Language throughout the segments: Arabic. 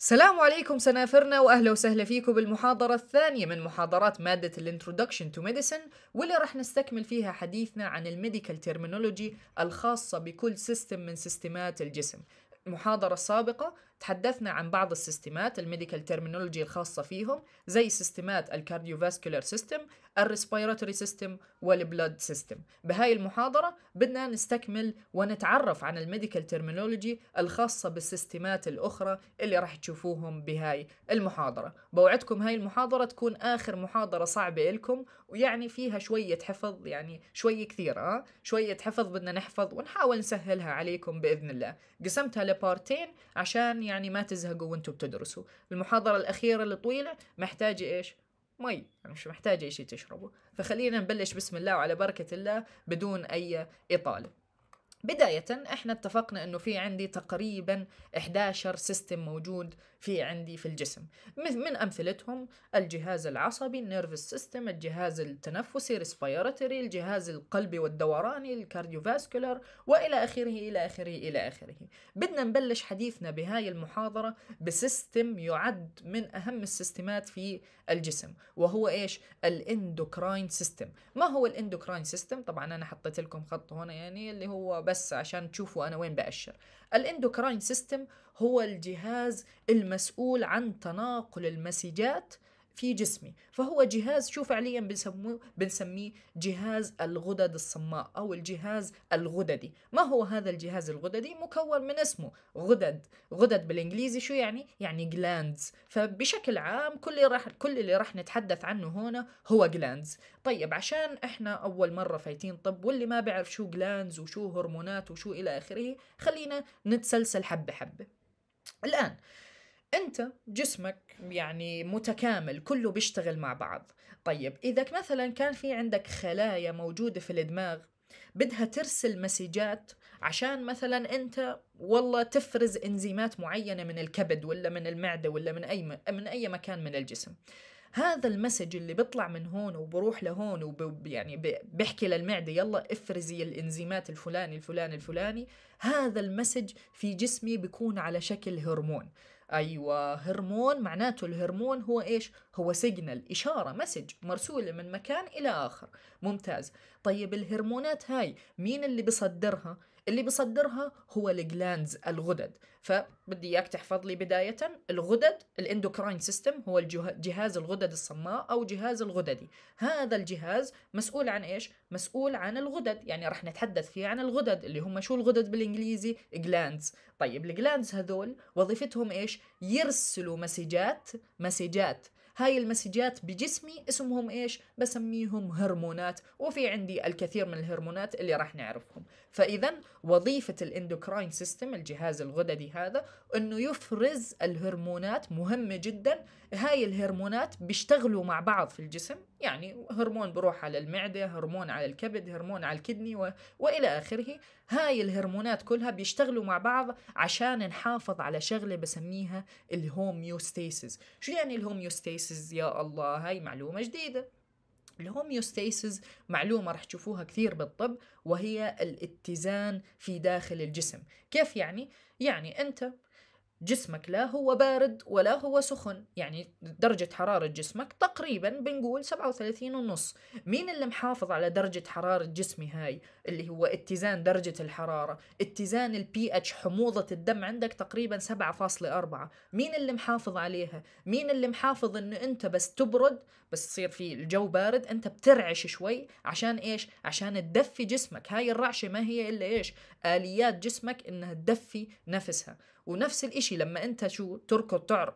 السلام عليكم سنافرنا واهلا وسهلا فيكم بالمحاضرة الثانية من محاضرات مادة الانترودكشن تو ميديسن واللي راح نستكمل فيها حديثنا عن الميديكال ترمينولوجي الخاصة بكل سيستم من سيستمات الجسم المحاضرة السابقة تحدثنا عن بعض السيستمات الميديكال ترمينولوجي الخاصة فيهم زي سيستمات الكارديوفاسكولار سيستم الريسبيراتوري سيستم والبلاد سيستم بهاي المحاضرة بدنا نستكمل ونتعرف عن الميديكال ترمينولوجي الخاصة بالسيستمات الأخرى اللي راح تشوفوهم بهاي المحاضرة بوعدكم هاي المحاضرة تكون آخر محاضرة صعبة إلكم ويعني فيها شوية حفظ يعني شوية كثير أه؟ شوية حفظ بدنا نحفظ ونحاول نسهلها عليكم بإذن الله قسمتها لبارتين عشان يعني ما تزهقوا وانتم بتدرسوا المحاضرة الأخيرة اللي طويلة محتاجة إيش مي يعني مش محتاجة شيء تشربه فخلينا نبلش بسم الله وعلى بركة الله بدون أي إطالة بداية احنا اتفقنا انه في عندي تقريبا 11 سيستم موجود في عندي في الجسم من أمثلتهم الجهاز العصبي النيرفس سيستم الجهاز التنفسي ريسبيراتوري الجهاز القلبي والدوراني الكارديوفاسكولار وإلى آخره إلى آخره إلى آخره بدنا نبلش حديثنا بهاي المحاضرة بسيستم يعد من أهم السيستمات في الجسم وهو إيش الاندوكراين سيستم ما هو الاندوكراين سيستم طبعا أنا حطيت لكم خط هنا يعني اللي هو بس عشان تشوفوا أنا وين بأشر الاندوكراين سيستم هو الجهاز المسؤول عن تناقل المسجات في جسمي فهو جهاز شو فعليا بنسميه بنسميه جهاز الغدد الصماء او الجهاز الغددي ما هو هذا الجهاز الغددي مكون من اسمه غدد غدد بالانجليزي شو يعني يعني جلاندز فبشكل عام كل اللي راح كل اللي راح نتحدث عنه هنا هو جلاندز طيب عشان احنا اول مره فايتين طب واللي ما بيعرف شو جلاندز وشو هرمونات وشو الى اخره خلينا نتسلسل حبه حبه الآن انت جسمك يعني متكامل كله بيشتغل مع بعض طيب اذا مثلا كان في عندك خلايا موجوده في الدماغ بدها ترسل مسجات عشان مثلا انت والله تفرز انزيمات معينه من الكبد ولا من المعده ولا من اي من اي مكان من الجسم هذا المسج اللي بيطلع من هون وبروح لهون وب يعني بحكي للمعده يلا افرزي الانزيمات الفلاني الفلاني الفلاني هذا المسج في جسمي بيكون على شكل هرمون ايوه هرمون معناته الهرمون هو ايش هو سيجنال اشاره مسج مرسوله من مكان الى اخر ممتاز طيب الهرمونات هاي مين اللي بصدرها اللي بصدرها هو الجلاندز الغدد فبدي اياك تحفظ لي بدايه الغدد الاندوكراين سيستم هو جهاز الغدد الصماء او جهاز الغددي هذا الجهاز مسؤول عن ايش مسؤول عن الغدد يعني رح نتحدث فيه عن الغدد اللي هم شو الغدد بالانجليزي جلاندز طيب الجلاندز هذول وظيفتهم ايش يرسلوا مسجات مسجات هاي المسجات بجسمي اسمهم ايش بسميهم هرمونات وفي عندي الكثير من الهرمونات اللي راح نعرفهم فاذا وظيفه الاندوكراين سيستم الجهاز الغددي هذا انه يفرز الهرمونات مهمه جدا هاي الهرمونات بيشتغلوا مع بعض في الجسم يعني هرمون بروح على المعدة هرمون على الكبد هرمون على الكدني و... وإلى آخره هاي الهرمونات كلها بيشتغلوا مع بعض عشان نحافظ على شغلة بسميها الهوميوستيسز شو يعني الهوميوستيسز يا الله هاي معلومة جديدة الهوميوستيسز معلومة رح تشوفوها كثير بالطب وهي الاتزان في داخل الجسم كيف يعني؟ يعني أنت جسمك لا هو بارد ولا هو سخن يعني درجة حرارة جسمك تقريبا بنقول 37 ونص مين اللي محافظ على درجة حرارة جسمي هاي اللي هو اتزان درجة الحرارة اتزان البي اتش حموضة الدم عندك تقريبا 7.4 مين اللي محافظ عليها مين اللي محافظ انه انت بس تبرد بس تصير في الجو بارد انت بترعش شوي عشان ايش عشان تدفي جسمك هاي الرعشة ما هي الا ايش اليات جسمك انها تدفي نفسها ونفس الإشي لما أنت شو تركض تعر...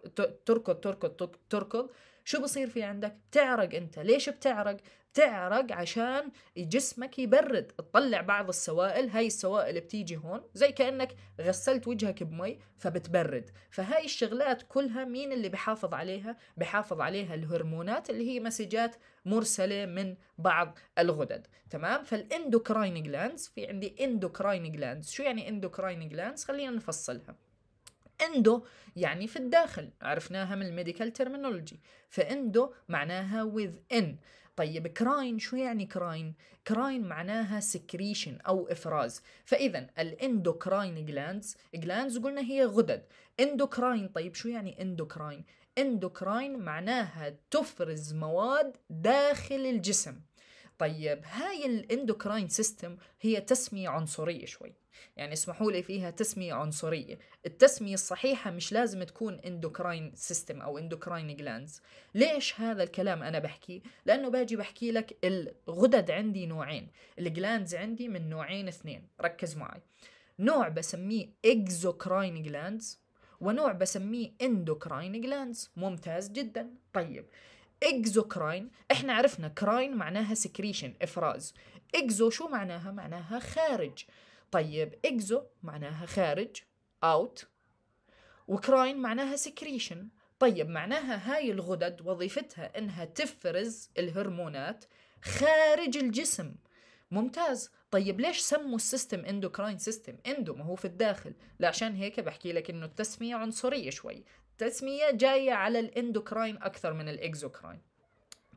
تركض تركض تركض شو بصير في عندك؟ بتعرق أنت ليش بتعرق؟ بتعرق عشان جسمك يبرد تطلع بعض السوائل هاي السوائل بتيجي هون زي كأنك غسلت وجهك بمي فبتبرد فهاي الشغلات كلها مين اللي بحافظ عليها؟ بحافظ عليها الهرمونات اللي هي مسجات مرسلة من بعض الغدد تمام؟ فالاندوكراين جلاندز في عندي اندوكراين جلاندز شو يعني اندوكراين جلاندز؟ خلينا نفصلها اندو يعني في الداخل عرفناها من الميديكال ترمينولوجي فاندو معناها in طيب كراين شو يعني كراين كراين معناها سكريشن او افراز فاذا الاندوكراين جلاندز جلاندز قلنا هي غدد اندوكراين طيب شو يعني اندوكراين اندوكراين معناها تفرز مواد داخل الجسم طيب هاي الاندوكراين سيستم هي تسمية عنصرية شوي يعني اسمحوا لي فيها تسمية عنصرية التسمية الصحيحة مش لازم تكون اندوكراين سيستم أو اندوكراين جلانز ليش هذا الكلام أنا بحكي لأنه باجي بحكي لك الغدد عندي نوعين الجلانز عندي من نوعين اثنين ركز معي نوع بسميه اكزوكراين جلانز ونوع بسميه اندوكراين جلانز ممتاز جدا طيب اكزوكراين احنا عرفنا كراين معناها سكريشن افراز اكزو شو معناها معناها خارج طيب اكزو معناها خارج اوت وكراين معناها سكريشن طيب معناها هاي الغدد وظيفتها انها تفرز الهرمونات خارج الجسم ممتاز طيب ليش سموا السيستم اندوكراين سيستم اندو ما هو في الداخل لعشان هيك بحكي لك انه التسميه عنصريه شوي التسميه جايه على الاندوكراين اكثر من الاكزوكراين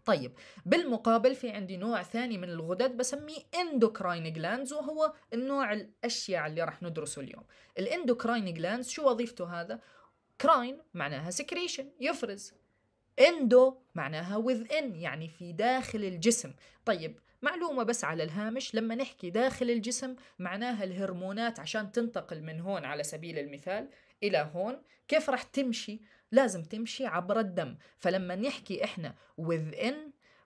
طيب بالمقابل في عندي نوع ثاني من الغدد بسميه اندوكراين جلاندز وهو النوع الاشيع اللي راح ندرسه اليوم الاندوكراين جلاندز شو وظيفته هذا كراين معناها سكريشن يفرز اندو معناها within يعني في داخل الجسم طيب معلومة بس على الهامش لما نحكي داخل الجسم معناها الهرمونات عشان تنتقل من هون على سبيل المثال إلى هون كيف راح تمشي لازم تمشي عبر الدم فلما نحكي احنا within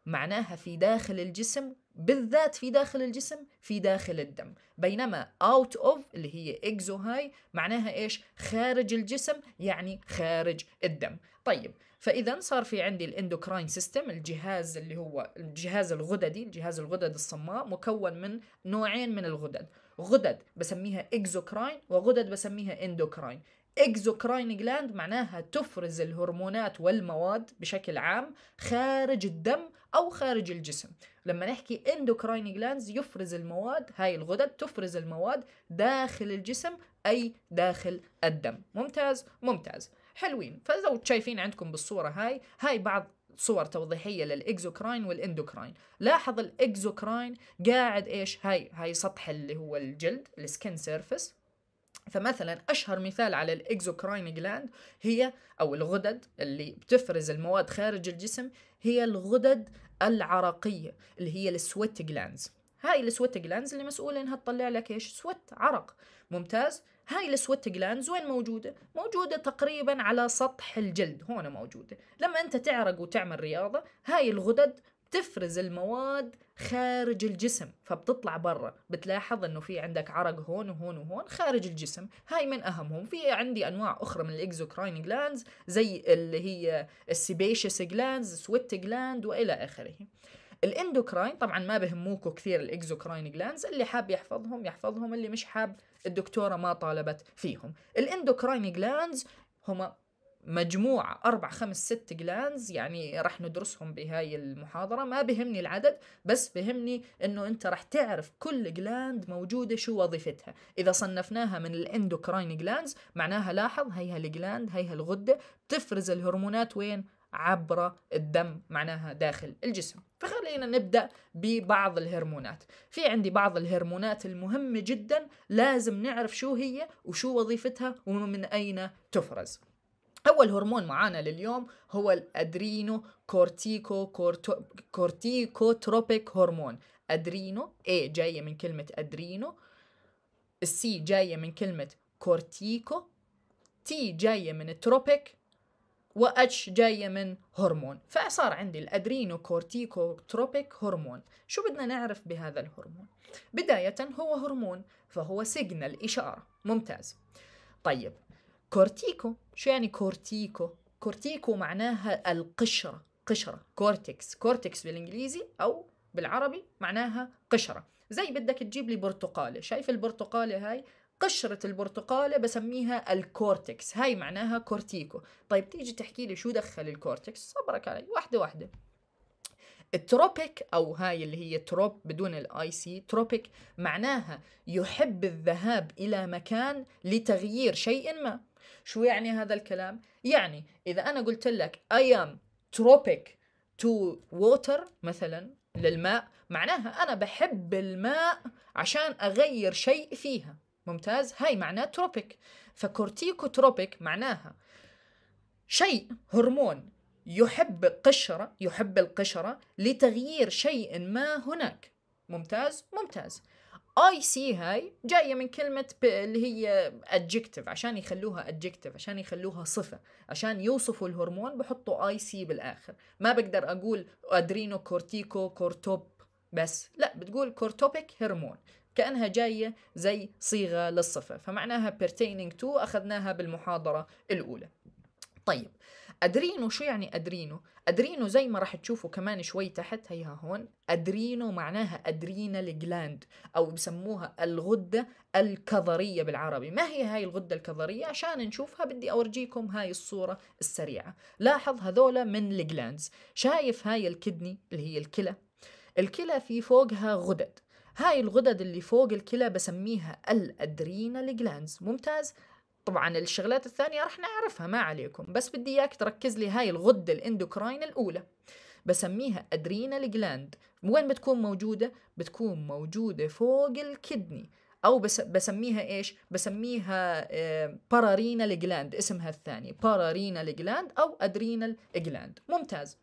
معناها في داخل الجسم بالذات في داخل الجسم في داخل الدم بينما out of اللي هي exohigh معناها ايش خارج الجسم يعني خارج الدم طيب فاذا صار في عندي الاندوكراين سيستم الجهاز اللي هو الجهاز الغددي الجهاز الغدد الصماء مكون من نوعين من الغدد غدد بسميها اكزوكراين وغدد بسميها اندوكراين اكزوكراين جلاند معناها تفرز الهرمونات والمواد بشكل عام خارج الدم او خارج الجسم لما نحكي اندوكراين جلاندز يفرز المواد هاي الغدد تفرز المواد داخل الجسم اي داخل الدم ممتاز ممتاز حلوين فلو شايفين عندكم بالصوره هاي هاي بعض صور توضيحيه للاكزوكراين والاندوكراين لاحظ الاكزوكراين قاعد ايش هاي هاي سطح اللي هو الجلد السكن سيرفيس فمثلا اشهر مثال على الاكزوكراين جلاند هي او الغدد اللي بتفرز المواد خارج الجسم هي الغدد العرقيه اللي هي السويت جلاندز هاي السويت جلاندز اللي مسؤوله انها تطلع لك ايش سويت عرق ممتاز هاي السويت جلاندز وين موجوده موجوده تقريبا على سطح الجلد هون موجوده لما انت تعرق وتعمل رياضه هاي الغدد تفرز المواد خارج الجسم فبتطلع برا بتلاحظ انه في عندك عرق هون وهون وهون خارج الجسم هاي من اهمهم في عندي انواع اخرى من الاكزوكراين جلاندز زي اللي هي السيبيشس جلاندز سويت جلاند والى اخره الاندوكراين طبعا ما بهموكوا كثير الاكزوكراين جلاندز اللي حاب يحفظهم يحفظهم اللي مش حاب الدكتوره ما طالبت فيهم الاندوكراين جلاندز هما مجموعة أربع خمس ست جلانز يعني راح ندرسهم بهاي المحاضرة ما بهمني العدد بس بهمني أنه أنت راح تعرف كل جلاند موجودة شو وظيفتها إذا صنفناها من الاندوكراين جلانز معناها لاحظ هيها الجلاند هيها الغدة تفرز الهرمونات وين عبر الدم معناها داخل الجسم فخلينا نبدأ ببعض الهرمونات في عندي بعض الهرمونات المهمة جدا لازم نعرف شو هي وشو وظيفتها ومن أين تفرز أول هرمون معانا لليوم هو الأدرينو كورتيكو كورتو تروبيك هرمون أدرينو A جاية من كلمة أدرينو السي جاية من كلمة كورتيكو تي جاية من تروبيك واتش جاية من هرمون فصار عندي الأدرينو كورتيكو تروبيك هرمون شو بدنا نعرف بهذا الهرمون؟ بداية هو هرمون فهو سيجنال إشارة ممتاز طيب كورتيكو شو يعني كورتيكو كورتيكو معناها القشرة قشرة كورتكس كورتكس بالإنجليزي أو بالعربي معناها قشرة زي بدك تجيب لي برتقالة شايف البرتقالة هاي قشرة البرتقالة بسميها الكورتكس هاي معناها كورتيكو طيب تيجي تحكي لي شو دخل الكورتكس صبرك علي واحدة واحدة التروبيك او هاي اللي هي تروب بدون الاي سي تروبيك معناها يحب الذهاب الى مكان لتغيير شيء ما شو يعني هذا الكلام يعني اذا انا قلت لك I am tropic to water مثلا للماء معناها انا بحب الماء عشان اغير شيء فيها ممتاز هاي معناه تروبيك فكورتيكو تروبيك معناها شيء هرمون يحب قشرة يحب القشرة لتغيير شيء ما هناك ممتاز ممتاز اي سي هاي جايه من كلمه اللي هي ادجكتيف عشان يخلوها ادجكتيف عشان يخلوها صفه عشان يوصفوا الهرمون بحطوا اي سي بالاخر ما بقدر اقول ادرينو كورتيكو كورتوب بس لا بتقول كورتوبيك هرمون كانها جايه زي صيغه للصفه فمعناها بيرتينينج تو اخذناها بالمحاضره الاولى طيب ادرينو شو يعني ادرينو ادرينو زي ما راح تشوفوا كمان شوي تحت هيها هون ادرينو معناها ادرينال جلاند او بسموها الغده الكظريه بالعربي ما هي هاي الغده الكظريه عشان نشوفها بدي اورجيكم هاي الصوره السريعه لاحظ هذولا من الجلاندز شايف هاي الكدني اللي هي الكلى الكلى في فوقها غدد هاي الغدد اللي فوق الكلى بسميها الادرينال جلاندز ممتاز طبعا الشغلات الثانية رح نعرفها ما عليكم بس بدي إياك تركز لي هاي الغدة الاندوكراين الأولى بسميها أدرينال جلاند وين بتكون موجودة؟ بتكون موجودة فوق الكدني أو بس بسميها إيش؟ بسميها إيه بارارينال جلاند اسمها الثاني بارارينال جلاند أو أدرينال جلاند ممتاز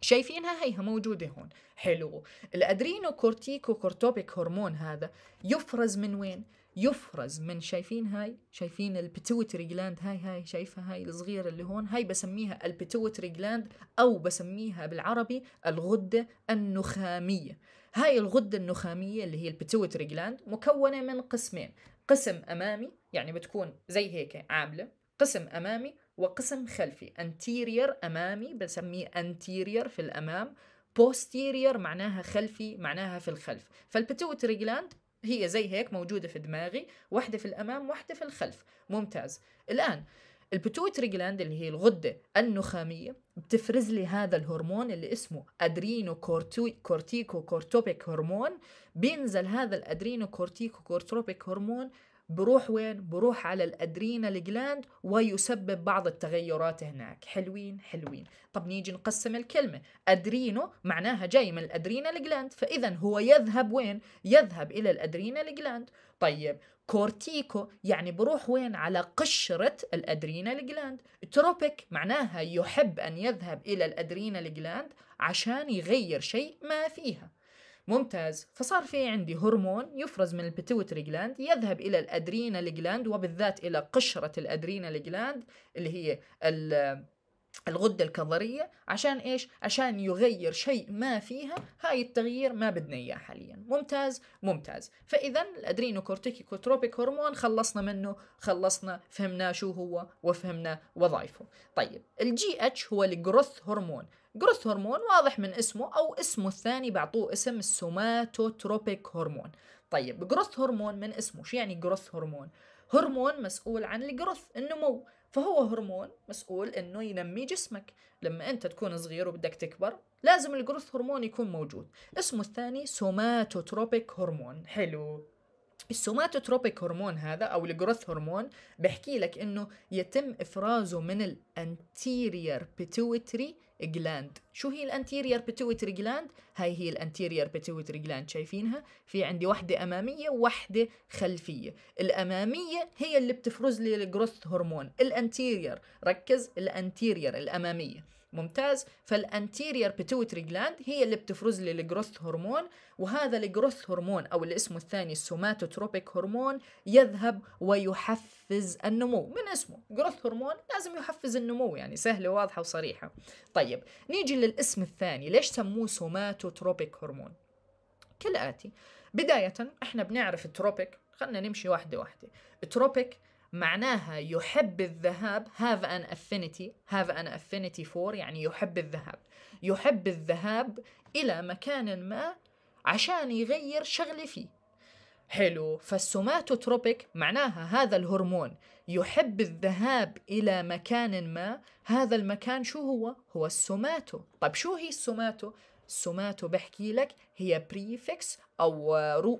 شايفينها هيها موجودة هون حلو الأدرينو كورتيكو كورتوبيك هرمون هذا يفرز من وين؟ يفرز من شايفين هاي شايفين البيتوتري جلاند هاي هاي شايفها هاي الصغيرة اللي هون هاي بسميها البيتوتري جلاند أو بسميها بالعربي الغدة النخامية هاي الغدة النخامية اللي هي البيتوتري جلاند مكونة من قسمين قسم أمامي يعني بتكون زي هيك عامله قسم أمامي وقسم خلفي anterior أمامي بسميه anterior في الأمام posterior معناها خلفي معناها في الخلف فالبيتوتري جلاند هي زي هيك موجوده في دماغي واحده في الامام واحده في الخلف ممتاز الان البتوتري جلاند اللي هي الغده النخاميه بتفرز لي هذا الهرمون اللي اسمه ادرينو كورتيكو كورتوبيك هرمون بينزل هذا الادرينو كورتيكو كورتوبيك هرمون بروح وين؟ بروح على الأدرينال جلاند ويسبب بعض التغيرات هناك حلوين حلوين طب نيجي نقسم الكلمة أدرينو معناها جاي من الأدرينال جلاند فإذا هو يذهب وين؟ يذهب إلى الأدرينال جلاند طيب كورتيكو يعني بروح وين على قشرة الأدرينال جلاند تروبيك معناها يحب أن يذهب إلى الأدرينال جلاند عشان يغير شيء ما فيها ممتاز فصار في عندي هرمون يفرز من البيتويتري جلاند يذهب الى الادرينال جلاند وبالذات الى قشره الادرينال جلاند اللي هي الغدة الكظرية عشان ايش؟ عشان يغير شيء ما فيها، هاي التغيير ما بدنا اياه حاليا، ممتاز ممتاز، فاذا الأدرينو كورتيكوتروبيك هرمون خلصنا منه، خلصنا فهمنا شو هو وفهمنا وظائفه. طيب، الجي اتش هو الجروث هرمون، جروث هرمون واضح من اسمه أو اسمه الثاني بعطوه اسم السوماتوتروبيك هرمون طيب جروث هرمون من اسمه شو يعني جروث هرمون؟ هرمون مسؤول عن الجروث النمو فهو هرمون مسؤول انه ينمي جسمك لما انت تكون صغير وبدك تكبر لازم الجروث هرمون يكون موجود اسمه الثاني سوماتوتروبيك هرمون حلو السوماتوتروبيك هرمون هذا او الجروث هرمون بحكي لك انه يتم افرازه من الانتيرير بيتويتري جلاند شو هي الانتيرير بيتويتري جلاند هاي هي الانتيرير بيتويتري جلاند شايفينها في عندي وحده اماميه وحده خلفيه الاماميه هي اللي بتفرز لي الجروث هرمون الانتيرير ركز الانتيرير الاماميه ممتاز فالانتيرير بيتويتري جلاند هي اللي بتفرز لي الجروث هرمون وهذا الجروث هرمون او اللي اسمه الثاني السوماتوتروبيك هرمون يذهب ويحفز النمو من اسمه جروث هرمون لازم يحفز النمو يعني سهله واضحه وصريحه طيب نيجي للاسم الثاني ليش سموه سوماتوتروبيك هرمون كالاتي بدايه احنا بنعرف التروبيك خلينا نمشي واحده واحده التروبيك معناها يحب الذهاب have an affinity have an affinity for يعني يحب الذهاب يحب الذهاب إلى مكان ما عشان يغير شغله فيه حلو فالسوماتوتروبيك معناها هذا الهرمون يحب الذهاب إلى مكان ما هذا المكان شو هو؟ هو السوماتو طب شو هي السوماتو؟ سوماتو بحكي لك هي بريفكس او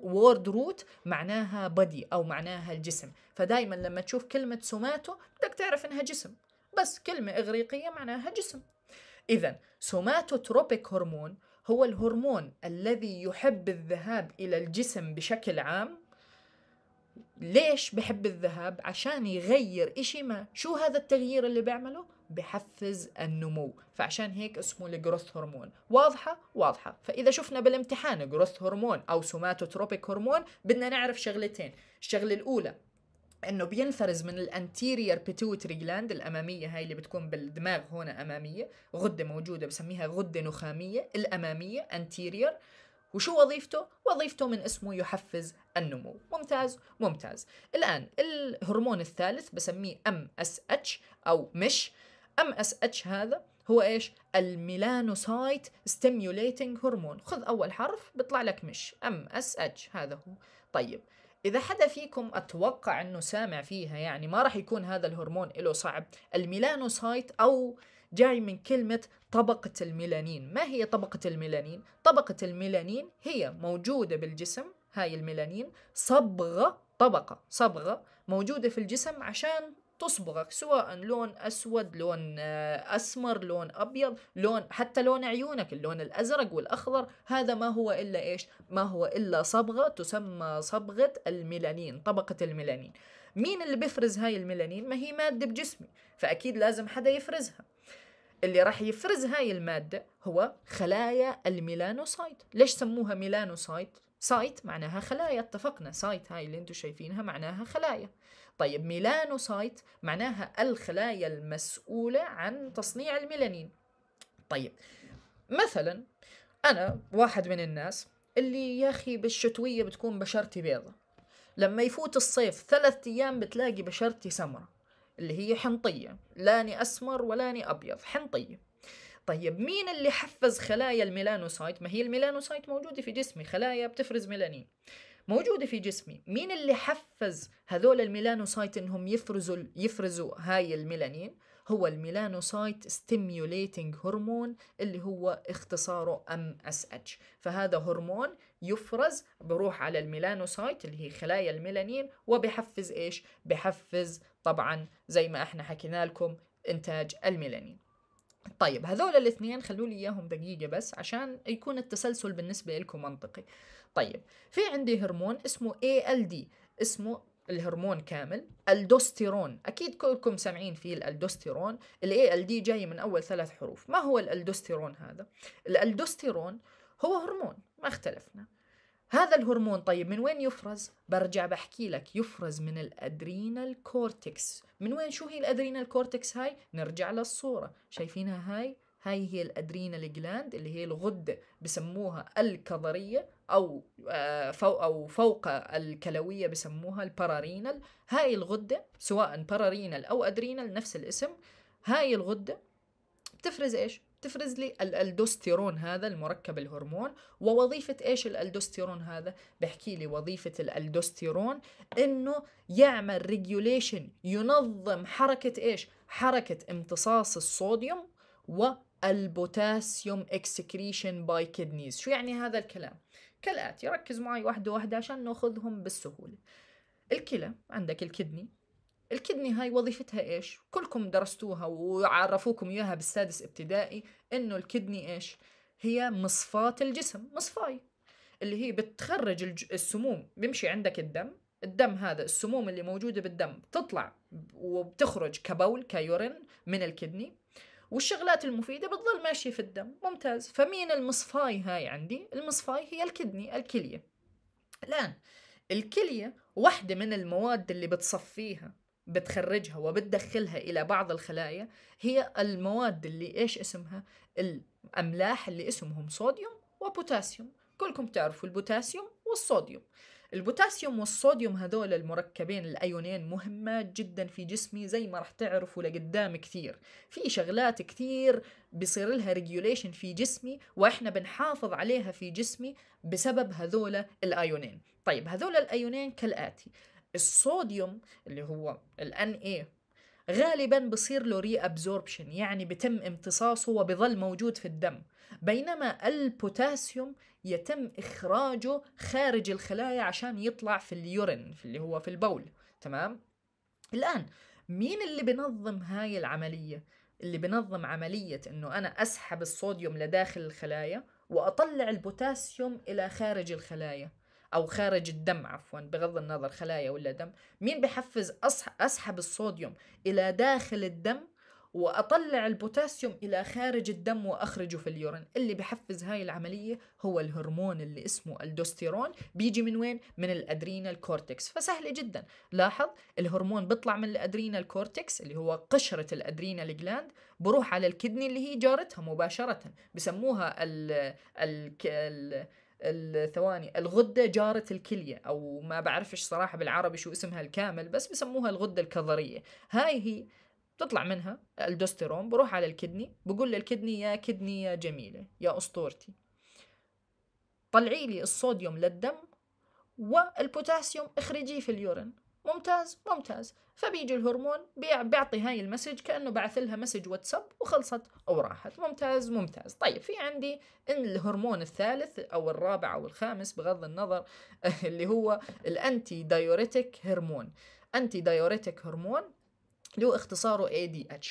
وورد روت معناها بدي او معناها الجسم فدائما لما تشوف كلمه سوماتو بدك تعرف انها جسم بس كلمه اغريقيه معناها جسم اذا سوماتوتروبيك هرمون هو الهرمون الذي يحب الذهاب الى الجسم بشكل عام ليش بحب الذهاب عشان يغير إشي ما شو هذا التغيير اللي بيعمله بحفز النمو فعشان هيك اسمه الجروث هرمون واضحة واضحة فإذا شفنا بالامتحان جروث هرمون أو سوماتوتروبيك هرمون بدنا نعرف شغلتين الشغلة الأولى انه بينفرز من الانتيرير بيتوتري جلاند الاماميه هاي اللي بتكون بالدماغ هنا اماميه غده موجوده بسميها غده نخاميه الاماميه انتيرير وشو وظيفته؟ وظيفته من اسمه يحفز النمو ممتاز ممتاز الآن الهرمون الثالث بسميه ام اس اتش أو مش ام اس اتش هذا هو ايش الميلانوسايت ستيميوليتنج هرمون خذ اول حرف بيطلع لك مش ام اس اتش هذا هو طيب إذا حدا فيكم أتوقع أنه سامع فيها يعني ما راح يكون هذا الهرمون له صعب الميلانوسايت أو جاي من كلمة طبقة الميلانين ما هي طبقة الميلانين؟ طبقة الميلانين هي موجودة بالجسم هاي الميلانين صبغة طبقة صبغة موجودة في الجسم عشان تصبغك سواء لون أسود لون آه، أسمر لون أبيض لون حتى لون عيونك اللون الأزرق والأخضر هذا ما هو إلا إيش ما هو إلا صبغة تسمى صبغة الميلانين طبقة الميلانين مين اللي بيفرز هاي الميلانين ما هي مادة بجسمي فأكيد لازم حدا يفرزها اللي راح يفرز هاي المادة هو خلايا الميلانوسايت ليش سموها ميلانوسايت سايت معناها خلايا اتفقنا سايت هاي اللي انتم شايفينها معناها خلايا طيب ميلانوسايت معناها الخلايا المسؤولة عن تصنيع الميلانين طيب مثلا أنا واحد من الناس اللي يا أخي بالشتوية بتكون بشرتي بيضة لما يفوت الصيف ثلاثة أيام بتلاقي بشرتي سمرة اللي هي حنطية لاني أسمر ولاني أبيض حنطية طيب مين اللي حفز خلايا الميلانوسايت ما هي الميلانوسايت موجودة في جسمي خلايا بتفرز ميلانين موجوده في جسمي مين اللي حفز هذول الميلانوسايت انهم يفرزوا يفرزوا هاي الميلانين هو الميلانوسايت ستيميوليتنج هرمون اللي هو اختصاره ام اس اتش فهذا هرمون يفرز بروح على الميلانوسايت اللي هي خلايا الميلانين وبحفز ايش بحفز طبعا زي ما احنا حكينا لكم انتاج الميلانين طيب هذول الاثنين خلوا لي اياهم دقيقة بس عشان يكون التسلسل بالنسبة لكم منطقي طيب في عندي هرمون اسمه ALD اسمه الهرمون كامل الدوستيرون اكيد كلكم سامعين فيه الالدوستيرون الاي ال دي جاي من اول ثلاث حروف ما هو الالدوستيرون هذا الالدوستيرون هو هرمون ما اختلفنا هذا الهرمون طيب من وين يفرز برجع بحكي لك يفرز من الادرينال كورتكس من وين شو هي الادرينال كورتكس هاي نرجع للصوره شايفينها هاي هاي هي الادرينال جلاند اللي هي الغده بسموها الكظريه أو آه، فوق أو فوق الكلوية بسموها البارارينال هاي الغدة سواء بارارينال أو أدرينال نفس الاسم هاي الغدة بتفرز إيش؟ بتفرز لي الالدوستيرون هذا المركب الهرمون ووظيفة إيش الالدوستيرون هذا؟ بحكي لي وظيفة الالدوستيرون إنه يعمل ريجوليشن ينظم حركة إيش؟ حركة امتصاص الصوديوم والبوتاسيوم اكسكريشن باي كدنيز شو يعني هذا الكلام؟ كالآتي ركز معي واحدة واحدة عشان ناخذهم بالسهولة الكلى عندك الكدني الكدني هاي وظيفتها ايش؟ كلكم درستوها وعرفوكم اياها بالسادس ابتدائي انه الكدني ايش؟ هي مصفاة الجسم، مصفاي اللي هي بتخرج السموم، بيمشي عندك الدم، الدم هذا السموم اللي موجودة بالدم بتطلع وبتخرج كبول كيورين من الكدني والشغلات المفيدة بتظل ماشية في الدم ممتاز فمين المصفاي هاي عندي المصفاي هي الكدني الكلية الآن الكلية واحدة من المواد اللي بتصفيها بتخرجها وبتدخلها إلى بعض الخلايا هي المواد اللي إيش اسمها الأملاح اللي اسمهم صوديوم وبوتاسيوم كلكم تعرفوا البوتاسيوم والصوديوم البوتاسيوم والصوديوم هذول المركبين الايونين مهمات جدا في جسمي زي ما راح تعرفوا لقدام كثير في شغلات كثير بصير لها ريجوليشن في جسمي واحنا بنحافظ عليها في جسمي بسبب هذول الايونين طيب هذول الايونين كالاتي الصوديوم اللي هو ال Na غالبا بصير له ري ابزوربشن يعني بتم امتصاصه وبظل موجود في الدم بينما البوتاسيوم يتم اخراجه خارج الخلايا عشان يطلع في اليورين في اللي هو في البول تمام الان مين اللي بنظم هاي العمليه اللي بنظم عمليه انه انا اسحب الصوديوم لداخل الخلايا واطلع البوتاسيوم الى خارج الخلايا او خارج الدم عفوا بغض النظر خلايا ولا دم مين بحفز اسحب الصوديوم الى داخل الدم واطلع البوتاسيوم الى خارج الدم واخرجه في اليورين اللي بحفز هاي العمليه هو الهرمون اللي اسمه الدوستيرون بيجي من وين من الادرينال كورتكس فسهله جدا لاحظ الهرمون بيطلع من الادرينال كورتكس اللي هو قشره الادرينال جلاند بروح على الكدني اللي هي جارتها مباشره بسموها ال ال, ال الثواني الغدة جارة الكلية أو ما بعرفش صراحة بالعربي شو اسمها الكامل بس بسموها الغدة الكظرية هاي هي بتطلع منها الدوستيرون بروح على الكدني بقول للكدني يا كدني يا جميلة يا أسطورتي طلعي لي الصوديوم للدم والبوتاسيوم اخرجيه في اليورين ممتاز ممتاز فبيجي الهرمون بيعطي هاي المسج كانه بعث لها مسج واتساب وخلصت او راحت ممتاز ممتاز طيب في عندي ان الهرمون الثالث او الرابع او الخامس بغض النظر اللي هو الانتي دايوريتك هرمون انتي دايوريتك هرمون له اختصاره ADH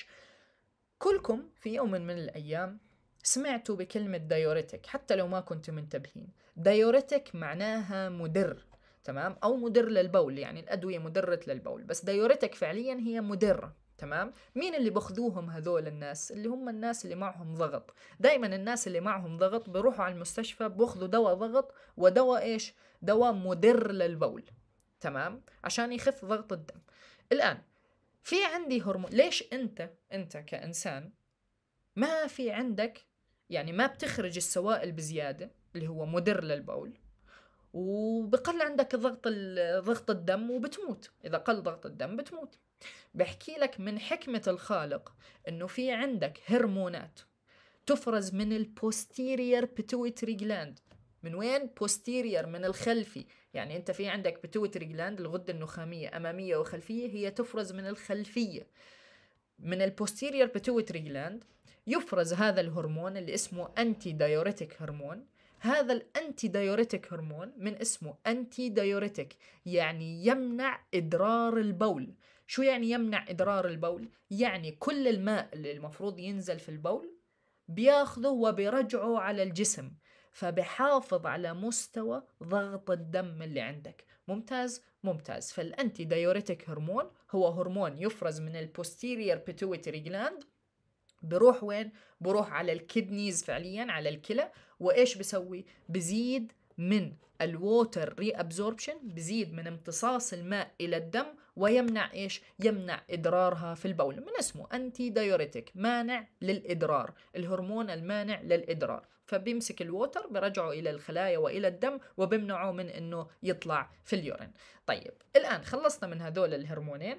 كلكم في يوم من الايام سمعتوا بكلمة دايوريتك حتى لو ما كنتم منتبهين دايوريتك معناها مدر تمام او مدر للبول يعني الادويه مدره للبول بس دايوريتك فعليا هي مدره تمام مين اللي بخذوهم هذول الناس اللي هم الناس اللي معهم ضغط دائما الناس اللي معهم ضغط بروحوا على المستشفى بخذوا دواء ضغط ودواء ايش دواء مدر للبول تمام عشان يخف ضغط الدم الان في عندي هرمون ليش انت انت كانسان ما في عندك يعني ما بتخرج السوائل بزياده اللي هو مدر للبول وبقل عندك ضغط ضغط الدم وبتموت اذا قل ضغط الدم بتموت بحكي لك من حكمة الخالق انه في عندك هرمونات تفرز من البوستيرير بتويتري جلاند من وين بوستيرير من الخلفي يعني انت في عندك بتويتري جلاند الغدة النخامية امامية وخلفية هي تفرز من الخلفية من البوستيرير بتويتري جلاند يفرز هذا الهرمون اللي اسمه انتي دايوريتك هرمون هذا الانتي دايوريتيك هرمون من اسمه انتي دايوريتيك يعني يمنع ادرار البول شو يعني يمنع ادرار البول يعني كل الماء اللي المفروض ينزل في البول بياخذه وبيرجعه على الجسم فبحافظ على مستوى ضغط الدم اللي عندك ممتاز ممتاز فالانتي دايوريتيك هرمون هو هرمون يفرز من البوستيرير بيتويتري جلاند بروح وين بروح على الكدنيز فعليا على الكلى وايش بسوي بزيد من الووتر ري ابزوربشن بزيد من امتصاص الماء الى الدم ويمنع ايش يمنع ادرارها في البول من اسمه انتي دايوريتيك مانع للادرار الهرمون المانع للادرار فبيمسك الووتر برجعه الى الخلايا والى الدم وبمنعه من انه يطلع في اليورين طيب الان خلصنا من هذول الهرمونين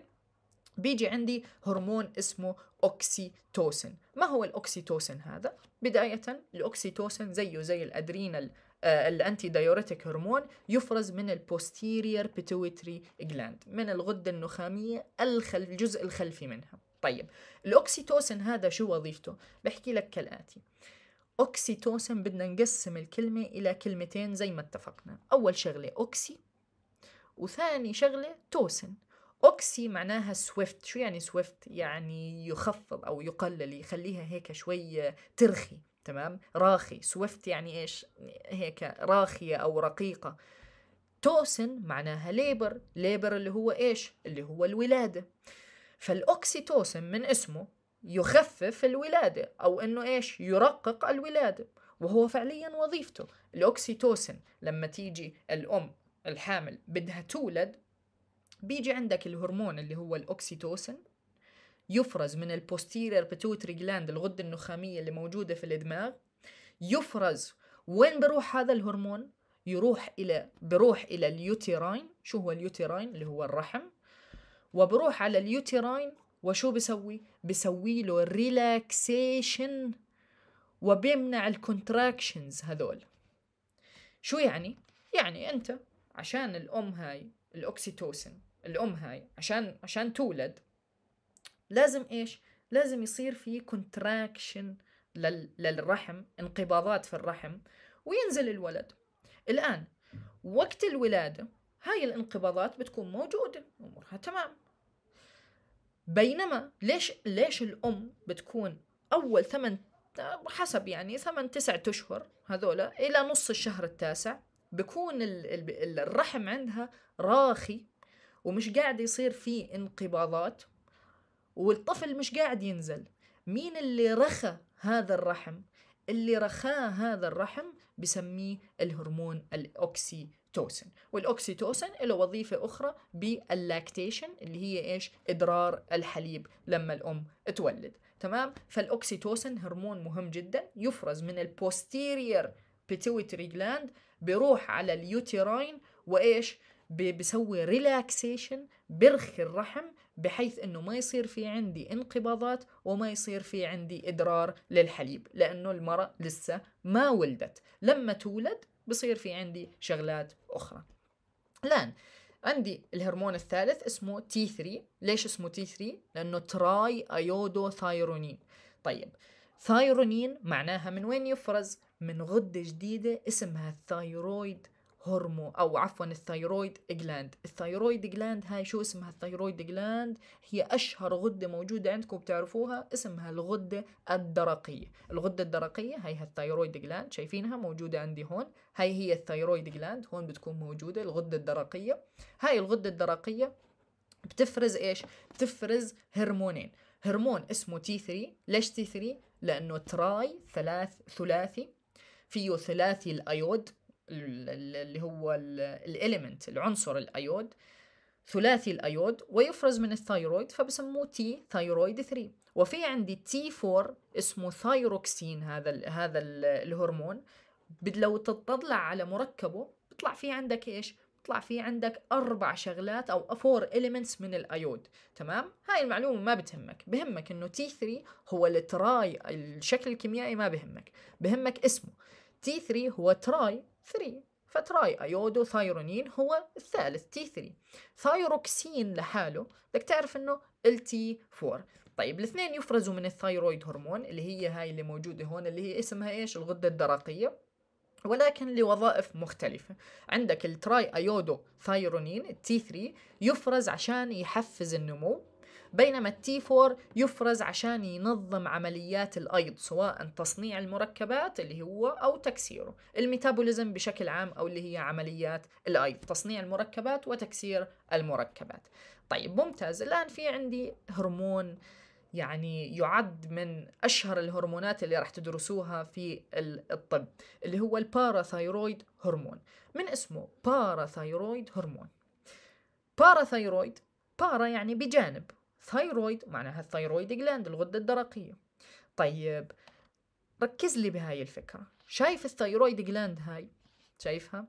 بيجي عندي هرمون اسمه اوكسيتوسن ما هو الاوكسيتوسن هذا بدايه الاوكسيتوسن زيه زي الادرينال آه، الانتي دايوريتك هرمون يفرز من البوستيرير بيتويتري جلاند من الغده النخاميه الخل... الجزء الخلفي منها طيب الاوكسيتوسن هذا شو وظيفته بحكي لك كالاتي اوكسيتوسن بدنا نقسم الكلمه الى كلمتين زي ما اتفقنا اول شغله اوكسي وثاني شغله توسن اوكسي معناها سويفت شو يعني سويفت يعني يخفض او يقلل يخليها هيك شوي ترخي تمام راخي سويفت يعني ايش هيك راخيه او رقيقه توسن معناها ليبر ليبر اللي هو ايش اللي هو الولاده فالاوكسيتوسن من اسمه يخفف الولاده او انه ايش يرقق الولاده وهو فعليا وظيفته الاوكسيتوسن لما تيجي الام الحامل بدها تولد بيجي عندك الهرمون اللي هو الأوكسيتوسن يفرز من البوستيرير بتوتري جلاند الغدة النخامية اللي موجودة في الدماغ يفرز وين بروح هذا الهرمون يروح إلى بروح إلى اليوتيراين شو هو اليوتيراين اللي هو الرحم وبروح على اليوتيراين وشو بسوي بسوي له ريلاكسيشن وبيمنع الكونتراكشنز هذول شو يعني يعني انت عشان الام هاي الاوكسيتوسن الام هاي عشان عشان تولد لازم ايش لازم يصير في كونتراكشن للرحم انقباضات في الرحم وينزل الولد الان وقت الولاده هاي الانقباضات بتكون موجوده امورها تمام بينما ليش ليش الام بتكون اول ثمان حسب يعني ثمان تسعة اشهر هذولا الى نص الشهر التاسع بكون الرحم عندها راخي ومش قاعد يصير في انقباضات والطفل مش قاعد ينزل مين اللي رخى هذا الرحم اللي رخاه هذا الرحم بسميه الهرمون الاوكسيتوسن والاوكسيتوسن له وظيفه اخرى باللاكتيشن اللي هي ايش ادرار الحليب لما الام تولد تمام فالاوكسيتوسن هرمون مهم جدا يفرز من البوستيرير بيتويتري جلاند بيروح على اليوتيراين وايش بسوي ريلاكسيشن برخي الرحم بحيث انه ما يصير في عندي انقباضات وما يصير في عندي ادرار للحليب لانه المراه لسه ما ولدت لما تولد بصير في عندي شغلات اخرى الان عندي الهرمون الثالث اسمه تي 3 ليش اسمه تي 3 لانه تراي ايودو ثايرونين طيب ثايرونين معناها من وين يفرز من غده جديده اسمها الثايرويد هرمو أو عفوا الثايرويد جلاند الثايرويد جلاند هاي شو اسمها الثايرويد جلاند هي أشهر غدة موجودة عندكم بتعرفوها اسمها الغدة الدرقية الغدة الدرقية هي الثايرويد جلاند شايفينها موجودة عندي هون هاي هي الثايرويد جلاند هون بتكون موجودة الغدة الدرقية هاي الغدة الدرقية بتفرز ايش بتفرز هرمونين هرمون اسمه تي 3 ليش تي 3 لانه تراي ثلاث ثلاثي فيه ثلاثي الايود اللي هو الاليمنت العنصر الايود ثلاثي الايود ويفرز من الثايرويد فبسموه تي ثايرويد 3 وفي عندي تي 4 اسمه ثايروكسين هذا الـ هذا الـ الهرمون لو تطلع على مركبه بيطلع في عندك ايش بيطلع في عندك اربع شغلات او فور اليمنتس من الايود تمام هاي المعلومه ما بتهمك بهمك انه تي 3 هو التراي الشكل الكيميائي ما بهمك بهمك اسمه تي 3 هو تراي 3 فتراي ايودو ثايرونين هو الثالث تي 3 ثايروكسين لحاله بدك تعرف انه ال تي 4 طيب الاثنين يفرزوا من الثايرويد هرمون اللي هي هاي اللي موجوده هون اللي هي اسمها ايش الغده الدرقيه ولكن لوظائف مختلفة عندك التراي أيودو ثايرونين التي 3 يفرز عشان يحفز النمو بينما التي 4 يفرز عشان ينظم عمليات الأيض سواء تصنيع المركبات اللي هو أو تكسيره الميتابوليزم بشكل عام أو اللي هي عمليات الأيض تصنيع المركبات وتكسير المركبات طيب ممتاز الآن في عندي هرمون يعني يعد من أشهر الهرمونات اللي راح تدرسوها في الطب اللي هو الباراثايرويد هرمون من اسمه باراثايرويد هرمون باراثايرويد بارا يعني بجانب ثايرويد معناها الثايرويد جلاند الغدة الدرقية طيب ركز لي بهاي الفكرة شايف الثايرويد جلاند هاي شايفها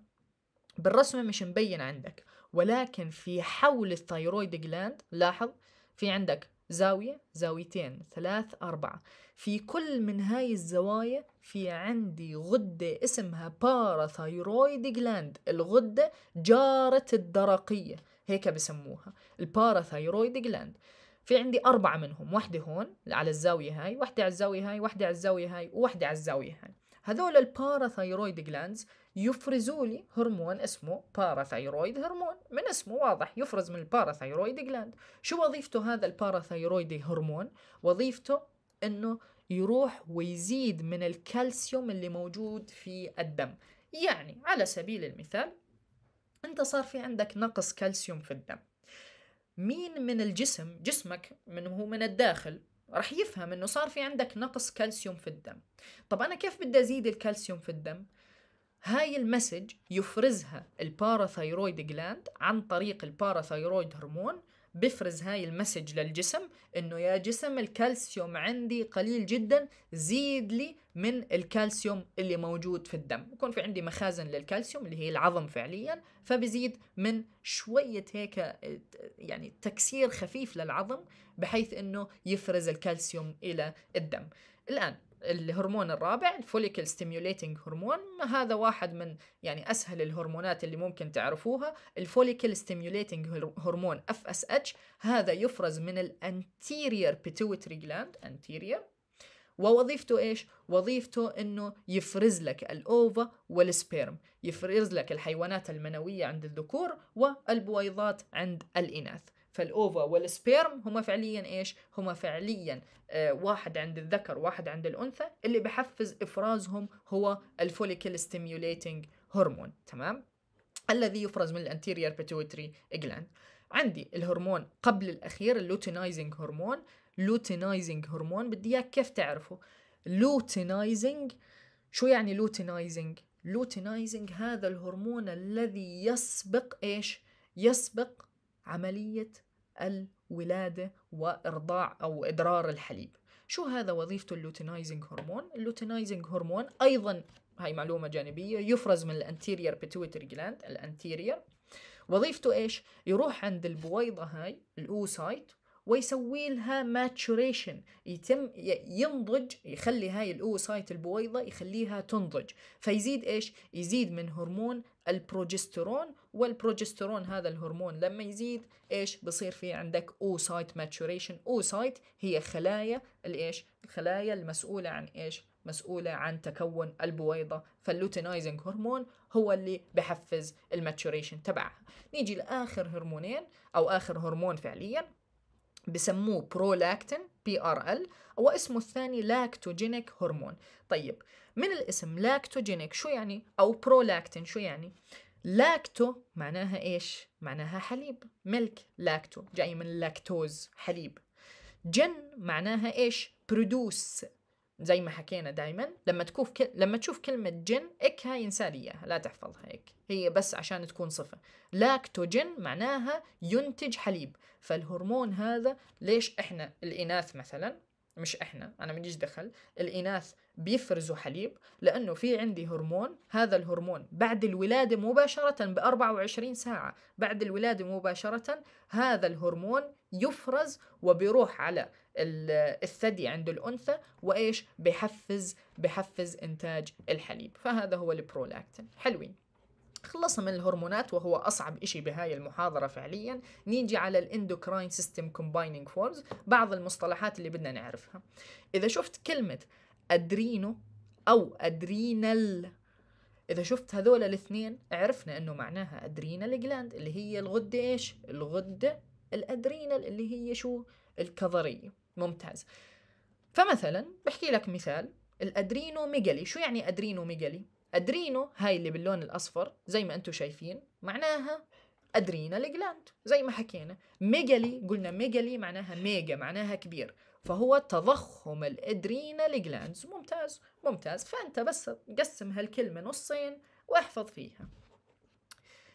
بالرسمة مش مبين عندك ولكن في حول الثايرويد جلاند لاحظ في عندك زاوية زاويتين ثلاث أربعة في كل من هاي الزوايا في عندي غدة اسمها باراثايرويد جلاند الغدة جارة الدرقية هيك بسموها الباراثايرويد جلاند في عندي أربعة منهم واحدة هون على الزاوية هاي واحدة على الزاوية هاي واحدة على الزاوية هاي وواحدة على الزاوية هاي هذول الباراثايرويد جلاندز يفرزوا لي هرمون اسمه باراثايرويد هرمون من اسمه واضح يفرز من الباراثايرويد جلاند شو وظيفته هذا الباراثايرويد هرمون وظيفته انه يروح ويزيد من الكالسيوم اللي موجود في الدم يعني على سبيل المثال انت صار في عندك نقص كالسيوم في الدم مين من الجسم جسمك من هو من الداخل رح يفهم انه صار في عندك نقص كالسيوم في الدم طب انا كيف بدي ازيد الكالسيوم في الدم هاي المسج يفرزها الباراثايرويد جلاند عن طريق الباراثايرويد هرمون بفرز هاي المسج للجسم انه يا جسم الكالسيوم عندي قليل جدا زيد لي من الكالسيوم اللي موجود في الدم بكون في عندي مخازن للكالسيوم اللي هي العظم فعليا فبزيد من شوية هيك يعني تكسير خفيف للعظم بحيث انه يفرز الكالسيوم الى الدم الان الهرمون الرابع الفوليكل ستيميوليتنج هرمون هذا واحد من يعني اسهل الهرمونات اللي ممكن تعرفوها الفوليكل ستيميوليتنج هرمون اف اس اتش هذا يفرز من الانتيرير بيتويتري جلاند انتيرير ووظيفته ايش وظيفته انه يفرز لك الاوفا والسبيرم يفرز لك الحيوانات المنويه عند الذكور والبويضات عند الاناث فالاوفا والسبيرم هما فعليا ايش هما فعليا آه، واحد عند الذكر واحد عند الانثى اللي بحفز افرازهم هو الفوليكل ستيميوليتنج هرمون تمام الذي يفرز من الانتيريور بيتويتري جلاند عندي الهرمون قبل الاخير اللوتينايزنج هرمون لوتينايزنج هرمون بدي اياك كيف تعرفه لوتينايزنج شو يعني لوتينايزنج لوتينايزنج هذا الهرمون الذي يسبق ايش يسبق عملية الولادة وإرضاع أو إدرار الحليب شو هذا وظيفته اللوتينايزنج هرمون اللوتينايزنج هرمون أيضا هاي معلومة جانبية يفرز من الانتيرير بيتويتري جلاند الانتيرير وظيفته ايش؟ يروح عند البويضة هاي الاوسايت ويسوي لها ماتشوريشن يتم ينضج يخلي هاي الاوسايت البويضه يخليها تنضج فيزيد ايش يزيد من هرمون البروجسترون والبروجسترون هذا الهرمون لما يزيد ايش بصير في عندك اوسايت ماتشوريشن اوسايت هي خلايا الايش الخلايا المسؤوله عن ايش مسؤولة عن تكون البويضة فاللوتينايزنج هرمون هو اللي بحفز الماتشوريشن تبعها نيجي لآخر هرمونين أو آخر هرمون فعليا بسموه برولاكتين بي ار ال واسمه الثاني لاكتوجينيك هرمون طيب من الاسم لاكتوجينيك شو يعني او برولاكتين شو يعني لاكتو معناها ايش معناها حليب ملك لاكتو جاي من لاكتوز حليب جن معناها ايش برودوس زي ما حكينا دائما لما تكوف كل... لما تشوف كلمة جن اك هاي انسانيه اياها لا تحفظها هيك هي بس عشان تكون صفة لاكتوجن معناها ينتج حليب فالهرمون هذا ليش احنا الاناث مثلا مش احنا انا ماليش دخل الاناث بيفرزوا حليب لانه في عندي هرمون هذا الهرمون بعد الولاده مباشره ب 24 ساعه بعد الولاده مباشره هذا الهرمون يفرز وبيروح على الثدي عند الانثى وايش بحفز بحفز انتاج الحليب فهذا هو البرولاكتين حلوين خلصنا من الهرمونات وهو أصعب شيء بهاي المحاضرة فعليا نيجي على الاندوكراين سيستم كومبايننج فورمز بعض المصطلحات اللي بدنا نعرفها إذا شفت كلمة أدرينو أو أدرينال إذا شفت هذول الاثنين عرفنا إنه معناها أدرينال جلاند اللي هي الغدة إيش؟ الغدة الأدرينال اللي هي شو؟ الكظرية ممتاز فمثلا بحكي لك مثال الادرينو ميجالي شو يعني ادرينو ميجالي ادرينو هاي اللي باللون الاصفر زي ما انتم شايفين معناها ادرينال جلاند زي ما حكينا ميجالي قلنا ميجالي معناها ميجا معناها كبير فهو تضخم الادرينال جلاندز ممتاز ممتاز فانت بس قسم هالكلمه نصين واحفظ فيها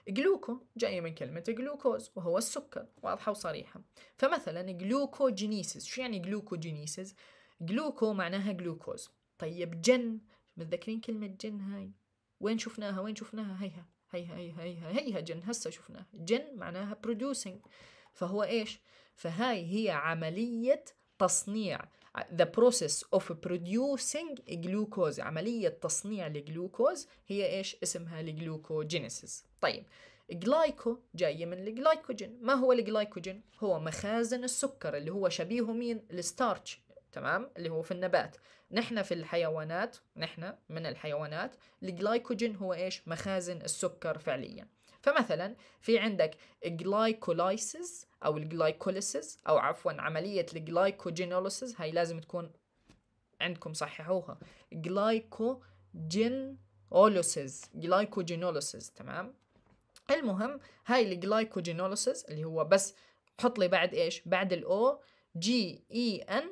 جلوكو جاية من كلمة جلوكوز وهو السكر واضحة وصريحة فمثلا جلوكوجينيسيس شو يعني جلوكوجينيسيس جلوكو معناها جلوكوز طيب جن متذكرين كلمة جن هاي وين شفناها وين شفناها هيها هيها هيها هيها هيها جن هسه شفناها جن معناها producing فهو ايش فهاي هي عملية تصنيع the process of producing glucose عملية تصنيع الجلوكوز هي ايش اسمها الجلوكوجينيسيس طيب جلايكو جاية من الجلايكوجين ما هو الجلايكوجين؟ هو مخازن السكر اللي هو شبيهه مين؟ الستارتش تمام اللي هو في النبات نحن في الحيوانات نحن من الحيوانات الجلايكوجين هو ايش مخازن السكر فعليا فمثلا في عندك جلايكولايسيس او الجلايكوليسيس او عفوا عمليه الجلايكوجينوليسيس هاي لازم تكون عندكم صححوها جلايكوجينوليسيس جلايكوجينوليسيس تمام المهم هاي الجلايكوجينوليسيس اللي هو بس حط لي بعد ايش بعد الاو جي اي ان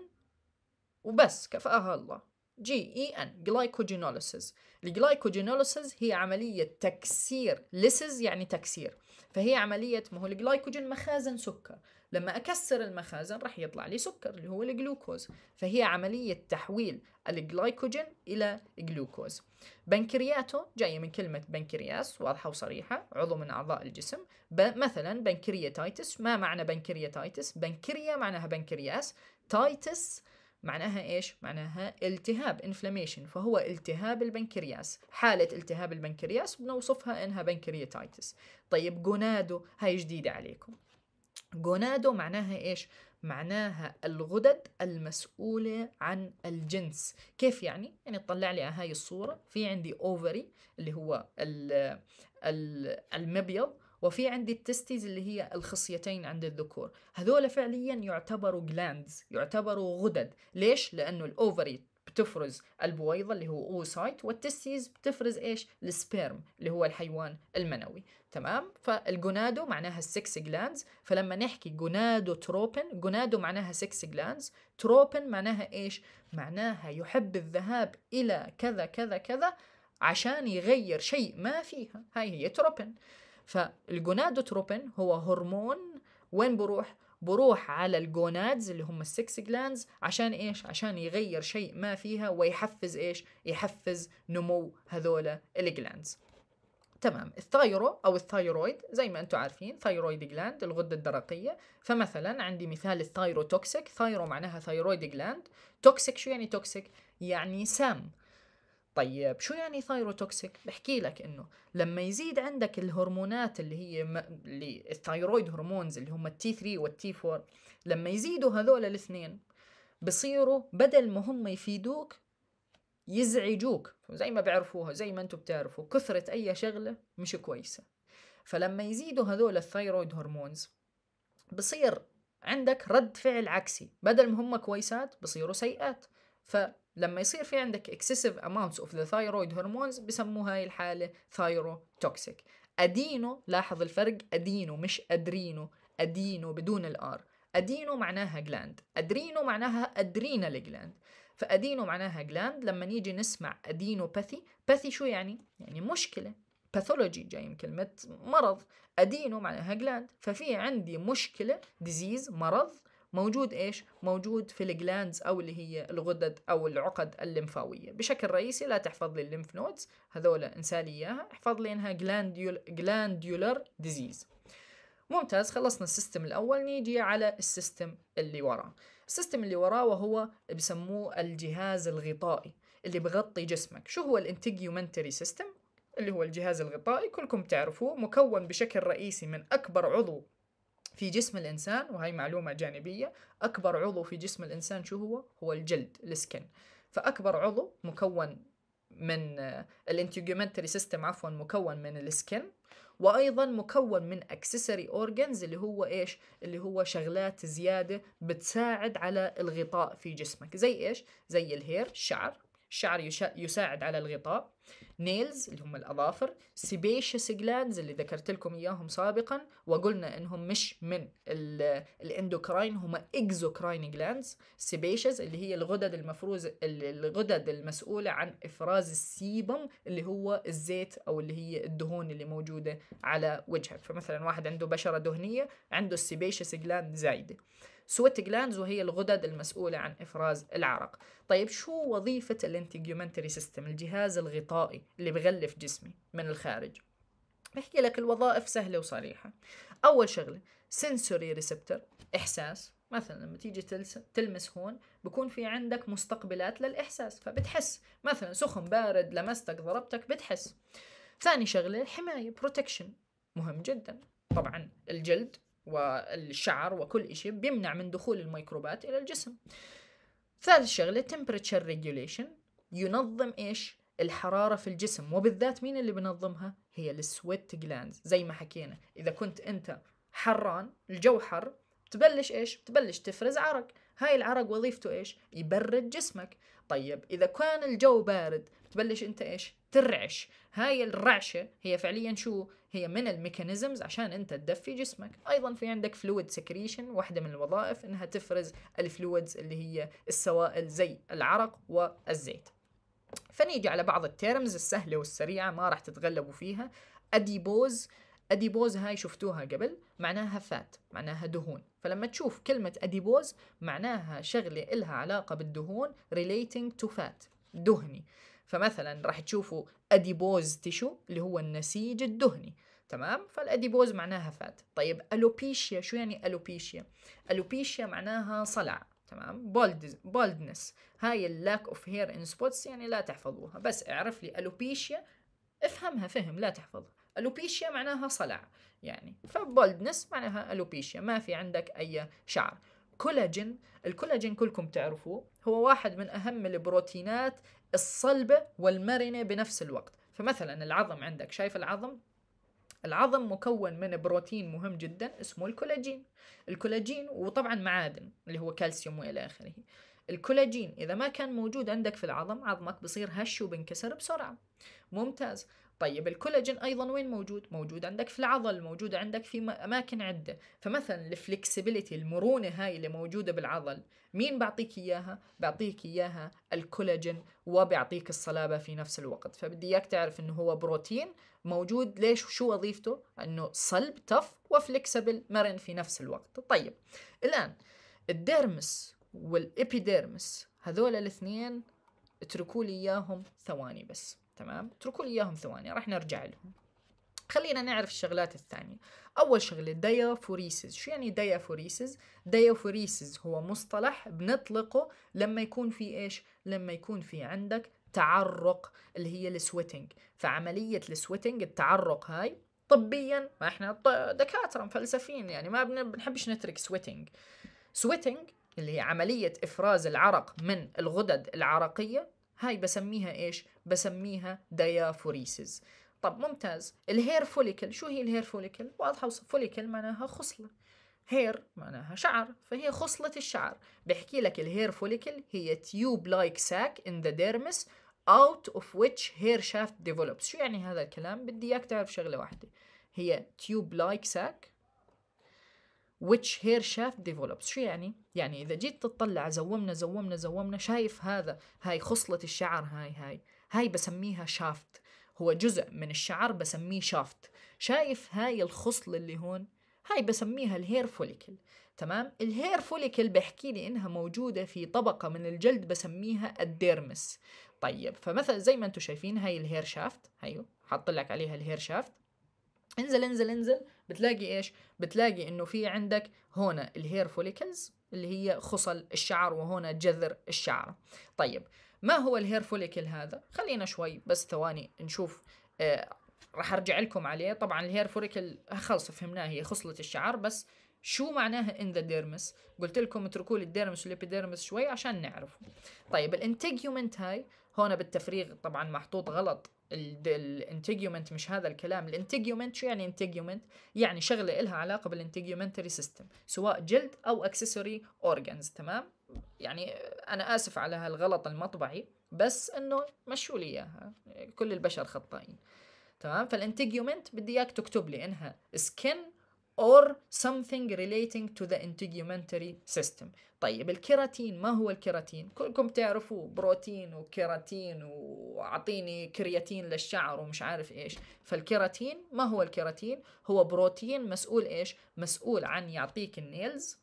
وبس كفاها الله جي اي ان جلايكوجينوليسيس الجلايكوجينوليسيس هي عمليه تكسير لسز يعني تكسير فهي عمليه ما هو الجلايكوجين مخازن سكر لما اكسر المخازن راح يطلع لي سكر اللي هو الجلوكوز فهي عمليه تحويل الجلايكوجين الى جلوكوز بنكرياته جايه من كلمه بنكرياس واضحه وصريحه عضو من اعضاء الجسم مثلا بنكرياتايتس ما معنى بنكرياتايتس بنكريا معناها بنكرياس تايتس معناها ايش؟ معناها التهاب انفلاميشن فهو التهاب البنكرياس، حالة التهاب البنكرياس بنوصفها انها بنكرياتيتس. طيب جونادو هاي جديدة عليكم. جونادو معناها ايش؟ معناها الغدد المسؤولة عن الجنس، كيف يعني؟ يعني تطلع لي على هاي الصورة، في عندي اوفري اللي هو المبيض وفي عندي التستيز اللي هي الخصيتين عند الذكور هذول فعليا يعتبروا جلاندز يعتبروا غدد ليش لانه الاوفري بتفرز البويضه اللي هو اوسايت والتستيز بتفرز ايش السبيرم اللي هو الحيوان المنوي تمام فالجونادو معناها السكس جلاندز فلما نحكي جونادو تروبن جونادو معناها سكس جلاندز تروبن معناها ايش معناها يحب الذهاب الى كذا كذا كذا عشان يغير شيء ما فيها هاي هي تروبن فالجونادوتروبين هو هرمون وين بروح؟ بروح على الجونادز اللي هم السكس جلاندز عشان ايش؟ عشان يغير شيء ما فيها ويحفز ايش؟ يحفز نمو هذول الجلاندز. تمام الثايرو او الثايرويد زي ما انتم عارفين ثايرويد جلاند الغده الدرقيه فمثلا عندي مثال توكسيك ثايرو معناها ثايرويد جلاند توكسيك شو يعني توكسيك يعني سام طيب شو يعني ثايروتوكسيك بحكي لك انه لما يزيد عندك الهرمونات اللي هي م... اللي الثايرويد هرمونز اللي هم التي 3 والتي 4 لما يزيدوا هذول الاثنين بصيروا بدل ما هم يفيدوك يزعجوك زي ما بيعرفوها زي ما انتم بتعرفوا كثرة اي شغلة مش كويسة فلما يزيدوا هذول الثايرويد هرمونز بصير عندك رد فعل عكسي بدل ما هم كويسات بصيروا سيئات ف لما يصير في عندك اكسسيف اماونتس اوف ذا ثايرويد هرمونز بسموها هاي الحالة توكسيك أدينو لاحظ الفرق أدينو مش أدرينو أدينو بدون الآر أدينو معناها جلاند أدرينو معناها أدرينال جلاند فأدينو معناها جلاند لما نيجي نسمع أدينوباثي باثي شو يعني؟ يعني مشكلة باثولوجي جاي من كلمة مرض أدينو معناها جلاند ففي عندي مشكلة ديزيز مرض موجود ايش؟ موجود في الجلاندز او اللي هي الغدد او العقد الليمفاويه بشكل رئيسي لا تحفظ لي الليمف نودز هذول انسى لي اياها احفظ لي انها جلانديول جلانديولر ديزيز ممتاز خلصنا السيستم الاول نيجي على السيستم اللي وراه السيستم اللي وراه وهو بسموه الجهاز الغطائي اللي بغطي جسمك شو هو الانتجيومنتري سيستم اللي هو الجهاز الغطائي كلكم تعرفوه مكون بشكل رئيسي من اكبر عضو في جسم الإنسان وهي معلومة جانبية أكبر عضو في جسم الإنسان شو هو؟ هو الجلد السكن فأكبر عضو مكون من آه، الانتيجومنتري سيستم عفوا مكون من السكن وايضا مكون من اكسسوري اورجنز اللي هو ايش اللي هو شغلات زياده بتساعد على الغطاء في جسمك زي ايش زي الهير الشعر الشعر يساعد على الغطاء نيلز اللي هم الاظافر سيبيشس جلاندز اللي ذكرت لكم اياهم سابقا وقلنا انهم مش من الاندوكراين هم اكزوكراين جلاندز سيبيشس اللي هي الغدد المفروز الغدد المسؤوله عن افراز السيبم اللي هو الزيت او اللي هي الدهون اللي موجوده على وجهك فمثلا واحد عنده بشره دهنيه عنده السيبيشس جلاند زايده سويت جلاندز وهي الغدد المسؤولة عن إفراز العرق طيب شو وظيفة الانتيجيومنتري سيستم الجهاز الغطائي اللي بغلف جسمي من الخارج بحكي لك الوظائف سهلة وصريحة أول شغلة سنسوري ريسبتر إحساس مثلا لما تيجي تلمس هون بكون في عندك مستقبلات للإحساس فبتحس مثلا سخن بارد لمستك ضربتك بتحس ثاني شغلة حماية بروتكشن مهم جدا طبعا الجلد والشعر وكل شيء بيمنع من دخول الميكروبات الى الجسم ثالث شغله temperature regulation ينظم ايش الحراره في الجسم وبالذات مين اللي بنظمها هي السويت جلاندز زي ما حكينا اذا كنت انت حران الجو حر تبلش ايش تبلش تفرز عرق هاي العرق وظيفته ايش يبرد جسمك طيب اذا كان الجو بارد تبلش انت ايش ترعش هاي الرعشة هي فعليا شو هي من الميكانيزمز عشان انت تدفي جسمك ايضا في عندك فلويد سكريشن واحدة من الوظائف انها تفرز الفلويدز اللي هي السوائل زي العرق والزيت فنيجي على بعض التيرمز السهلة والسريعة ما راح تتغلبوا فيها أديبوز أديبوز هاي شفتوها قبل معناها فات معناها دهون فلما تشوف كلمة أديبوز معناها شغلة إلها علاقة بالدهون relating to fat دهني فمثلا راح تشوفوا اديبوز تيشو اللي هو النسيج الدهني تمام فالاديبوز معناها فات طيب الوبيشيا شو يعني الوبيشيا الوبيشيا معناها صلع تمام بولد بولدنس هاي اللاك اوف هير ان سبوتس يعني لا تحفظوها بس اعرف لي الوبيشيا افهمها فهم لا تحفظها الوبيشيا معناها صلع يعني فبولدنس معناها الوبيشيا ما في عندك اي شعر كولاجين الكولاجين كلكم تعرفوه هو واحد من اهم البروتينات الصلبة والمرنة بنفس الوقت فمثلا العظم عندك شايف العظم العظم مكون من بروتين مهم جدا اسمه الكولاجين الكولاجين وطبعا معادن اللي هو كالسيوم والى اخره الكولاجين اذا ما كان موجود عندك في العظم عظمك بصير هش وبنكسر بسرعه ممتاز طيب الكولاجين ايضا وين موجود موجود عندك في العضل موجود عندك في اماكن عده فمثلا الفلكسبيليتي المرونه هاي اللي موجوده بالعضل مين بعطيك اياها بعطيك اياها الكولاجين وبيعطيك الصلابه في نفس الوقت فبدي اياك تعرف انه هو بروتين موجود ليش وشو وظيفته انه صلب تف وفلكسبل مرن في نفس الوقت طيب الان الديرمس والابيديرمس هذول الاثنين اتركوا لي اياهم ثواني بس تمام اتركوا لي اياهم ثواني راح نرجع لهم خلينا نعرف الشغلات الثانية أول شغلة ديافوريسز شو يعني ديافوريسز؟ ديافوريسز هو مصطلح بنطلقه لما يكون في إيش؟ لما يكون في عندك تعرق اللي هي السويتنج فعملية السويتنج التعرق هاي طبيا ما احنا دكاترة مفلسفين يعني ما بنحبش نترك سويتنج سويتنج اللي هي عملية إفراز العرق من الغدد العرقية هاي بسميها ايش بسميها ديافوريسز طب ممتاز الهير فوليكل شو هي الهير فوليكل واضحه فوليكل معناها خصله هير معناها شعر فهي خصلة الشعر بحكي لك الهير فوليكل هي تيوب لايك ساك ان ذا ديرمس اوت اوف ويتش هير شافت ديفلوبس شو يعني هذا الكلام بدي اياك تعرف شغلة واحدة هي تيوب لايك ساك which hair shaft develops شو يعني؟ يعني إذا جيت تطلع زومنا زومنا زومنا شايف هذا هاي خصلة الشعر هاي هاي هاي بسميها شافت هو جزء من الشعر بسميه شافت شايف هاي الخصلة اللي هون هاي بسميها الهير فوليكل تمام الهير فوليكل بحكي لي انها موجودة في طبقة من الجلد بسميها الديرمس طيب فمثلا زي ما انتم شايفين هاي الهير شافت هيو حاط لك عليها الهير شافت انزل انزل انزل بتلاقي ايش بتلاقي انه في عندك هنا الهير فوليكلز اللي هي خصل الشعر وهنا جذر الشعر طيب ما هو الهير فوليكل هذا خلينا شوي بس ثواني نشوف آه راح ارجع لكم عليه طبعا الهير فوليكل خلص فهمناه هي خصله الشعر بس شو معناها ان ذا ديرمس قلت لكم اتركوا لي الديرمس والابيديرمس شوي عشان نعرفه طيب الانتجيومنت هاي هنا بالتفريغ طبعا محطوط غلط الانتجيومنت مش هذا الكلام الانتجيومنت شو يعني انتجيومنت يعني شغله إلها علاقه بالانتجيومنتري سيستم سواء جلد او اكسسوري اورجانز تمام يعني انا اسف على هالغلط المطبعي بس انه مشوا لي اياها كل البشر خطائين تمام فالانتجيومنت بدي اياك تكتب لي انها سكن or something relating to the integumentary system طيب الكيراتين ما هو الكيراتين كلكم تعرفوا بروتين وكيراتين واعطيني كرياتين للشعر ومش عارف ايش فالكيراتين ما هو الكيراتين هو بروتين مسؤول ايش مسؤول عن يعطيك النيلز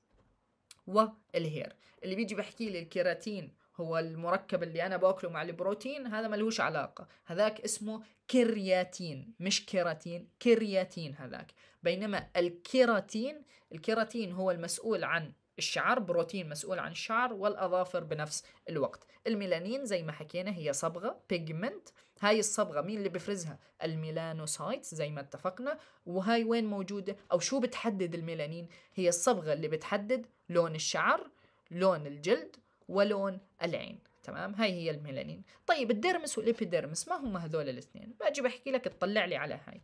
والهير اللي بيجي بحكي لي الكيراتين هو المركب اللي انا باكله مع البروتين هذا ملهوش علاقه هذاك اسمه كرياتين مش كيراتين كرياتين هذاك بينما الكيراتين الكيراتين هو المسؤول عن الشعر بروتين مسؤول عن الشعر والأظافر بنفس الوقت الميلانين زي ما حكينا هي صبغة بيجمنت هاي الصبغة مين اللي بفرزها الميلانوسايتس زي ما اتفقنا وهاي وين موجودة أو شو بتحدد الميلانين هي الصبغة اللي بتحدد لون الشعر لون الجلد ولون العين تمام هاي هي الميلانين طيب الديرمس والإبيديرمس ما هم هذول الاثنين باجي بحكي لك تطلع لي على هاي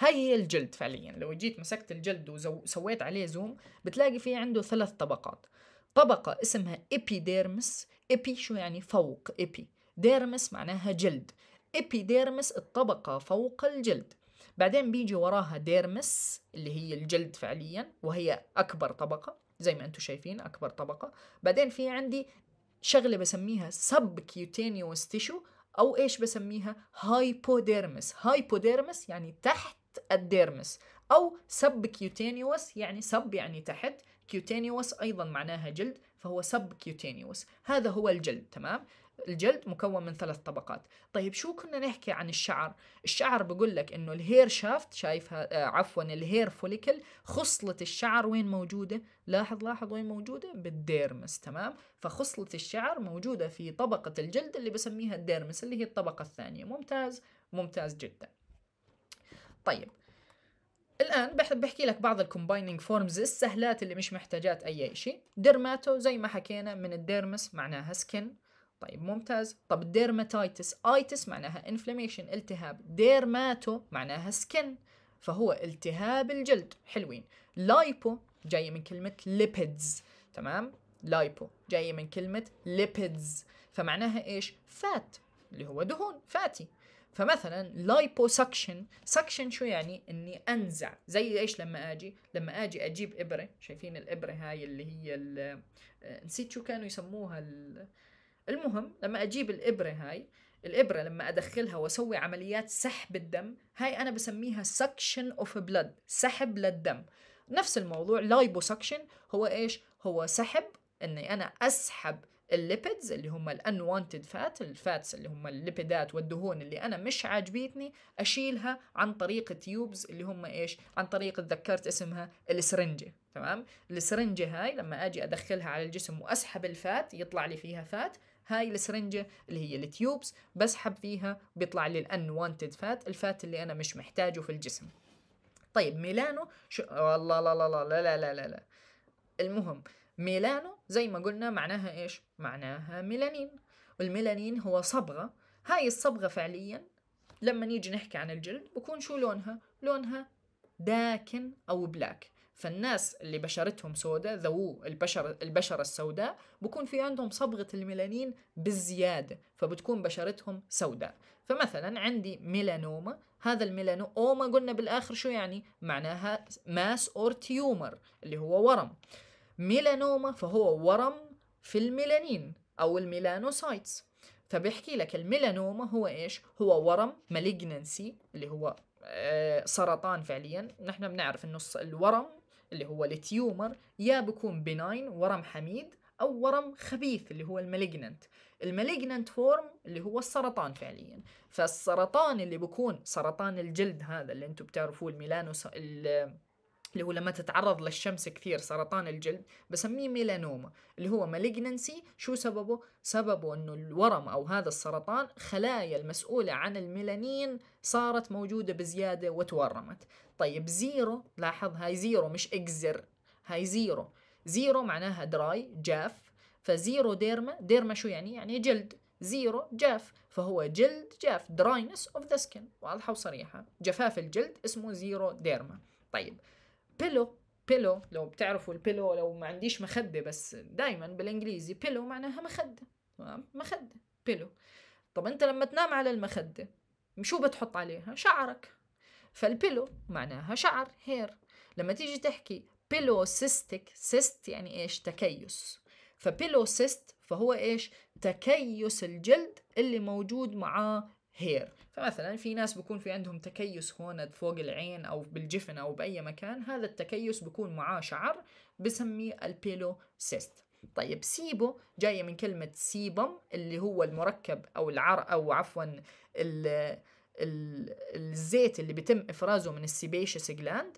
هاي هي الجلد فعليا لو جيت مسكت الجلد وسويت عليه زوم بتلاقي في عنده ثلاث طبقات طبقة اسمها إبيديرمس إبي شو يعني فوق إبي ديرمس معناها جلد إبيديرمس الطبقة فوق الجلد بعدين بيجي وراها ديرمس اللي هي الجلد فعليا وهي أكبر طبقة زي ما أنتم شايفين أكبر طبقة بعدين في عندي شغلة بسميها سب كيوتينيوس تيشو أو إيش بسميها هايبوديرمس هايبوديرمس يعني تحت الديرمس أو سب كيوتينيوس يعني سب يعني تحت كيوتينيوس أيضا معناها جلد فهو سب كيوتينيوس هذا هو الجلد تمام الجلد مكون من ثلاث طبقات طيب شو كنا نحكي عن الشعر الشعر بقول لك انه الهير شافت شايفها آه عفوا الهير فوليكل خصلة الشعر وين موجودة لاحظ لاحظ وين موجودة بالديرمس تمام فخصلة الشعر موجودة في طبقة الجلد اللي بسميها الديرمس اللي هي الطبقة الثانية ممتاز ممتاز جدا طيب الان بحكي لك بعض الكومبايننج فورمز السهلات اللي مش محتاجات اي شيء ديرماتو زي ما حكينا من الديرمس معناها سكن طيب ممتاز طب الديرماتايتس ايتس معناها انفلاميشن التهاب ديرماتو معناها سكن فهو التهاب الجلد حلوين لايبو جايه من كلمه ليبيدز تمام لايبو جايه من كلمه ليبيدز فمعناها ايش فات اللي هو دهون فاتي فمثلا لايبوسكشن سكشن شو يعني اني انزع زي ايش لما اجي لما اجي اجيب ابره شايفين الابره هاي اللي هي آه، نسيت شو كانوا يسموها المهم لما اجيب الابره هاي الابره لما ادخلها واسوي عمليات سحب الدم هاي انا بسميها سكشن اوف بلاد سحب للدم نفس الموضوع لايبوسكشن هو ايش هو سحب اني انا اسحب الليبيدز اللي هم الانوانتد فات الفاتس اللي هم الليبيدات والدهون اللي انا مش عاجبيتني اشيلها عن طريق تيوبز اللي هم ايش عن طريق تذكرت اسمها السرنجه تمام السرنجه هاي لما اجي ادخلها على الجسم واسحب الفات يطلع لي فيها فات هاي السرنجه اللي هي التيوبز بسحب فيها بيطلع لي الانوانتد فات الفات اللي انا مش محتاجه في الجسم طيب ميلانو شو... والله لا لا لا لا لا لا لا, لا. المهم ميلانو زي ما قلنا معناها إيش؟ معناها ميلانين والميلانين هو صبغة هاي الصبغة فعليا لما نيجي نحكي عن الجلد بكون شو لونها؟ لونها داكن أو بلاك فالناس اللي بشرتهم سوداء ذوو البشر البشرة السوداء بكون في عندهم صبغة الميلانين بالزيادة فبتكون بشرتهم سوداء فمثلا عندي ميلانوما هذا الميلانوما قلنا بالآخر شو يعني معناها ماس أور تيومر اللي هو ورم ميلانوما فهو ورم في الميلانين أو الميلانوسايتس فبيحكي لك الميلانوما هو إيش؟ هو ورم مالجنسي اللي هو آه، سرطان فعليا نحن بنعرف انه الورم اللي هو التيومر يا بكون بناين ورم حميد او ورم خبيث اللي هو المالجننت المالجننت فورم اللي هو السرطان فعليا فالسرطان اللي بكون سرطان الجلد هذا اللي انتم بتعرفوه الميلانوس اللي هو لما تتعرض للشمس كثير سرطان الجلد بسميه ميلانوما اللي هو مالجننسي شو سببه؟ سببه انه الورم او هذا السرطان خلايا المسؤولة عن الميلانين صارت موجودة بزيادة وتورمت طيب زيرو لاحظ هاي زيرو مش اكزر هاي زيرو زيرو معناها دراي جاف فزيرو ديرما ديرما شو يعني؟ يعني جلد زيرو جاف فهو جلد جاف دراينس اوف ذا سكن واضحة وصريحة جفاف الجلد اسمه زيرو ديرما طيب بيلو بيلو لو بتعرفوا البيلو لو ما عنديش مخده بس دائما بالانجليزي بيلو معناها مخده تمام مخده بيلو طب انت لما تنام على المخده شو بتحط عليها شعرك فالبيلو معناها شعر هير لما تيجي تحكي بيلو سيستك سيست يعني ايش تكيس فبيلو سيست فهو ايش تكيس الجلد اللي موجود معاه هير فمثلا في ناس بكون في عندهم تكيس هون فوق العين او بالجفن او باي مكان هذا التكيس بكون معاه شعر بسميه البيلو سيست طيب سيبو جايه من كلمه سيبم اللي هو المركب او العر او عفوا ال الزيت اللي بيتم افرازه من السيبيشس جلاند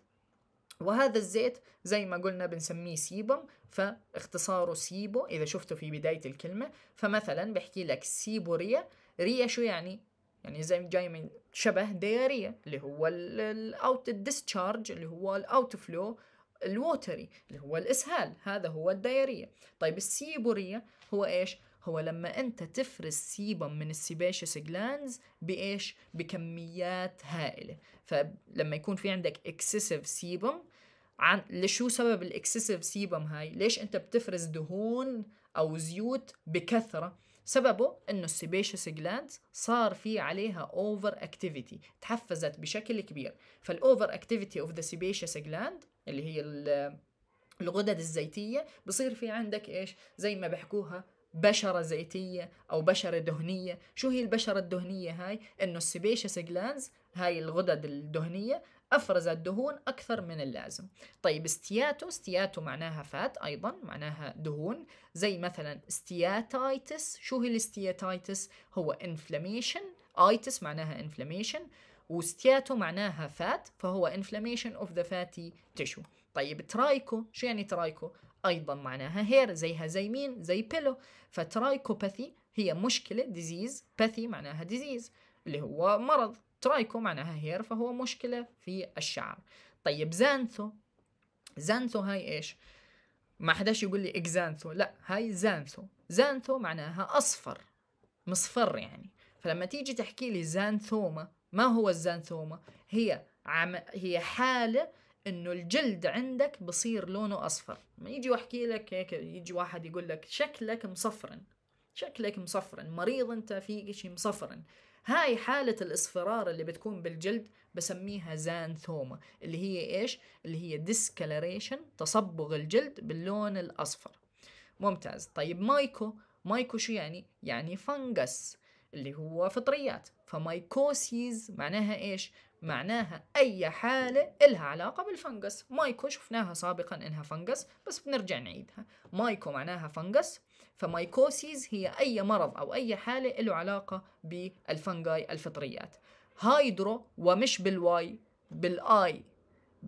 وهذا الزيت زي ما قلنا بنسميه سيبم فاختصاره سيبو اذا شفته في بدايه الكلمه فمثلا بحكي لك سيبوريا ريا شو يعني يعني زي جاي من شبه ديارية اللي هو الاوت الديسشارج اللي هو الاوت فلو الووتري اللي هو الاسهال هذا هو الديارية طيب السيبورية هو ايش هو لما انت تفرز سيبم من السيباشيس جلانز بايش بكميات هائله فلما يكون في عندك اكسسيف سيبم عن لشو سبب الاكسسيف سيبم هاي ليش انت بتفرز دهون او زيوت بكثره سببه انه السيبيشس جلاندز صار في عليها اوفر اكتيفيتي تحفزت بشكل كبير فالاوفر اكتيفيتي اوف ذا سيبيشس جلاند اللي هي الغدد الزيتيه بصير في عندك ايش زي ما بحكوها بشره زيتيه او بشره دهنيه شو هي البشره الدهنيه هاي انه السيبيشس جلاندز هاي الغدد الدهنيه أفرز الدهون أكثر من اللازم طيب استياتو استياتو معناها فات أيضا معناها دهون زي مثلا استياتايتس شو هي الاستياتايتس هو انفلاميشن ايتس معناها انفلاميشن وستياتو معناها فات فهو انفلاميشن اوف ذا فاتي تشو طيب ترايكو شو يعني ترايكو ايضا معناها هير زيها زي مين زي بيلو فترايكوباثي هي مشكله ديزيز باثي معناها ديزيز اللي هو مرض سترايكو معناها هير فهو مشكلة في الشعر طيب زانثو زانثو هاي ايش ما حداش يقول لي اكزانثو لا هاي زانثو زانثو معناها اصفر مصفر يعني فلما تيجي تحكي لي زانثوما ما هو الزانثوما هي عم هي حاله انه الجلد عندك بصير لونه اصفر ما يجي واحكي لك هيك يجي واحد يقول لك شكلك مصفرن شكلك مصفرن مريض انت فيك شيء مصفرن هاي حالة الاصفرار اللي بتكون بالجلد بسميها زانثوما اللي هي ايش؟ اللي هي ديسكلريشن تصبغ الجلد باللون الاصفر ممتاز طيب مايكو مايكو شو يعني؟ يعني فنجس اللي هو فطريات فمايكوسيز معناها ايش؟ معناها أي حالة إلها علاقة بالفنجس مايكو شفناها سابقا إنها فنجس بس بنرجع نعيدها مايكو معناها فنجس فمايكوسيز هي أي مرض أو أي حالة له علاقة بالفنجاي الفطريات هايدرو ومش بالواي بالآي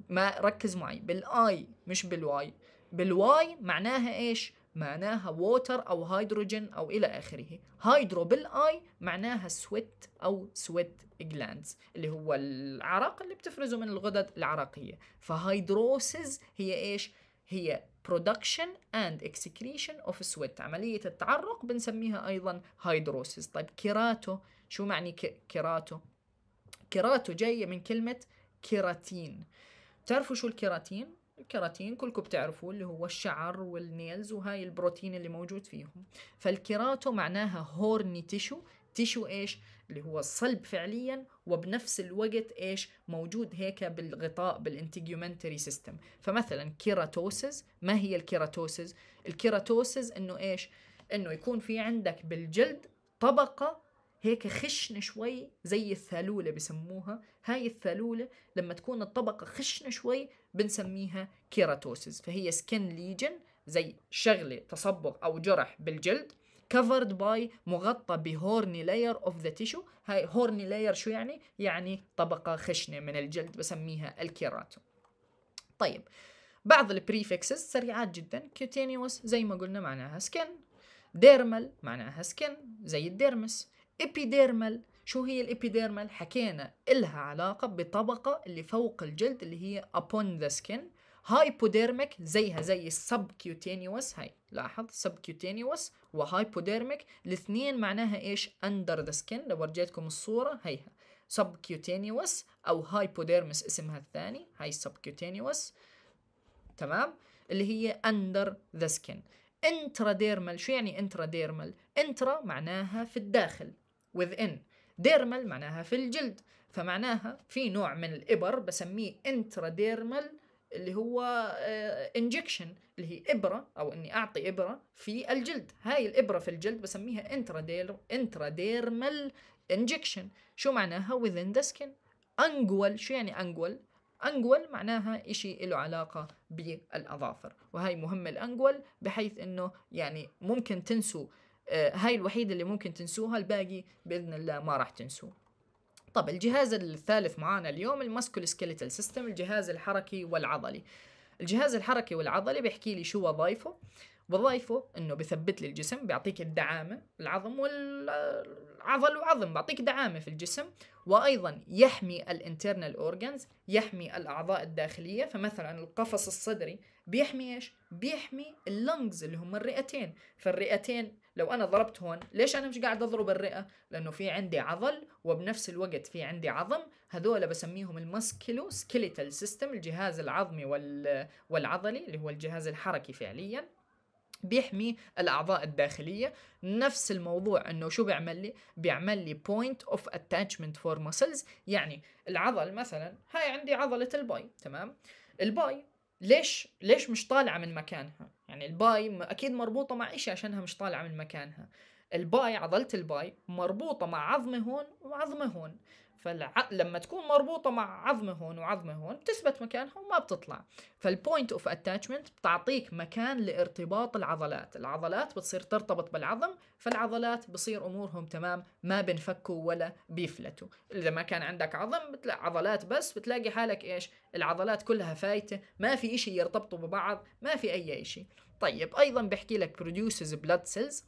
ما ركز معي بالآي مش بالواي بالواي معناها إيش؟ معناها ووتر أو هيدروجين أو إلى آخره هيدرو بالآي معناها سويت أو سويت جلاندز اللي هو العرق اللي بتفرزه من الغدد العرقية فهيدروسز هي إيش هي production and excretion of sweat عملية التعرق بنسميها أيضا هيدروسيس طيب كيراتو شو معني كيراتو؟ كيراتو جاية من كلمة كيراتين تعرفوا شو الكيراتين؟ الكيراتين كلكم بتعرفوه اللي هو الشعر والنيلز وهاي البروتين اللي موجود فيهم فالكيراتو معناها هورني تيشو تيشو ايش؟ اللي هو صلب فعليا وبنفس الوقت ايش موجود هيك بالغطاء بالانتيجيومنتري سيستم فمثلا كيراتوسز ما هي الكيراتوسز الكيراتوسز انه ايش انه يكون في عندك بالجلد طبقه هيك خشنة شوي زي الثالولة بسموها هاي الثالولة لما تكون الطبقة خشنة شوي بنسميها كيراتوسز فهي سكن ليجن زي شغلة تصبغ أو جرح بالجلد كفرد باي مغطى بهورني لاير اوف ذا تيشو هاي هورني لاير شو يعني يعني طبقه خشنه من الجلد بسميها الكيراتو طيب بعض البريفكسز سريعات جدا كيوتينيوس زي ما قلنا معناها سكن ديرمال معناها سكن زي الديرمس ابيديرمال شو هي الابيديرمال حكينا إلها علاقة بطبقة اللي فوق الجلد اللي هي upon the skin هايبوديرميك زيها زي السب كيوتينيوس هاي لاحظ سب كيوتينيوس وهايبوديرميك الاثنين معناها ايش اندر ذا سكن لو ورجيتكم الصوره هيها سب كيوتينيوس او هايبوديرمس اسمها الثاني هاي سب كيوتينيوس تمام اللي هي اندر ذا سكن انتراديرمال شو يعني انتراديرمال انترا معناها في الداخل within ديرمال معناها في الجلد فمعناها في نوع من الإبر بسميه انتراديرمال اللي هو انجكشن آه، اللي هي ابره او اني اعطي ابره في الجلد هاي الابره في الجلد بسميها انترادير انتراديرمال انجكشن شو معناها within the skin انجول شو يعني انجول انجول معناها إشي له علاقة بالأظافر وهي مهمة الأنجول بحيث أنه يعني ممكن تنسوا آه، هاي الوحيدة اللي ممكن تنسوها الباقي بإذن الله ما راح تنسوه طب الجهاز الثالث معانا اليوم الماسكول سكيلتال سيستم الجهاز الحركي والعضلي الجهاز الحركي والعضلي بيحكي لي شو وظائفه وظائفه انه بثبت لي الجسم بيعطيك الدعامه العظم والعضل وعظم بيعطيك دعامه في الجسم وايضا يحمي الانترنال اورجانز يحمي الاعضاء الداخليه فمثلا القفص الصدري بيحمي ايش بيحمي اللنجز اللي هم الرئتين فالرئتين لو انا ضربت هون ليش انا مش قاعد اضرب الرئه لانه في عندي عضل وبنفس الوقت في عندي عظم هذول بسميهم المسكيلو سكيليتال سيستم الجهاز العظمي والعضلي اللي هو الجهاز الحركي فعليا بيحمي الاعضاء الداخليه نفس الموضوع انه شو بيعمل لي بيعمل لي بوينت اوف اتاتشمنت فور ماسلز يعني العضل مثلا هاي عندي عضله الباي تمام الباي ليش ليش مش طالعه من مكانها يعني الباي اكيد مربوطه مع شيء عشانها مش طالعه من مكانها الباي عضله الباي مربوطه مع عظمه هون وعظمه هون فالع... لما تكون مربوطة مع عظمة هون وعظمة هون بتثبت مكانها وما بتطلع فالبوينت اوف اتاتشمنت بتعطيك مكان لارتباط العضلات العضلات بتصير ترتبط بالعظم فالعضلات بصير امورهم تمام ما بنفكوا ولا بيفلتوا اذا ما كان عندك عظم بتلاقي عضلات بس بتلاقي حالك ايش العضلات كلها فايتة ما في شيء يرتبطوا ببعض ما في اي شيء طيب ايضا بحكي لك produces blood cells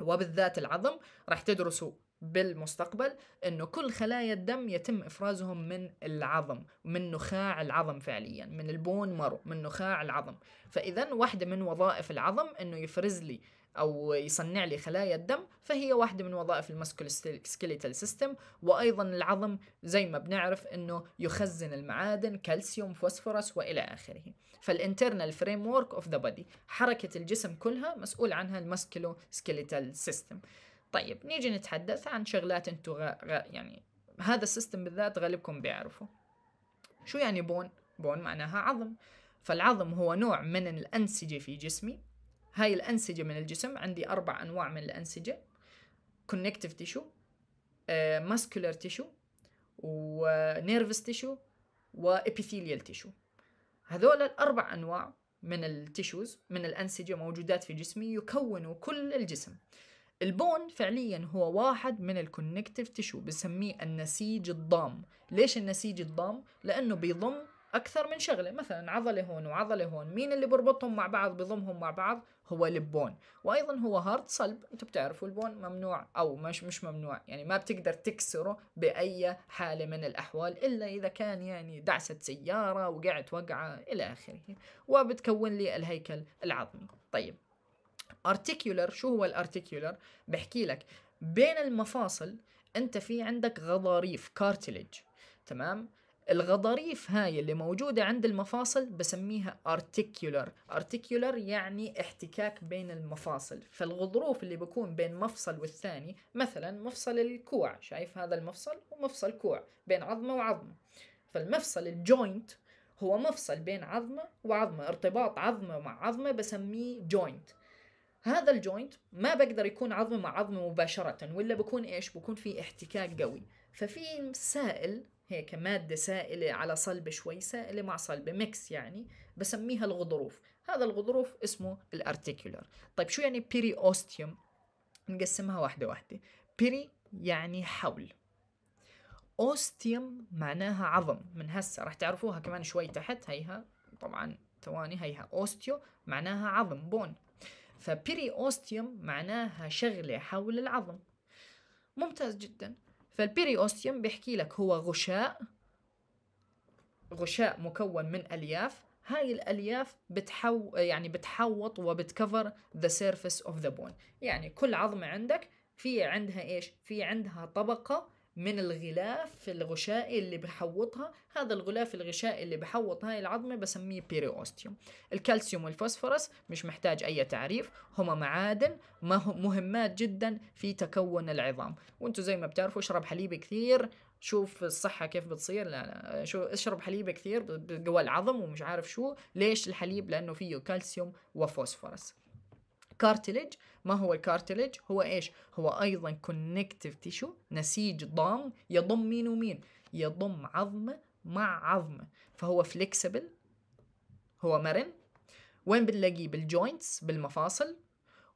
وبالذات العظم راح تدرسوا بالمستقبل انه كل خلايا الدم يتم افرازهم من العظم من نخاع العظم فعليا من البون مرو من نخاع العظم فاذا واحده من وظائف العظم انه يفرز لي او يصنع لي خلايا الدم فهي واحده من وظائف المسكولسكيليتال سيستم وايضا العظم زي ما بنعرف انه يخزن المعادن كالسيوم فوسفورس والى اخره فالانترنال فريم ورك اوف ذا بودي حركه الجسم كلها مسؤول عنها المسكولو سكيليتال سيستم طيب نيجي نتحدث عن شغلات انتو غ... غ... يعني هذا السيستم بالذات غالبكم بيعرفه شو يعني بون؟ بون معناها عظم فالعظم هو نوع من الأنسجة في جسمي هاي الأنسجة من الجسم عندي أربع أنواع من الأنسجة كونكتيف تيشو ماسكولار تيشو ونيرفس تيشو وإبيثيليال تيشو هذول الأربع أنواع من التيشوز من الأنسجة موجودات في جسمي يكونوا كل الجسم البون فعليا هو واحد من الكونكتيف تشو بسميه النسيج الضام ليش النسيج الضام لانه بيضم اكثر من شغله مثلا عضله هون وعضله هون مين اللي بربطهم مع بعض بيضمهم مع بعض هو البون وايضا هو هارد صلب انتم بتعرفوا البون ممنوع او مش مش ممنوع يعني ما بتقدر تكسره باي حاله من الاحوال الا اذا كان يعني دعست سياره وقعت وقعه الى اخره وبتكون لي الهيكل العظمي طيب ارتيكيولر شو هو الارتيكيولر بحكي لك بين المفاصل انت في عندك غضاريف كارتلج تمام الغضاريف هاي اللي موجودة عند المفاصل بسميها articular articular يعني احتكاك بين المفاصل فالغضروف اللي بكون بين مفصل والثاني مثلا مفصل الكوع شايف هذا المفصل ومفصل كوع بين عظمة وعظمة فالمفصل الجوينت هو مفصل بين عظمة وعظمة ارتباط عظمة مع عظمة بسميه جوينت هذا الجوينت ما بقدر يكون عظم مع عظم مباشرة ولا بكون ايش بكون في احتكاك قوي ففي سائل هيك مادة سائلة على صلبة شوي سائلة مع صلبة ميكس يعني بسميها الغضروف هذا الغضروف اسمه الارتيكولار طيب شو يعني بيري اوستيوم نقسمها واحدة واحدة بيري يعني حول اوستيوم معناها عظم من هسه رح تعرفوها كمان شوي تحت هيها طبعا ثواني هيها اوستيو معناها عظم بون فبيري أوستيوم معناها شغلة حول العظم ممتاز جدا فالبيري أوستيوم بيحكي لك هو غشاء غشاء مكون من ألياف هاي الألياف بتحو يعني بتحوط وبتكفر the surface of the bone يعني كل عظمة عندك في عندها إيش في عندها طبقة من الغلاف الغشائي اللي بحوطها هذا الغلاف الغشائي اللي بحوط هاي العظمة بسميه بيري أوستيوم الكالسيوم والفوسفورس مش محتاج أي تعريف هما معادن مهمات جدا في تكون العظام وانتو زي ما بتعرفوا اشرب حليب كثير شوف الصحة كيف بتصير لا لا شو اشرب حليب كثير بتقوى العظم ومش عارف شو ليش الحليب لأنه فيه كالسيوم وفوسفورس كارتلج ما هو الكارتلج هو ايش هو ايضا كونكتيف تيشو نسيج ضام يضم مين ومين يضم عظمه مع عظمه فهو فليكسبل هو مرن وين بنلاقيه بالجوينتس بالمفاصل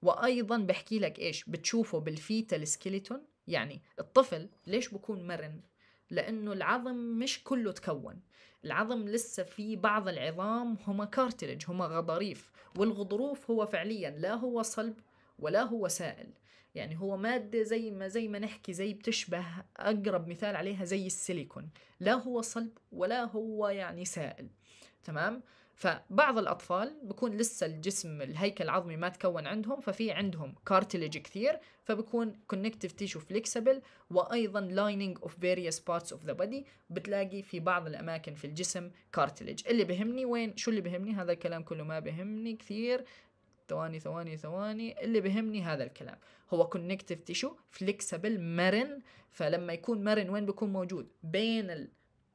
وايضا بحكي لك ايش بتشوفه بالفيتال سكيلتون يعني الطفل ليش بكون مرن لأنه العظم مش كله تكون العظم لسه في بعض العظام هما كارتلج هما غضاريف والغضروف هو فعليا لا هو صلب ولا هو سائل يعني هو مادة زي ما زي ما نحكي زي بتشبه أقرب مثال عليها زي السيليكون لا هو صلب ولا هو يعني سائل تمام فبعض الأطفال بكون لسه الجسم الهيكل العظمي ما تكون عندهم ففي عندهم كارتلج كثير فبكون كونكتيف تيشو فليكسبل وأيضا لايننج اوف فيريوس بارتس اوف ذا بودي بتلاقي في بعض الأماكن في الجسم كارتلج اللي بهمني وين شو اللي بهمني هذا الكلام كله ما بهمني كثير ثواني ثواني ثواني اللي بهمني هذا الكلام هو كونكتيف تيشو فليكسبل مرن فلما يكون مرن وين بيكون موجود بين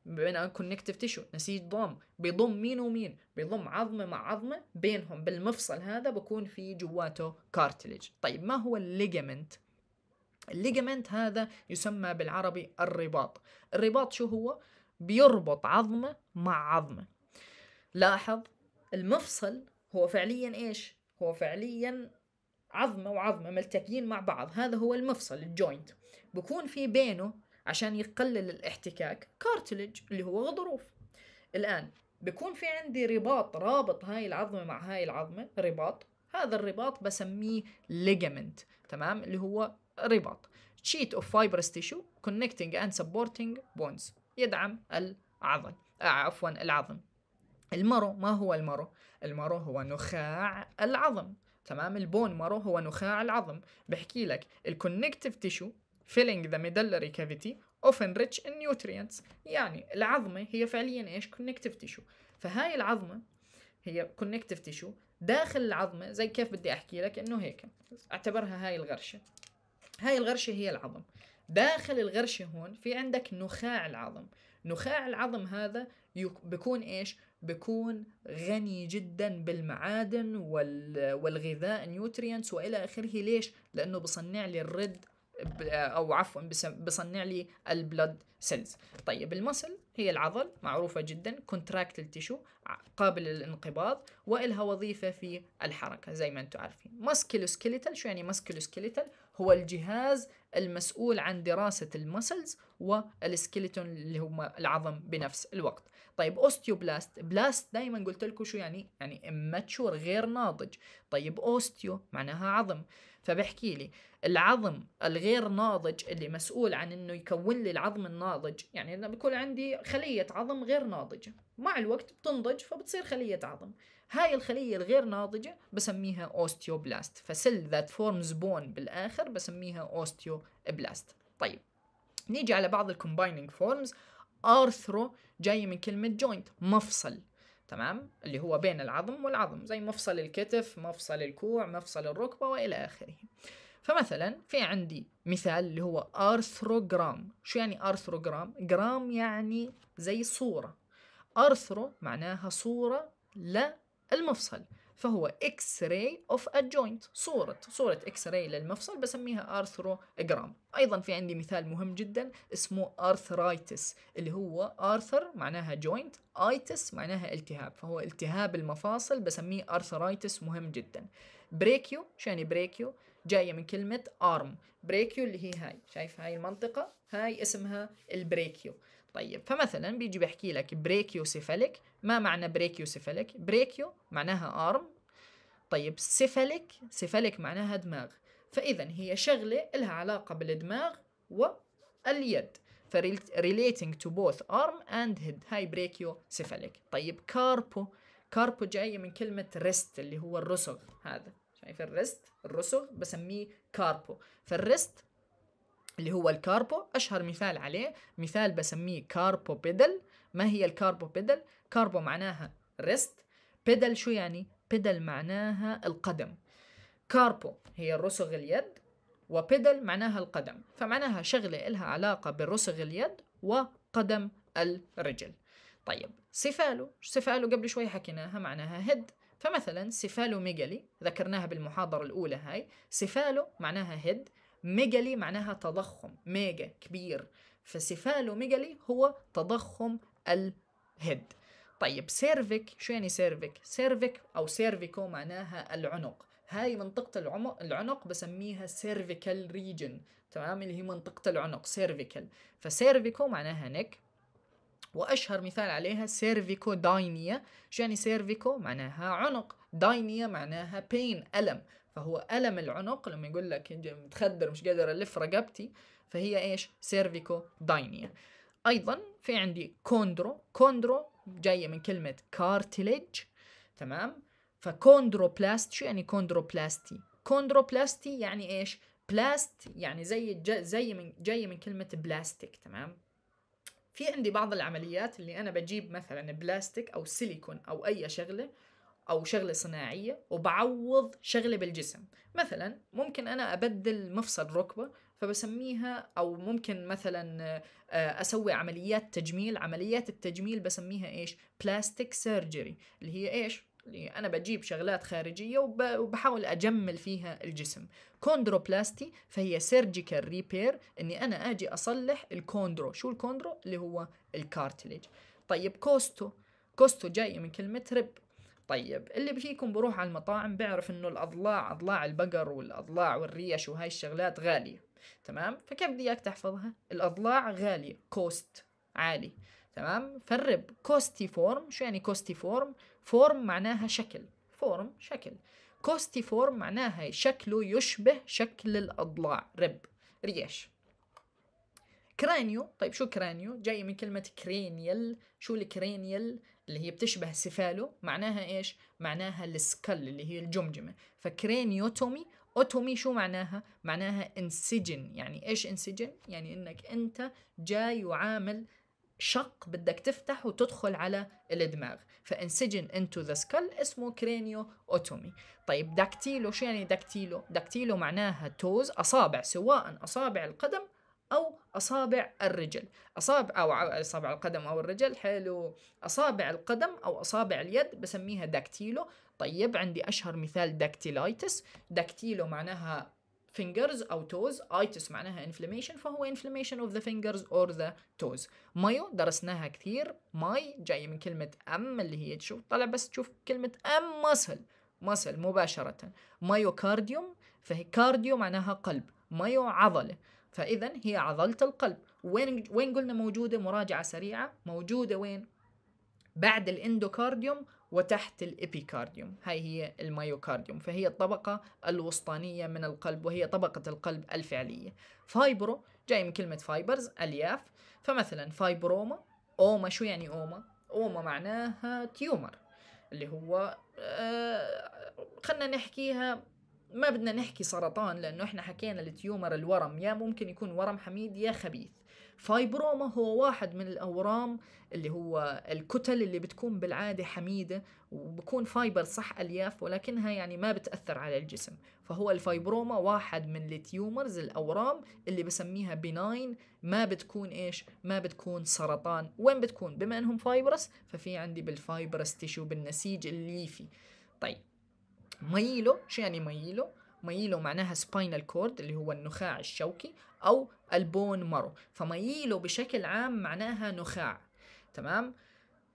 بين كونكتيف تيشو نسيج ضام بيضم مين ومين بيضم عظمه مع عظمه بينهم بالمفصل هذا بكون في جواته كارتليج طيب ما هو الليجمنت الليجمنت هذا يسمى بالعربي الرباط الرباط شو هو بيربط عظمه مع عظمه لاحظ المفصل هو فعليا ايش هو فعليا عظمه وعظمه ملتقيين مع بعض هذا هو المفصل الجوينت بكون في بينه عشان يقلل الاحتكاك كارتلج اللي هو غضروف الآن بكون في عندي رباط رابط هاي العظمة مع هاي العظمة رباط هذا الرباط بسميه ligament تمام اللي هو رباط sheet of fibrous tissue connecting and supporting bones يدعم العظم آه عفوا العظم المرو ما هو المرو المرو هو نخاع العظم تمام البون مرو هو نخاع العظم بحكي لك الكونكتيف تيشو filling the medullary cavity often rich in nutrients يعني العظمة هي فعليا ايش connective tissue فهاي العظمة هي connective tissue داخل العظمة زي كيف بدي احكي لك انه هيك اعتبرها هاي الغرشة هاي الغرشة هي العظم داخل الغرشة هون في عندك نخاع العظم نخاع العظم هذا بكون ايش بكون غني جدا بالمعادن والغذاء نيوتريانتس والى اخره ليش لانه بصنع لي الرد او عفوا بصنع لي البلد سيلز طيب المسل هي العضل معروفه جدا كونتراكت تيشو قابل للانقباض والها وظيفه في الحركه زي ما انتم عارفين ماسكيلو سكيليتال شو يعني ماسكيلو سكيليتال هو الجهاز المسؤول عن دراسه المسلز والسكيليتون اللي هم العظم بنفس الوقت طيب اوستيوبلاست بلاست دائما قلت لكم شو يعني يعني اماتشور غير ناضج طيب اوستيو معناها عظم فبحكي لي العظم الغير ناضج اللي مسؤول عن انه يكون لي العظم الناضج يعني انا بكون عندي خليه عظم غير ناضجه مع الوقت بتنضج فبتصير خليه عظم هاي الخليه الغير ناضجه بسميها اوستيوبلاست فسل ذات فورمز بون بالاخر بسميها اوستيوبلاست طيب نيجي على بعض الكومبايننج فورمز ارثرو جاي من كلمه جوينت مفصل تمام اللي هو بين العظم والعظم زي مفصل الكتف مفصل الكوع مفصل الركبة وإلى آخره فمثلا في عندي مثال اللي هو أرثروغرام شو يعني أرثروغرام؟ جرام يعني زي صورة أرثرو معناها صورة للمفصل فهو اكس راي اوف جوينت صورة صورة اكس راي للمفصل بسميها ارثروجرام ايضا في عندي مثال مهم جدا اسمه ارثرايتس اللي هو ارثر معناها جوينت ايتس معناها التهاب فهو التهاب المفاصل بسميه ارثرايتس مهم جدا بريكيو شو يعني بريكيو جايه من كلمه ارم بريكيو اللي هي هاي شايف هاي المنطقه هاي اسمها البريكيو طيب فمثلا بيجي بيحكي لك بريكيوسيفاليك ما معنى بريكيوسيفاليك بريكيو معناها ارم طيب سيفاليك سيفاليك معناها دماغ فاذا هي شغله لها علاقه بالدماغ واليد فريليتنج تو بوث ارم اند هيد هاي بريكيو سيفاليك طيب كاربو كاربو جايه من كلمه ريست اللي هو الرسغ هذا شايف الريست الرسغ بسميه كاربو فالريست اللي هو الكاربو أشهر مثال عليه مثال بسميه كاربو بيدل ما هي الكاربو بيدل؟ كاربو معناها ريست بيدل شو يعني؟ بيدل معناها القدم كاربو هي الرسغ اليد وبيدل معناها القدم فمعناها شغلة إلها علاقة برسغ اليد وقدم الرجل طيب سفالو سفالو قبل شوي حكيناها معناها هيد فمثلا سفالو ميجالي ذكرناها بالمحاضرة الأولى هاي سفالو معناها هيد ميجالي معناها تضخم ميجا كبير فسيفالو ميجالي هو تضخم الهيد طيب سيرفيك شو يعني سيرفيك سيرفيك او سيرفيكو معناها العنق هاي منطقة العمق العنق بسميها سيرفيكال ريجن تمام اللي هي منطقة العنق سيرفيكال فسيرفيكو معناها نك واشهر مثال عليها سيرفيكو داينيا شو يعني سيرفيكو معناها عنق داينيا معناها بين الم فهو ألم العنق لما يقول لك متخدر مش قادر ألف رقبتي فهي إيش سيرفيكو داينيا أيضا في عندي كوندرو كوندرو جاية من كلمة كارتليج تمام فكوندروبلاستي يعني كوندروبلاستي كوندروبلاستي يعني إيش بلاست يعني زي زي من جاي من كلمة بلاستيك تمام في عندي بعض العمليات اللي أنا بجيب مثلا بلاستيك أو سيليكون أو أي شغلة أو شغلة صناعية وبعوض شغلة بالجسم مثلا ممكن أنا أبدل مفصل ركبة فبسميها أو ممكن مثلا آه، أسوي عمليات تجميل عمليات التجميل بسميها إيش بلاستيك سيرجري اللي هي إيش اللي انا بجيب شغلات خارجيه وبحاول اجمل فيها الجسم كوندروبلاستي فهي سيرجيكال ريبير اني انا اجي اصلح الكوندرو شو الكوندرو اللي هو الكارتليج طيب كوستو كوستو جاي من كلمه رب طيب اللي بيجيكم بروح على المطاعم بيعرف انه الاضلاع اضلاع البقر والاضلاع والريش وهاي الشغلات غاليه تمام فكيف بدي اياك تحفظها الاضلاع غاليه كوست عالي تمام فرب كوستي فورم شو يعني كوستي فورم فورم معناها شكل فورم شكل كوستي فورم معناها شكله يشبه شكل الاضلاع رب ريش كرانيو طيب شو كرانيو جاي من كلمة كرينيال شو الكرينيال اللي هي بتشبه سفاله معناها ايش معناها السكل اللي هي الجمجمه فكرينيوتومي اوتومي شو معناها معناها انسجن يعني ايش انسجن يعني انك انت جاي وعامل شق بدك تفتح وتدخل على الدماغ فانسجن انتو ذا سكل اسمه كرينيو اوتومي طيب داكتيلو شو يعني داكتيلو داكتيلو معناها توز اصابع سواء اصابع القدم أو أصابع الرجل أصابع أو أصابع القدم أو الرجل حلو أصابع القدم أو أصابع اليد بسميها داكتيلو طيب عندي أشهر مثال داكتيلايتس داكتيلو معناها fingers أو toes ايتس معناها inflammation فهو inflammation of the fingers or the toes مايو درسناها كثير ماي جاية من كلمة أم اللي هي تشوف طلع بس تشوف كلمة أم مسل مسل مباشرة مايو كارديوم فهي كارديو معناها قلب مايو عضلة فاذا هي عضله القلب وين وين قلنا موجوده مراجعه سريعه موجوده وين بعد الاندوكارديوم وتحت الإبيكارديوم هاي هي المايوكارديوم فهي الطبقة الوسطانية من القلب وهي طبقة القلب الفعلية فايبرو جاي من كلمة فايبرز ألياف فمثلا فايبروما أوما شو يعني أوما؟ أوما معناها تيومر اللي هو آه خلنا نحكيها ما بدنا نحكي سرطان لانه احنا حكينا التيومر الورم يا ممكن يكون ورم حميد يا خبيث فايبروما هو واحد من الاورام اللي هو الكتل اللي بتكون بالعاده حميده وبكون فايبر صح الياف ولكنها يعني ما بتاثر على الجسم فهو الفايبروما واحد من التيومرز الاورام اللي بسميها بناين ما بتكون ايش ما بتكون سرطان وين بتكون بما انهم فايبرس ففي عندي بالفايبرس تيشو بالنسيج الليفي طيب مايلو شو يعني مايلو مايلو معناها سباينال كورد اللي هو النخاع الشوكي او البون مارو فمايلو بشكل عام معناها نخاع تمام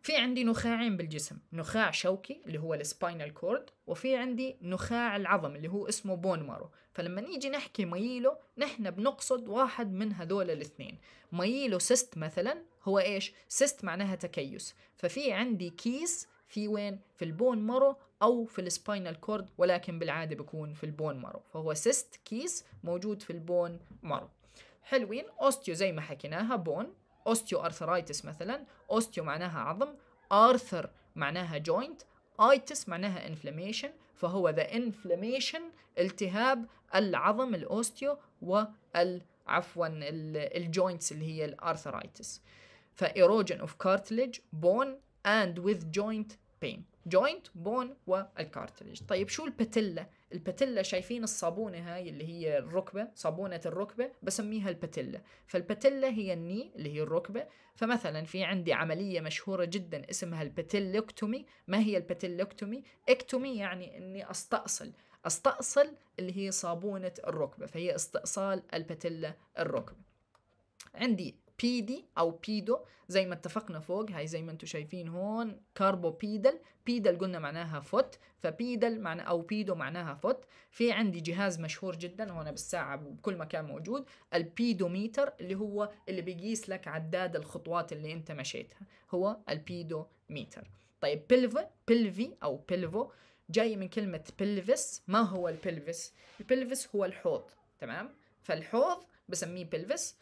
في عندي نخاعين بالجسم نخاع شوكي اللي هو السباينال كورد وفي عندي نخاع العظم اللي هو اسمه بون مارو فلما نيجي نحكي مايلو نحن بنقصد واحد من هذول الاثنين مايلو سيست مثلا هو ايش سيست معناها تكيس ففي عندي كيس في وين في البون مارو او في السباينال كورد ولكن بالعاده بكون في البون مارو فهو سيست كيس موجود في البون مارو حلوين اوستيو زي ما حكيناها بون اوستيو ارثرايتس مثلا اوستيو معناها عظم ارثر معناها جوينت ايتس معناها انفلاميشن فهو ذا انفلاميشن التهاب العظم الاوستيو وال عفوا الجوينتس اللي هي الارثرايتس فايروجن اوف كارتليج بون and with joint pain joint bone والكارتريج طيب شو الباتيلا الباتيلا شايفين الصابونه هاي اللي هي الركبه صابونه الركبه بسميها الباتيلا فالباتيلا هي الني اللي هي الركبه فمثلا في عندي عمليه مشهوره جدا اسمها الباتيلوكتومي ما هي الباتيلوكتومي اكتومي يعني اني استأصل استأصل اللي هي صابونه الركبه فهي استئصال الباتيلا الركبه عندي بيدي او بيدو زي ما اتفقنا فوق هاي زي ما انتم شايفين هون كاربو بيدل بيدل قلنا معناها فوت فبيدل معنا او بيدو معناها فوت في عندي جهاز مشهور جدا هون بالساعه بكل مكان موجود البيدوميتر اللي هو اللي بيقيس لك عداد الخطوات اللي انت مشيتها هو البيدوميتر طيب بيلف بلفي او بلفو جاي من كلمة بلفس ما هو البلفس؟ البلفس هو الحوض تمام؟ فالحوض بسميه بلفس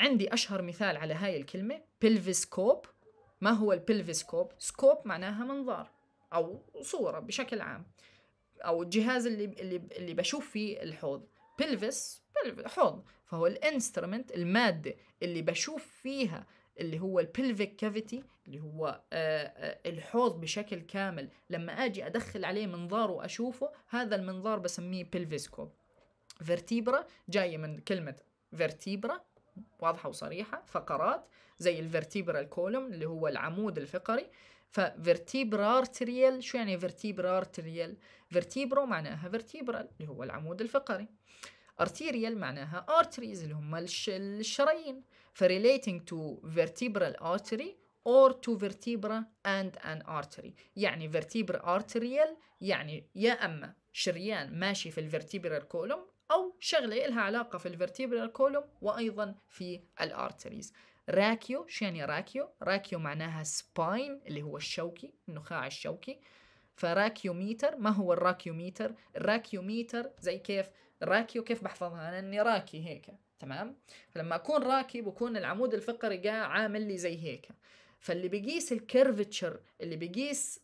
عندي أشهر مثال على هاي الكلمة بلفيسكوب ما هو البلفيسكوب؟ سكوب معناها منظار أو صورة بشكل عام أو الجهاز اللي اللي, اللي بشوف فيه الحوض بلفيس حوض فهو الانسترومنت المادة اللي بشوف فيها اللي هو البلفيك كافيتي اللي هو آه، آه، الحوض بشكل كامل لما اجي ادخل عليه منظار واشوفه هذا المنظار بسميه بلفيسكوب فيرتيبرا جايه من كلمه فيرتيبرا واضحه وصريحه فقرات زي الفرتيبرال كولوم اللي هو العمود الفقري ففرتيبرا ارتريال شو يعني فرتيبرا ارتريال فرتيبرو معناها فيرتيبرال اللي هو العمود الفقري arterial معناها arteries اللي هم الشرايين فريليتنج relating to vertebral artery or to vertebra and an artery يعني vertebra arterial يعني يا أما شريان ماشي في الvertebral column أو شغلة لها علاقة في الفرتيبرال كولوم وأيضا في الأرتريز راكيو شو يعني راكيو؟ راكيو معناها سباين اللي هو الشوكي النخاع الشوكي فراكيوميتر ما هو الراكيوميتر؟ الراكيوميتر زي كيف راكيو كيف بحفظها أنا أني راكي هيك تمام؟ فلما أكون راكي بكون العمود الفقري جاء عامل لي زي هيك فاللي بيقيس الكيرفتشر اللي بيقيس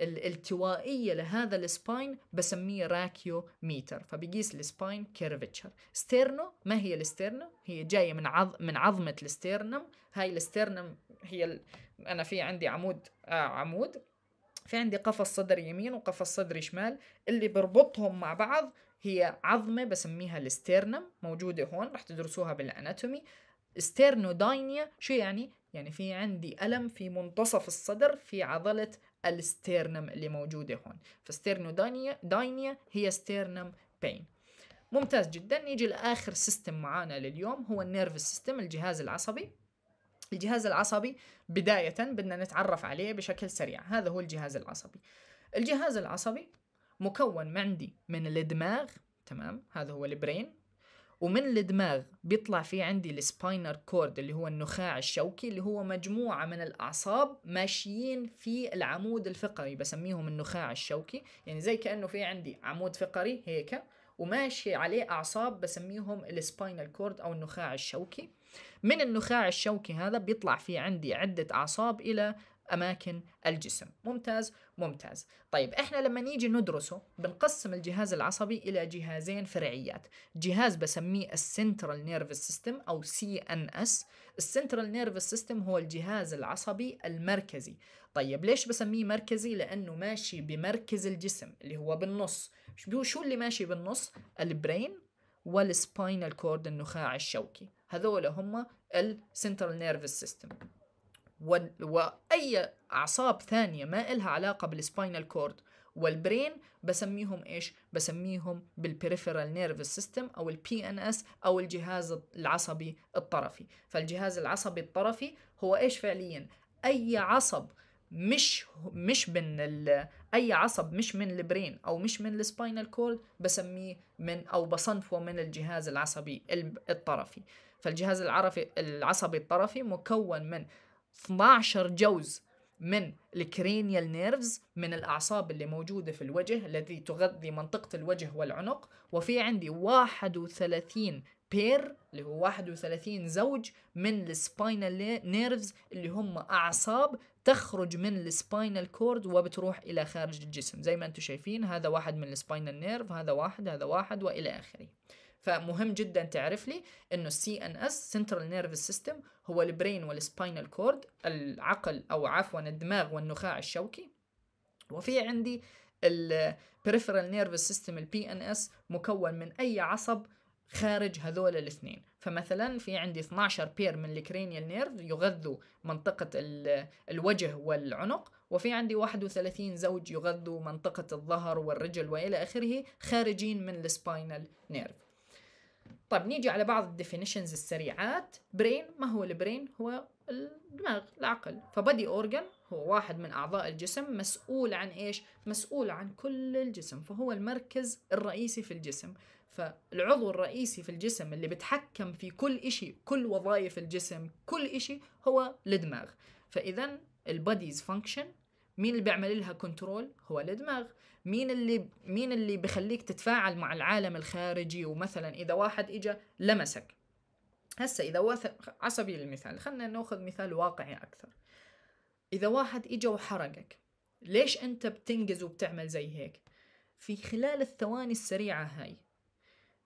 الالتوائيه لهذا السباين بسميه راكيو ميتر فبقيس السباين كيرفتشر ستيرنو ما هي الستيرنو هي جايه من عظ من عظمه الستيرنم هاي الستيرنم هي ال... انا في عندي عمود آه عمود في عندي قفص صدر يمين وقفص صدر شمال اللي بربطهم مع بعض هي عظمة بسميها الستيرنم موجودة هون رح تدرسوها بالاناتومي داينيا شو يعني يعني في عندي ألم في منتصف الصدر في عضلة الستيرنم اللي موجودة هون فستيرنو داينيا, داينيا هي ستيرنم بين ممتاز جدا نيجي لآخر سيستم معانا لليوم هو النيرفس سيستم الجهاز العصبي الجهاز العصبي بداية بدنا نتعرف عليه بشكل سريع هذا هو الجهاز العصبي الجهاز العصبي مكون عندي من الدماغ تمام هذا هو البرين ومن الدماغ بيطلع في عندي السباينر كورد اللي هو النخاع الشوكي اللي هو مجموعة من الأعصاب ماشيين في العمود الفقري بسميهم النخاع الشوكي يعني زي كأنه في عندي عمود فقري هيك وماشي عليه أعصاب بسميهم السباينال كورد أو النخاع الشوكي من النخاع الشوكي هذا بيطلع في عندي عدة أعصاب إلى اماكن الجسم ممتاز ممتاز طيب احنا لما نيجي ندرسه بنقسم الجهاز العصبي الى جهازين فرعيات جهاز بسميه السنترال نيرفس سيستم او سي ان اس السنترال نيرفس سيستم هو الجهاز العصبي المركزي طيب ليش بسميه مركزي لانه ماشي بمركز الجسم اللي هو بالنص شو اللي ماشي بالنص البرين والسباينال كورد النخاع الشوكي هذول هم السنترال نيرفس سيستم واي اعصاب ثانيه ما إلها علاقه بالسباينال كورد والبرين بسميهم ايش بسميهم بالبريفرال نيرفس سيستم او البي ان اس او الجهاز العصبي الطرفي فالجهاز العصبي الطرفي هو ايش فعليا اي عصب مش مش من اي عصب مش من البرين او مش من السباينال كورد بسميه من او بصنفه من الجهاز العصبي الطرفي فالجهاز العرفي العصبي الطرفي مكون من 12 جوز من الكرينيال نيرفز من الأعصاب اللي موجودة في الوجه الذي تغذي منطقة الوجه والعنق وفي عندي 31 بير اللي هو 31 زوج من السباينال نيرفز اللي هم أعصاب تخرج من السباينال كورد وبتروح إلى خارج الجسم زي ما أنتم شايفين هذا واحد من السباينال نيرف هذا واحد هذا واحد وإلى آخره فمهم جدا تعرف لي انه السي ان اس سنترال نيرفس سيستم هو البرين والسباينال كورد العقل او عفوا الدماغ والنخاع الشوكي وفي عندي البريفرال نيرفس سيستم البي ان اس مكون من اي عصب خارج هذول الاثنين فمثلا في عندي 12 بير من الكرينيال نيرف يغذوا منطقة الوجه والعنق وفي عندي 31 زوج يغذوا منطقة الظهر والرجل وإلى آخره خارجين من السباينال نيرف طب نيجي على بعض الديفينيشنز السريعات برين ما هو البرين هو الدماغ العقل فبادي اورجن هو واحد من اعضاء الجسم مسؤول عن ايش مسؤول عن كل الجسم فهو المركز الرئيسي في الجسم فالعضو الرئيسي في الجسم اللي بتحكم في كل شيء كل وظائف الجسم كل شيء هو الدماغ فإذا البوديز فانكشن مين اللي بيعمل لها كنترول هو الدماغ مين اللي مين اللي بخليك تتفاعل مع العالم الخارجي ومثلا اذا واحد اجى لمسك هسه اذا وثق على سبيل المثال خلينا ناخذ مثال واقعي اكثر اذا واحد اجى وحرقك ليش انت بتنجز وبتعمل زي هيك في خلال الثواني السريعه هاي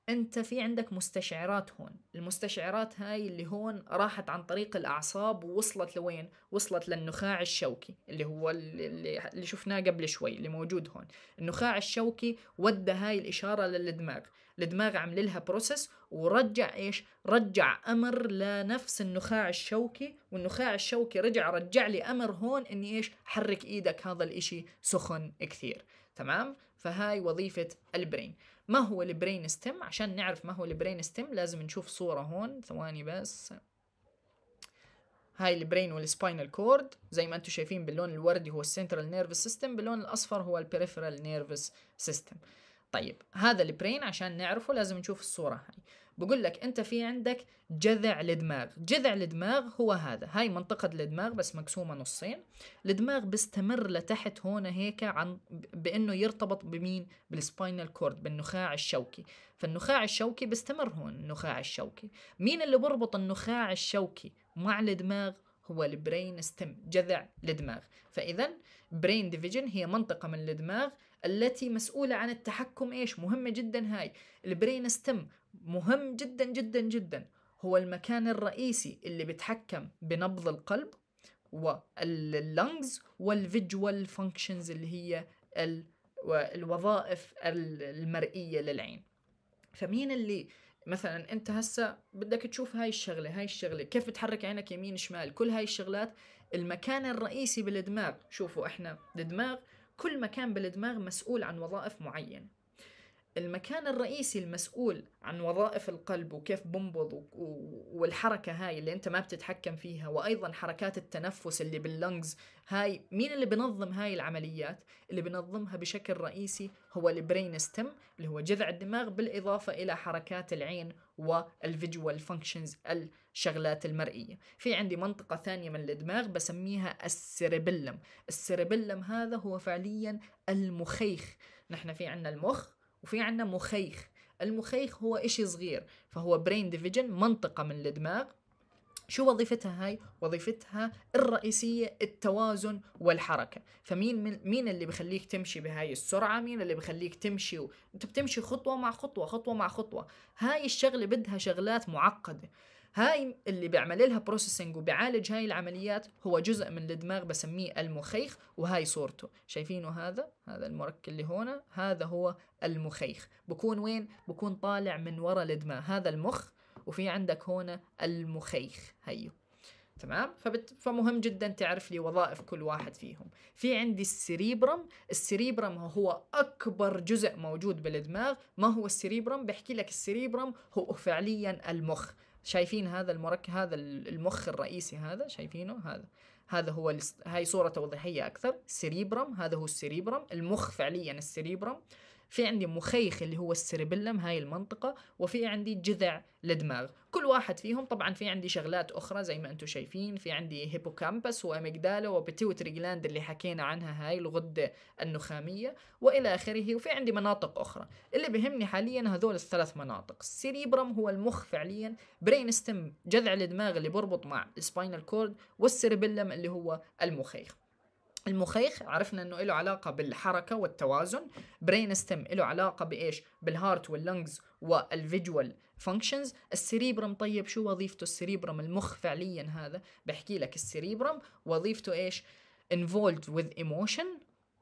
انت في عندك مستشعرات هون المستشعرات هاي اللي هون راحت عن طريق الاعصاب ووصلت لوين وصلت للنخاع الشوكي اللي هو اللي, اللي شفناه قبل شوي اللي موجود هون النخاع الشوكي ودى هاي الاشاره للدماغ الدماغ عمل لها بروسس ورجع ايش رجع امر لنفس النخاع الشوكي والنخاع الشوكي رجع رجع لي امر هون اني ايش حرك ايدك هذا الاشي سخن كثير تمام فهاي وظيفه البرين ما هو البرين ستيم عشان نعرف ما هو البرين ستيم لازم نشوف صورة هون ثواني بس هاي البرين والسباينال كورد زي ما انتم شايفين باللون الوردي هو السنترال نيرفس سيستم باللون الاصفر هو البريفرال نيرفس سيستم طيب هذا البرين عشان نعرفه لازم نشوف الصورة هاي بقول لك انت في عندك جذع لدماغ جذع لدماغ هو هذا هاي منطقة الدماغ بس مقسومة نصين الدماغ بيستمر لتحت هون هيك عن بانه يرتبط بمين بالسباينال كورد بالنخاع الشوكي فالنخاع الشوكي بيستمر هون النخاع الشوكي مين اللي بربط النخاع الشوكي مع الدماغ هو البرين ستيم جذع الدماغ فاذا برين ديفيجن هي منطقه من الدماغ التي مسؤوله عن التحكم ايش مهمه جدا هاي البرين ستيم مهم جدا جدا جدا هو المكان الرئيسي اللي بيتحكم بنبض القلب واللنجز والفيجوال فانكشنز اللي هي الوظائف المرئية للعين فمين اللي مثلا انت هسه بدك تشوف هاي الشغله هاي الشغله كيف بتحرك عينك يمين شمال كل هاي الشغلات المكان الرئيسي بالدماغ شوفوا احنا الدماغ كل مكان بالدماغ مسؤول عن وظائف معينه المكان الرئيسي المسؤول عن وظائف القلب وكيف بنبض والحركة هاي اللي أنت ما بتتحكم فيها وأيضا حركات التنفس اللي باللنجز هاي مين اللي بنظم هاي العمليات اللي بنظمها بشكل رئيسي هو البرين ستيم اللي هو جذع الدماغ بالإضافة إلى حركات العين والفيجوال فانكشنز الشغلات المرئية في عندي منطقة ثانية من الدماغ بسميها السيربيلم السيربيلم هذا هو فعليا المخيخ نحن في عندنا المخ وفي عندنا مخيخ المخيخ هو إشي صغير فهو برين ديفيجن منطقة من الدماغ شو وظيفتها هاي؟ وظيفتها الرئيسية التوازن والحركة، فمين مين اللي بخليك تمشي بهاي السرعة؟ مين اللي بخليك تمشي انت بتمشي خطوة مع خطوة، خطوة مع خطوة، هاي الشغلة بدها شغلات معقدة، هاي اللي بيعمل لها بروسيسنج وبيعالج هاي العمليات هو جزء من الدماغ بسميه المخيخ وهاي صورته شايفينه هذا هذا المرك اللي هون هذا هو المخيخ بكون وين بكون طالع من ورا الدماغ هذا المخ وفي عندك هون المخيخ هيو تمام فبت... فمهم جدا تعرف لي وظائف كل واحد فيهم في عندي السريبرم السريبرم هو اكبر جزء موجود بالدماغ ما هو السريبرم بحكي لك السريبرم هو فعليا المخ شايفين هذا المركب هذا المخ الرئيسي هذا شايفينه هذا هذا هو هاي صورة توضيحية أكثر سيريبرم هذا هو السيريبرم المخ فعليا السيريبرم في عندي مخيخ اللي هو السربلم هاي المنطقة وفي عندي جذع الدماغ كل واحد فيهم طبعا في عندي شغلات أخرى زي ما أنتم شايفين في عندي هيبوكامبس وأميجدالا وبتيوتري جلاند اللي حكينا عنها هاي الغدة النخامية وإلى آخره وفي عندي مناطق أخرى اللي بهمني حاليا هذول الثلاث مناطق السيريبرم هو المخ فعليا برين ستيم جذع الدماغ اللي بربط مع السباينال كورد والسربلم اللي هو المخيخ المخيخ عرفنا انه له علاقه بالحركه والتوازن برين ستيم له علاقه بايش بالهارت واللنجز والفيجوال فانكشنز السريبرم طيب شو وظيفته السريبرم المخ فعليا هذا بحكي لك السريبرم وظيفته ايش involved with emotion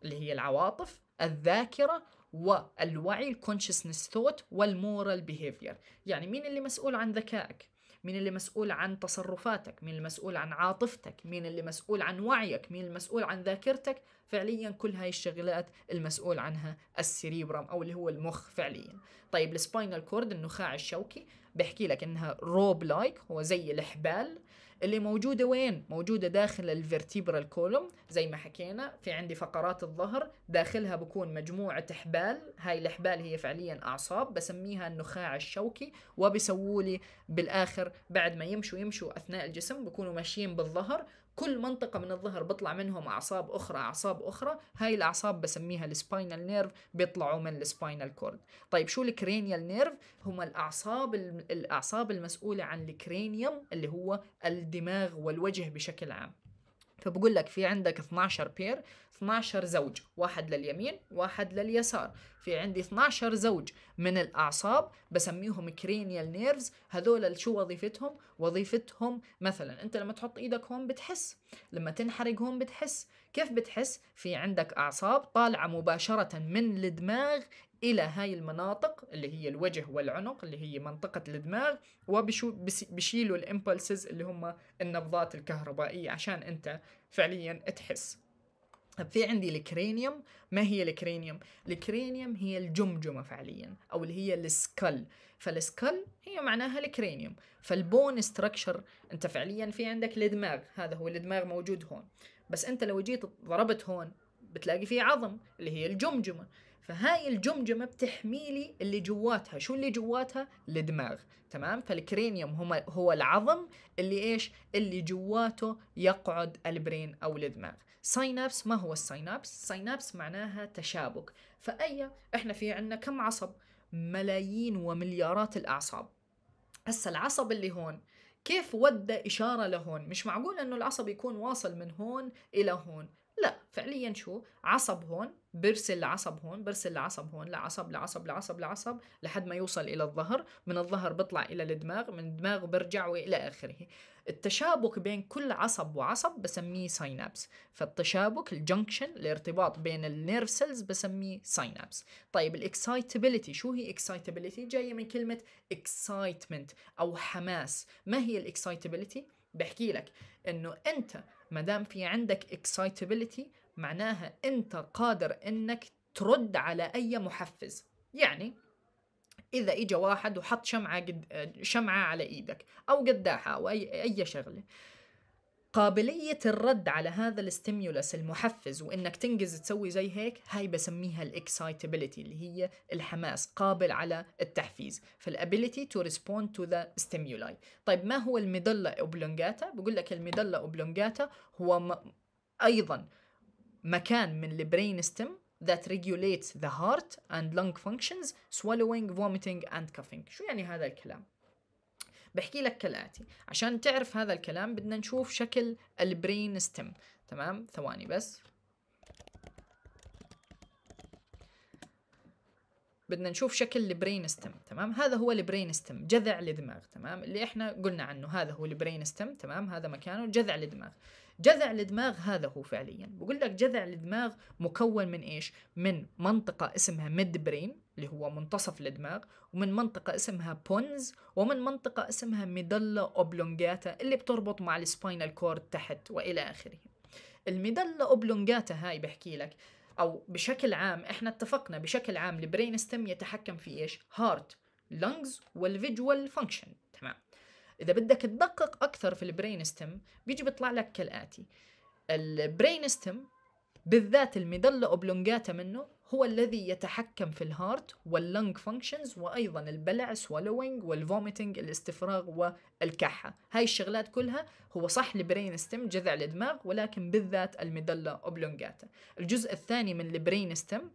اللي هي العواطف الذاكره والوعي الكونشسنس ثوت والمورال بيهيفير يعني مين اللي مسؤول عن ذكائك مين اللي مسؤول عن تصرفاتك مين المسؤول عن عاطفتك مين اللي مسؤول عن وعيك مين المسؤول عن ذاكرتك فعليا كل هاي الشغلات المسؤول عنها السيريبرم او اللي هو المخ فعليا طيب السباينال كورد النخاع الشوكي بحكي لك انها روب لايك هو زي الحبال اللي موجودة وين؟ موجودة داخل الفيرتيبرال كولوم زي ما حكينا في عندي فقرات الظهر داخلها بكون مجموعة حبال هاي الحبال هي فعليا أعصاب بسميها النخاع الشوكي وبسوولي بالآخر بعد ما يمشوا يمشوا أثناء الجسم بكونوا ماشيين بالظهر كل منطقة من الظهر بطلع منهم أعصاب أخرى أعصاب أخرى هاي الأعصاب بسميها السباينال نيرف بيطلعوا من السباينال كورد طيب شو الكرينيال نيرف هم الأعصاب الأعصاب المسؤولة عن الكرينيوم اللي هو الدماغ والوجه بشكل عام فبقول لك في عندك 12 بير 12 زوج واحد لليمين واحد لليسار في عندي 12 زوج من الأعصاب بسميهم كرينيال نيرفز هذول شو وظيفتهم وظيفتهم مثلا أنت لما تحط إيدك هون بتحس لما تنحرق هون بتحس كيف بتحس في عندك اعصاب طالعه مباشره من الدماغ الى هاي المناطق اللي هي الوجه والعنق اللي هي منطقه الدماغ وبشو بشيلوا الامبلسز اللي هم النبضات الكهربائيه عشان انت فعليا تحس في عندي الكرينيوم ما هي الكرينيوم الكرينيوم هي الجمجمه فعليا او اللي هي السكل فالسكل هي معناها الكرينيوم فالبون ستراكشر انت فعليا في عندك الدماغ هذا هو الدماغ موجود هون بس انت لو جيت ضربت هون بتلاقي في عظم اللي هي الجمجمه فهاي الجمجمة بتحمي لي اللي جواتها شو اللي جواتها الدماغ تمام فالكرينيوم هم هو العظم اللي ايش اللي جواته يقعد البرين او الدماغ ساينابس ما هو الساينابس ساينابس معناها تشابك فأي احنا في عندنا كم عصب ملايين ومليارات الاعصاب هسه العصب اللي هون كيف ودى إشارة لهون مش معقول أنه العصب يكون واصل من هون إلى هون فعليا شو عصب هون برسل لعصب هون برسل لعصب هون لعصب لعصب لعصب لعصب لحد ما يوصل الى الظهر من الظهر بطلع الى الدماغ من الدماغ برجع والى اخره التشابك بين كل عصب وعصب بسميه ساينابس فالتشابك الجنكشن الارتباط بين النيرف سيلز بسميه ساينابس طيب الاكسايتابيلتي شو هي اكسايتابيلتي جايه من كلمه اكسايتمنت او حماس ما هي الاكسايتابيلتي بحكي لك انه انت ما دام في عندك اكسايتابيلتي معناها أنت قادر أنك ترد على أي محفز يعني إذا إجا واحد وحط شمعة قد شمعة على إيدك أو قداحة أو أي, أي شغلة قابلية الرد على هذا الاستيمولس المحفز وإنك تنجز تسوي زي هيك هاي بسميها الاكسايتابيليتي اللي هي الحماس قابل على التحفيز فالابيليتي تو ريسبوند تو ذا ستيمولاي طيب ما هو الميدلا اوبلونجاتا بقول لك الميدلا اوبلونجاتا هو م... أيضا مكان من البرين ستيم that regulates the heart and lung functions swallowing, vomiting and coughing شو يعني هذا الكلام؟ بحكي لك كالآتي عشان تعرف هذا الكلام بدنا نشوف شكل البرين ستيم تمام ثواني بس بدنا نشوف شكل البرين ستيم تمام هذا هو البرين ستيم جذع الدماغ تمام اللي احنا قلنا عنه هذا هو البرين ستيم تمام هذا مكانه جذع الدماغ جذع الدماغ هذا هو فعليا بقول لك جذع الدماغ مكون من ايش من منطقه اسمها ميد برين اللي هو منتصف الدماغ ومن منطقة اسمها بونز ومن منطقة اسمها ميدلا أوبلونجاتا اللي بتربط مع السباينال كورد تحت وإلى آخره الميدلا أوبلونجاتا هاي بحكي لك أو بشكل عام إحنا اتفقنا بشكل عام البرين ستيم يتحكم في إيش هارت لنجز والفيجوال فانكشن اذا بدك تدقق اكثر في البرين ستيم بيجي بيطلع لك كالاتي البرين ستيم بالذات الميدلا اوبلونجاتا منه هو الذي يتحكم في الهارت واللنج فانكشنز وايضا البلع سوالوينج والفوميتنج الاستفراغ والكحه هاي الشغلات كلها هو صح البرين ستيم جذع الدماغ ولكن بالذات الميدلا اوبلونجاتا الجزء الثاني من البرين ستيم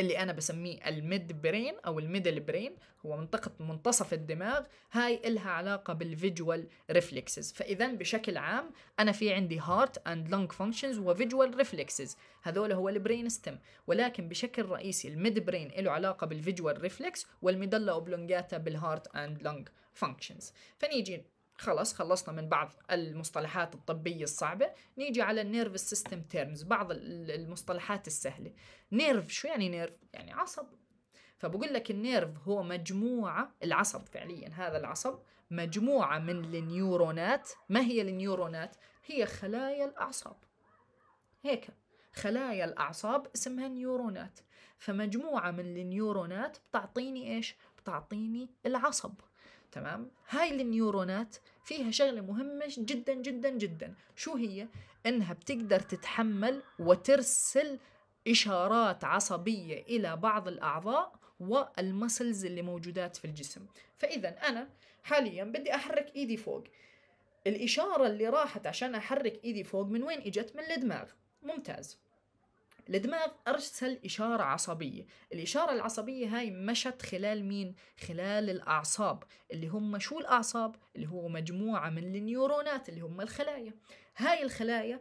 اللي انا بسميه الميد برين او الميدل برين هو منطقه منتصف الدماغ هاي إلها علاقه بالفيجوال ريفلكسز فاذا بشكل عام انا في عندي هارت اند لونج فانكشنز وفيجوال ريفلكسز هذول هو البرين ستيم ولكن بشكل رئيسي الميد برين له علاقه بالفيجوال ريفلكس والميدلا اوبلونجاتا بالهارت اند لونج فانكشنز فنيجي خلاص خلصنا من بعض المصطلحات الطبية الصعبة نيجي على النيرف سيستم تيرمز بعض المصطلحات السهلة نيرف شو يعني نيرف؟ يعني عصب فبقول لك النيرف هو مجموعة العصب فعليا هذا العصب مجموعة من النيورونات ما هي النيورونات؟ هي خلايا الأعصاب هيك خلايا الأعصاب اسمها نيورونات فمجموعة من النيورونات بتعطيني إيش؟ بتعطيني العصب تمام هاي النيورونات فيها شغلة مهمة جدا جدا جدا شو هي انها بتقدر تتحمل وترسل إشارات عصبية إلى بعض الأعضاء والمسلز اللي موجودات في الجسم فإذا أنا حاليا بدي أحرك إيدي فوق الإشارة اللي راحت عشان أحرك إيدي فوق من وين إجت من الدماغ ممتاز الدماغ أرسل إشارة عصبية الإشارة العصبية هاي مشت خلال مين؟ خلال الأعصاب اللي هم شو الأعصاب؟ اللي هو مجموعة من النيورونات اللي هم الخلايا هاي الخلايا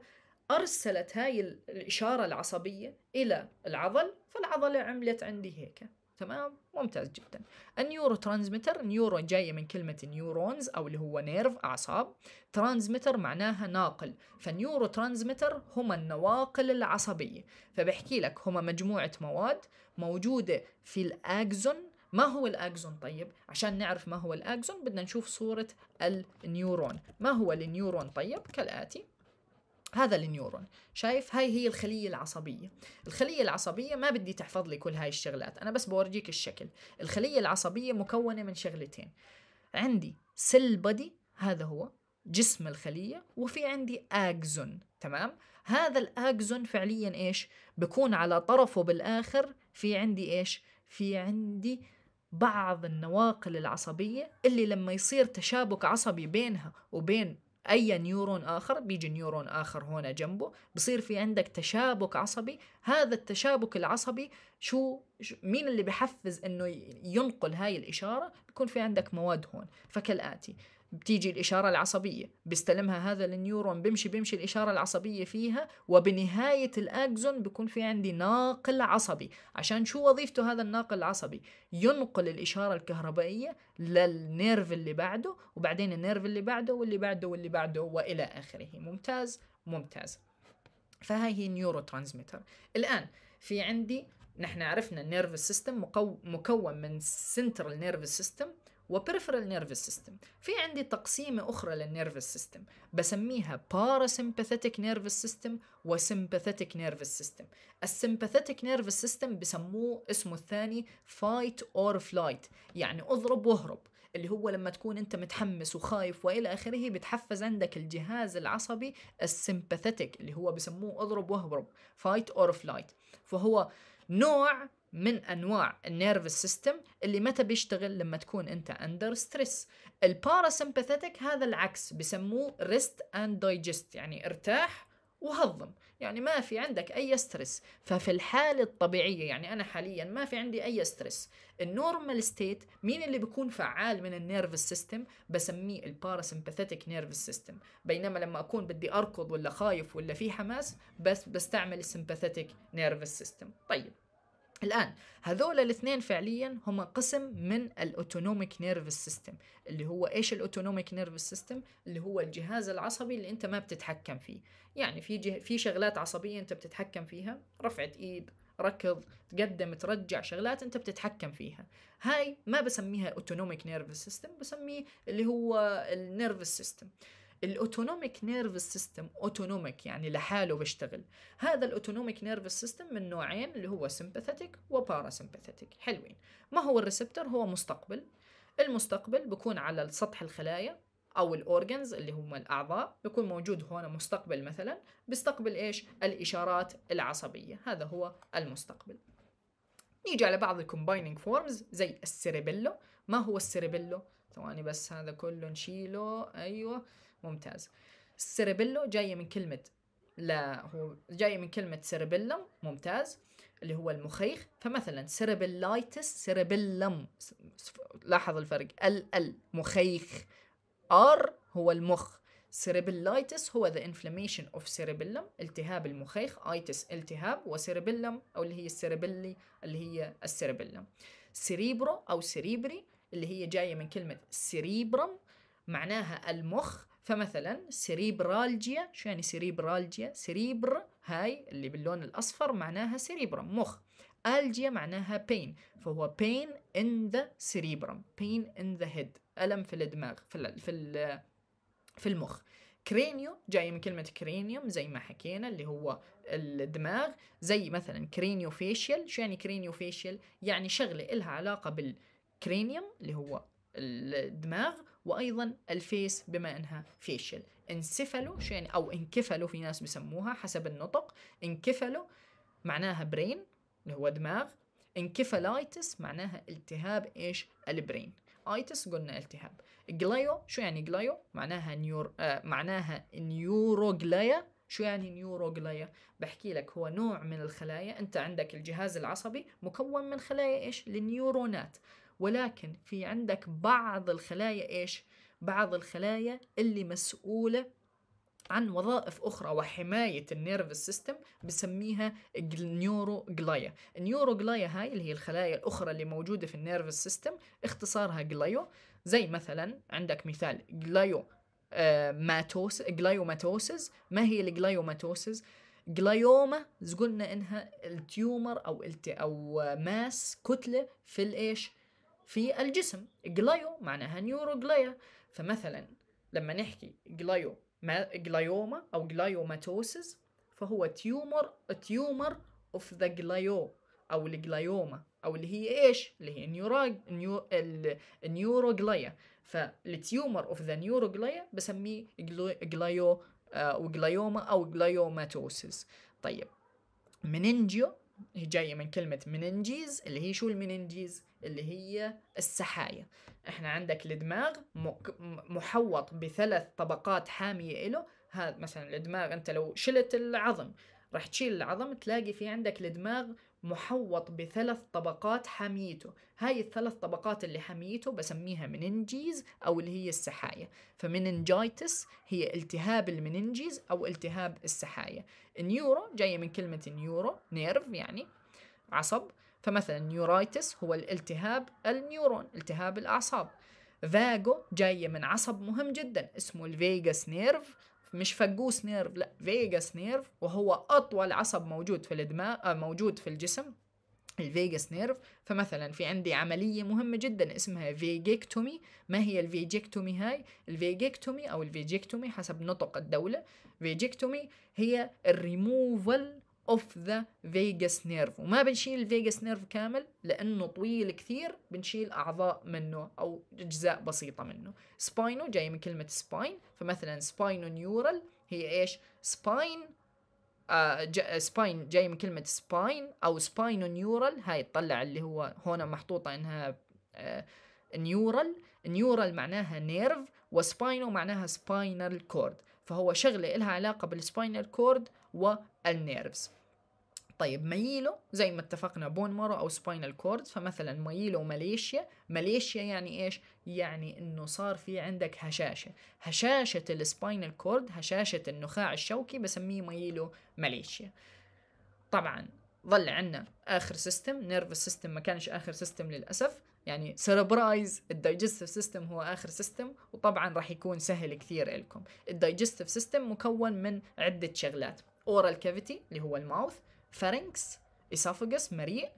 أرسلت هاي الإشارة العصبية إلى العضل فالعضلة عملت عندي هيك تمام ممتاز جدا النيورو ترانزميتر نيورو جايه من كلمه نيورونز او اللي هو نيرف اعصاب ترانزميتر معناها ناقل فالنيورو ترانزميتر هم النواقل العصبيه فبحكي لك هم مجموعه مواد موجوده في الاكزون ما هو الاكزون طيب عشان نعرف ما هو الاكزون بدنا نشوف صوره النيورون ما هو النيورون طيب كالاتي هذا النيورون شايف هاي هي الخلية العصبية الخلية العصبية ما بدي تحفظ لي كل هاي الشغلات أنا بس بورجيك الشكل الخلية العصبية مكونة من شغلتين عندي سيل بدي هذا هو جسم الخلية وفي عندي أكزون تمام هذا الأكزون فعليا إيش بكون على طرفه بالآخر في عندي إيش في عندي بعض النواقل العصبية اللي لما يصير تشابك عصبي بينها وبين اي نيورون اخر بيجي نيورون اخر هنا جنبه بصير في عندك تشابك عصبي هذا التشابك العصبي شو مين اللي بحفز انه ينقل هاي الاشاره بيكون في عندك مواد هون فكالاتي بتيجي الإشارة العصبية بيستلمها هذا النيورون بمشي بمشي الإشارة العصبية فيها وبنهاية الأكزون بيكون في عندي ناقل عصبي عشان شو وظيفته هذا الناقل العصبي ينقل الإشارة الكهربائية للنيرف اللي بعده وبعدين النيرف اللي بعده واللي بعده واللي بعده وإلى آخره ممتاز ممتاز فهاي هي نيورو ترانزميتر الآن في عندي نحن عرفنا النيرف سيستم مكون من سنترال نيرف سيستم وبريفرال نيرفس سيستم في عندي تقسيمة أخرى للنيرفس سيستم بسميها باراسمباثيتك نيرفس سيستم وسمباثيتك نيرفس سيستم السمباثيتك نيرفس سيستم بسموه اسمه الثاني فايت اور فلايت يعني اضرب واهرب اللي هو لما تكون انت متحمس وخايف والى اخره بتحفز عندك الجهاز العصبي السمباثيتك اللي هو بسموه اضرب واهرب فايت اور فلايت فهو نوع من انواع النيرف سيستم اللي متى بيشتغل لما تكون انت اندر ستريس الباراسمباثيتك هذا العكس بسموه ريست اند دايجست يعني ارتاح وهضم يعني ما في عندك اي ستريس ففي الحاله الطبيعيه يعني انا حاليا ما في عندي اي ستريس النورمال ستيت مين اللي بيكون فعال من النيرف سيستم بسميه الباراسمباثيتك نيرف سيستم بينما لما اكون بدي اركض ولا خايف ولا في حماس بس بستعمل السمباثيتك نيرف سيستم طيب الآن هذول الاثنين فعليا هم قسم من الاوتونوميك نيرف سيستم اللي هو ايش الاوتونوميك نيرف سيستم اللي هو الجهاز العصبي اللي انت ما بتتحكم فيه يعني في جه... في شغلات عصبية انت بتتحكم فيها رفعة ايد ركض تقدم ترجع شغلات انت بتتحكم فيها هاي ما بسميها اوتونوميك نيرف سيستم بسميه اللي هو النيرف سيستم الاوتونوميك نيرف سيستم اوتونوميك يعني لحاله بيشتغل هذا الاوتونوميك نيرف سيستم من نوعين اللي هو سمباثيتك وباراسمباثيتك حلوين ما هو الريسبتر هو مستقبل المستقبل بكون على سطح الخلايا او الاورجنز اللي هم الاعضاء بيكون موجود هنا مستقبل مثلا بيستقبل ايش الاشارات العصبيه هذا هو المستقبل نيجي على بعض الكومبايننج فورمز زي السيربيلو ما هو السيربيلو ثواني بس هذا كله نشيله ايوه ممتاز السيربيلو جايه من كلمه لا هو جايه من كلمه سيربيلم ممتاز اللي هو المخيخ فمثلا سيربيلايتس سيربيلم لاحظ الفرق ال ال مخيخ ار هو المخ سيربيلايتس هو ذا انفلاميشن اوف سيربيلم التهاب المخيخ ايتس التهاب وسيربيلم او اللي هي السيربيلي اللي هي السيربيلم سيريبرو او سيريبري اللي هي جايه من كلمه سيريبرم معناها المخ فمثلا سريبرالجيا شو يعني سريبرالجيا سريبر هاي اللي باللون الأصفر معناها سريبرم مخ الجيا معناها بين فهو بين in the cerebrum بين in the head ألم في الدماغ في في في المخ كرينيو جاي من كلمة كرينيوم زي ما حكينا اللي هو الدماغ زي مثلا كرينيو فيشيل شو يعني كرينيو فيشيل يعني شغلة إلها علاقة بالكرينيوم اللي هو الدماغ وايضا الفيس بما انها فيشل انسفلو يعني او انكفلو في ناس بسموها حسب النطق انكفلو معناها برين اللي هو دماغ انكفلايتس معناها التهاب ايش البرين ايتس قلنا التهاب جلايو شو يعني جلايو معناها نيور آه معناها نيوروجلايا شو يعني نيوروجلايا بحكي لك هو نوع من الخلايا انت عندك الجهاز العصبي مكون من خلايا ايش النيورونات ولكن في عندك بعض الخلايا ايش بعض الخلايا اللي مسؤوله عن وظائف أخرى وحماية النيرف سيستم بسميها النيورو جلايا هاي اللي هي الخلايا الأخرى اللي موجودة في النيرف سيستم اختصارها جلايو زي مثلا عندك مثال جلايو آه، ماتوس جلايوماتوسز ما هي الجلايوماتوسز جلايوما قلنا انها التيومر او او ماس كتله في الايش في الجسم جلايو معناها نيوروجلايا فمثلا لما نحكي جلايو جلايوما أو جلايوماتوسيس فهو تيومر تيومر اوف ذا جلايو أو الجلايوما أو اللي هي إيش؟ اللي هي نيوراج نيو النيوروجلايا فالتيومر اوف ذا نيوروجلايا بسميه جلايو آه، جلايوما أو جلايوماتوسيس طيب منينجيو هي جايه من كلمه مننجيز اللي هي شو المننجيز اللي هي السحايا احنا عندك الدماغ محوط بثلاث طبقات حاميه له هذا مثلا الدماغ انت لو شلت العظم راح تشيل العظم تلاقي في عندك الدماغ محوط بثلاث طبقات حاميته هاي الثلاث طبقات اللي حاميته بسميها مننجيز أو اللي هي السحايا فمننجايتس هي التهاب المننجيز أو التهاب السحايا النيورو جاية من كلمة نيورو نيرف يعني عصب فمثلا نيورايتس هو الالتهاب النيورون التهاب الأعصاب فاجو جاية من عصب مهم جدا اسمه الفيجاس نيرف مش فقوس نيرف لا فيجاس نيرف وهو اطول عصب موجود في الدماغ آه، موجود في الجسم الفيجاس نيرف فمثلا في عندي عملية مهمة جدا اسمها فيجيكتومي ما هي الفيجيكتومي هاي الفيجيكتومي أو الفيجيكتومي حسب نطق الدولة فيجيكتومي هي الريموفل اوف ذا فيجاس نيرف وما بنشيل الفيجاس نيرف كامل لانه طويل كثير بنشيل اعضاء منه او اجزاء بسيطه منه سباينو جاي من كلمه سباين فمثلا سباينو نيورال هي ايش سباين آه سباين جاي من كلمه سباين او سباينو نيورال هاي تطلع اللي هو هنا محطوطه انها نيورال آه، نيورال معناها نيرف وسباينو معناها سباينال كورد فهو شغله إلها علاقه بالسباينال كورد والنيرفز طيب مايلو زي ما اتفقنا بون مارو او سباينال كورد فمثلا مايلو ماليشيا ماليشيا يعني ايش يعني انه صار في عندك هشاشه هشاشه السباينال كورد هشاشه النخاع الشوكي بسميه مايلو ماليشيا طبعا ظل عندنا اخر سيستم نيرف سيستم ما كانش اخر سيستم للاسف يعني سربرايز الدايجستيف سيستم هو اخر سيستم وطبعا راح يكون سهل كثير لكم الدايجستيف سيستم مكون من عده شغلات اورال كافيتي اللي هو الماوث فارنكس اسافجس مريء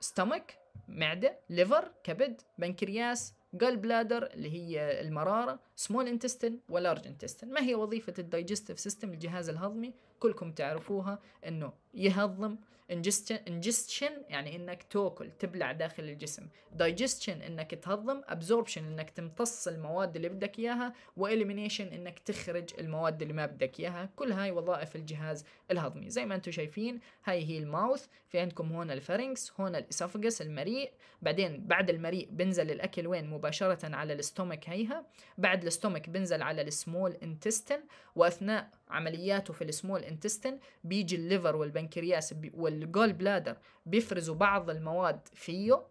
ستمك معدة ليفر كبد بنكرياس جال بلادر اللي هي المرارة سمول انتستين ولارج انتستين ما هي وظيفة الدايجستيف سيستم الجهاز الهضمي كلكم تعرفوها انه يهضم ingestion يعني انك تاكل تبلع داخل الجسم digestion انك تهضم absorption انك تمتص المواد اللي بدك اياها وelimination انك تخرج المواد اللي ما بدك اياها كل هاي وظائف الجهاز الهضمي زي ما انتم شايفين هاي هي الماوث في عندكم هون الفرنكس هون الاسفجس المريء بعدين بعد المريء بنزل الاكل وين مباشره على الاستومك هيها بعد الاستومك بنزل على السمول انتستين واثناء عملياته في السمول انتستن بيجي الليفر والبنكرياس والجول بلادر بيفرزوا بعض المواد فيه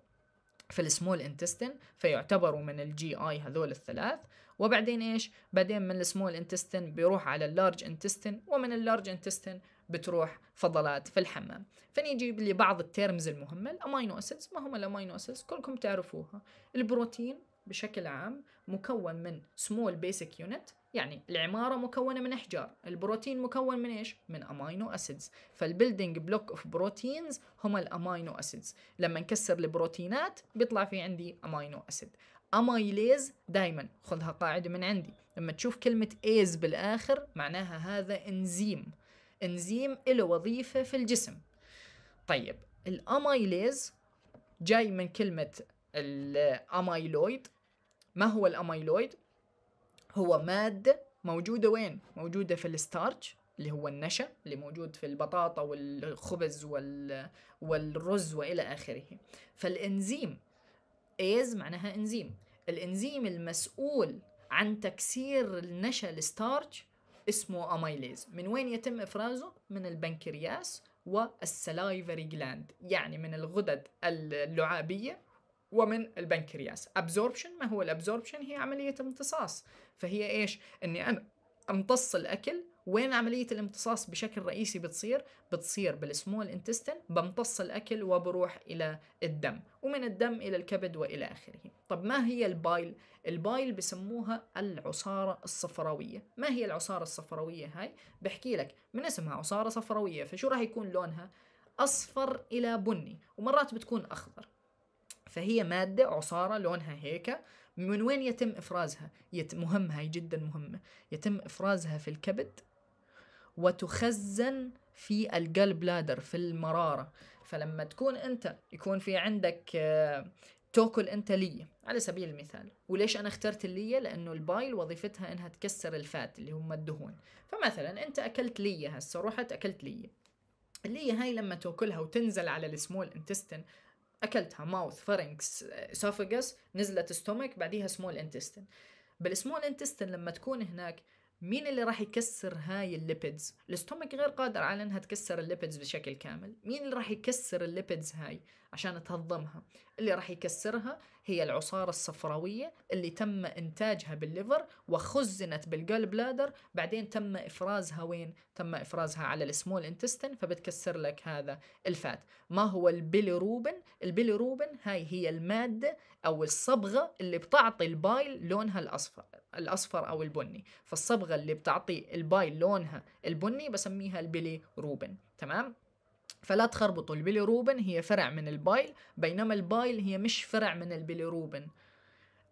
في السمول انتستن فيعتبروا من الجي اي هذول الثلاث وبعدين ايش بعدين من السمول انتستن بيروح على اللارج انتستن ومن اللارج انتستن بتروح فضلات في الحمام فنيجي لبعض بعض التيرمز المهمة الأمينو أسيدز ما هم الأمينو أسيدز كلكم تعرفوها البروتين بشكل عام مكون من سمول بيسك يونت يعني العمارة مكونة من أحجار البروتين مكون من إيش؟ من أمينو أسيدز فالبيلدينج بلوك أوف بروتينز هم الأمينو أسيدز لما نكسر البروتينات بيطلع في عندي أمينو أسيد امايليز دائما خذها قاعده من عندي لما تشوف كلمه ايز بالاخر معناها هذا انزيم انزيم له وظيفه في الجسم طيب الامايليز جاي من كلمه الامايلويد ما هو الامايلويد هو مادة موجودة وين؟ موجودة في الستارتش اللي هو النشا اللي موجود في البطاطا والخبز وال... والرز والى اخره فالانزيم ايز معناها انزيم الانزيم المسؤول عن تكسير النشا الستارتش اسمه اميليز من وين يتم افرازه من البنكرياس والسلايفري جلاند يعني من الغدد اللعابيه ومن البنكرياس ابزوربشن ما هو الابزوربشن هي عمليه امتصاص فهي ايش اني انا امتص الاكل وين عملية الامتصاص بشكل رئيسي بتصير؟ بتصير بالسمول انتستين بمتص الأكل وبروح إلى الدم ومن الدم إلى الكبد وإلى آخره طب ما هي البايل؟ البايل بسموها العصارة الصفراوية ما هي العصارة الصفراوية هاي؟ بحكي لك من اسمها عصارة صفراوية فشو راح يكون لونها؟ أصفر إلى بني ومرات بتكون أخضر فهي مادة عصارة لونها هيك من وين يتم إفرازها؟ يتم هاي جدا مهمة يتم إفرازها في الكبد وتخزن في القلب لادر في المرارة فلما تكون أنت يكون في عندك آه، تاكل انت لية على سبيل المثال وليش انا اخترت اللية لانه البايل وظيفتها انها تكسر الفات اللي هم الدهون فمثلا انت اكلت لية هسه رحت اكلت لية اللية هاي لما تاكلها وتنزل على السمول انتستن اكلتها ماوث فرنكس اسوفجس نزلت ستومك بعديها سمول انتستين بالسمول انتستين لما تكون هناك مين اللي راح يكسر هاي الليبيدز الاستومك غير قادر على انها تكسر الليبيدز بشكل كامل مين اللي راح يكسر الليبيدز هاي عشان تهضمها اللي راح يكسرها هي العصارة الصفراوية اللي تم إنتاجها بالليفر وخزنت بالجول بلادر بعدين تم إفرازها وين؟ تم إفرازها على السمول انتستن فبتكسر لك هذا الفات ما هو البيليروبين؟ البيليروبين هاي هي المادة أو الصبغة اللي بتعطي البايل لونها الأصفر الاصفر او البني فالصبغه اللي بتعطي الباي لونها البني بسميها البيلي روبن تمام فلا تخربطوا البيلي روبن هي فرع من البايل بينما البايل هي مش فرع من البيلي روبن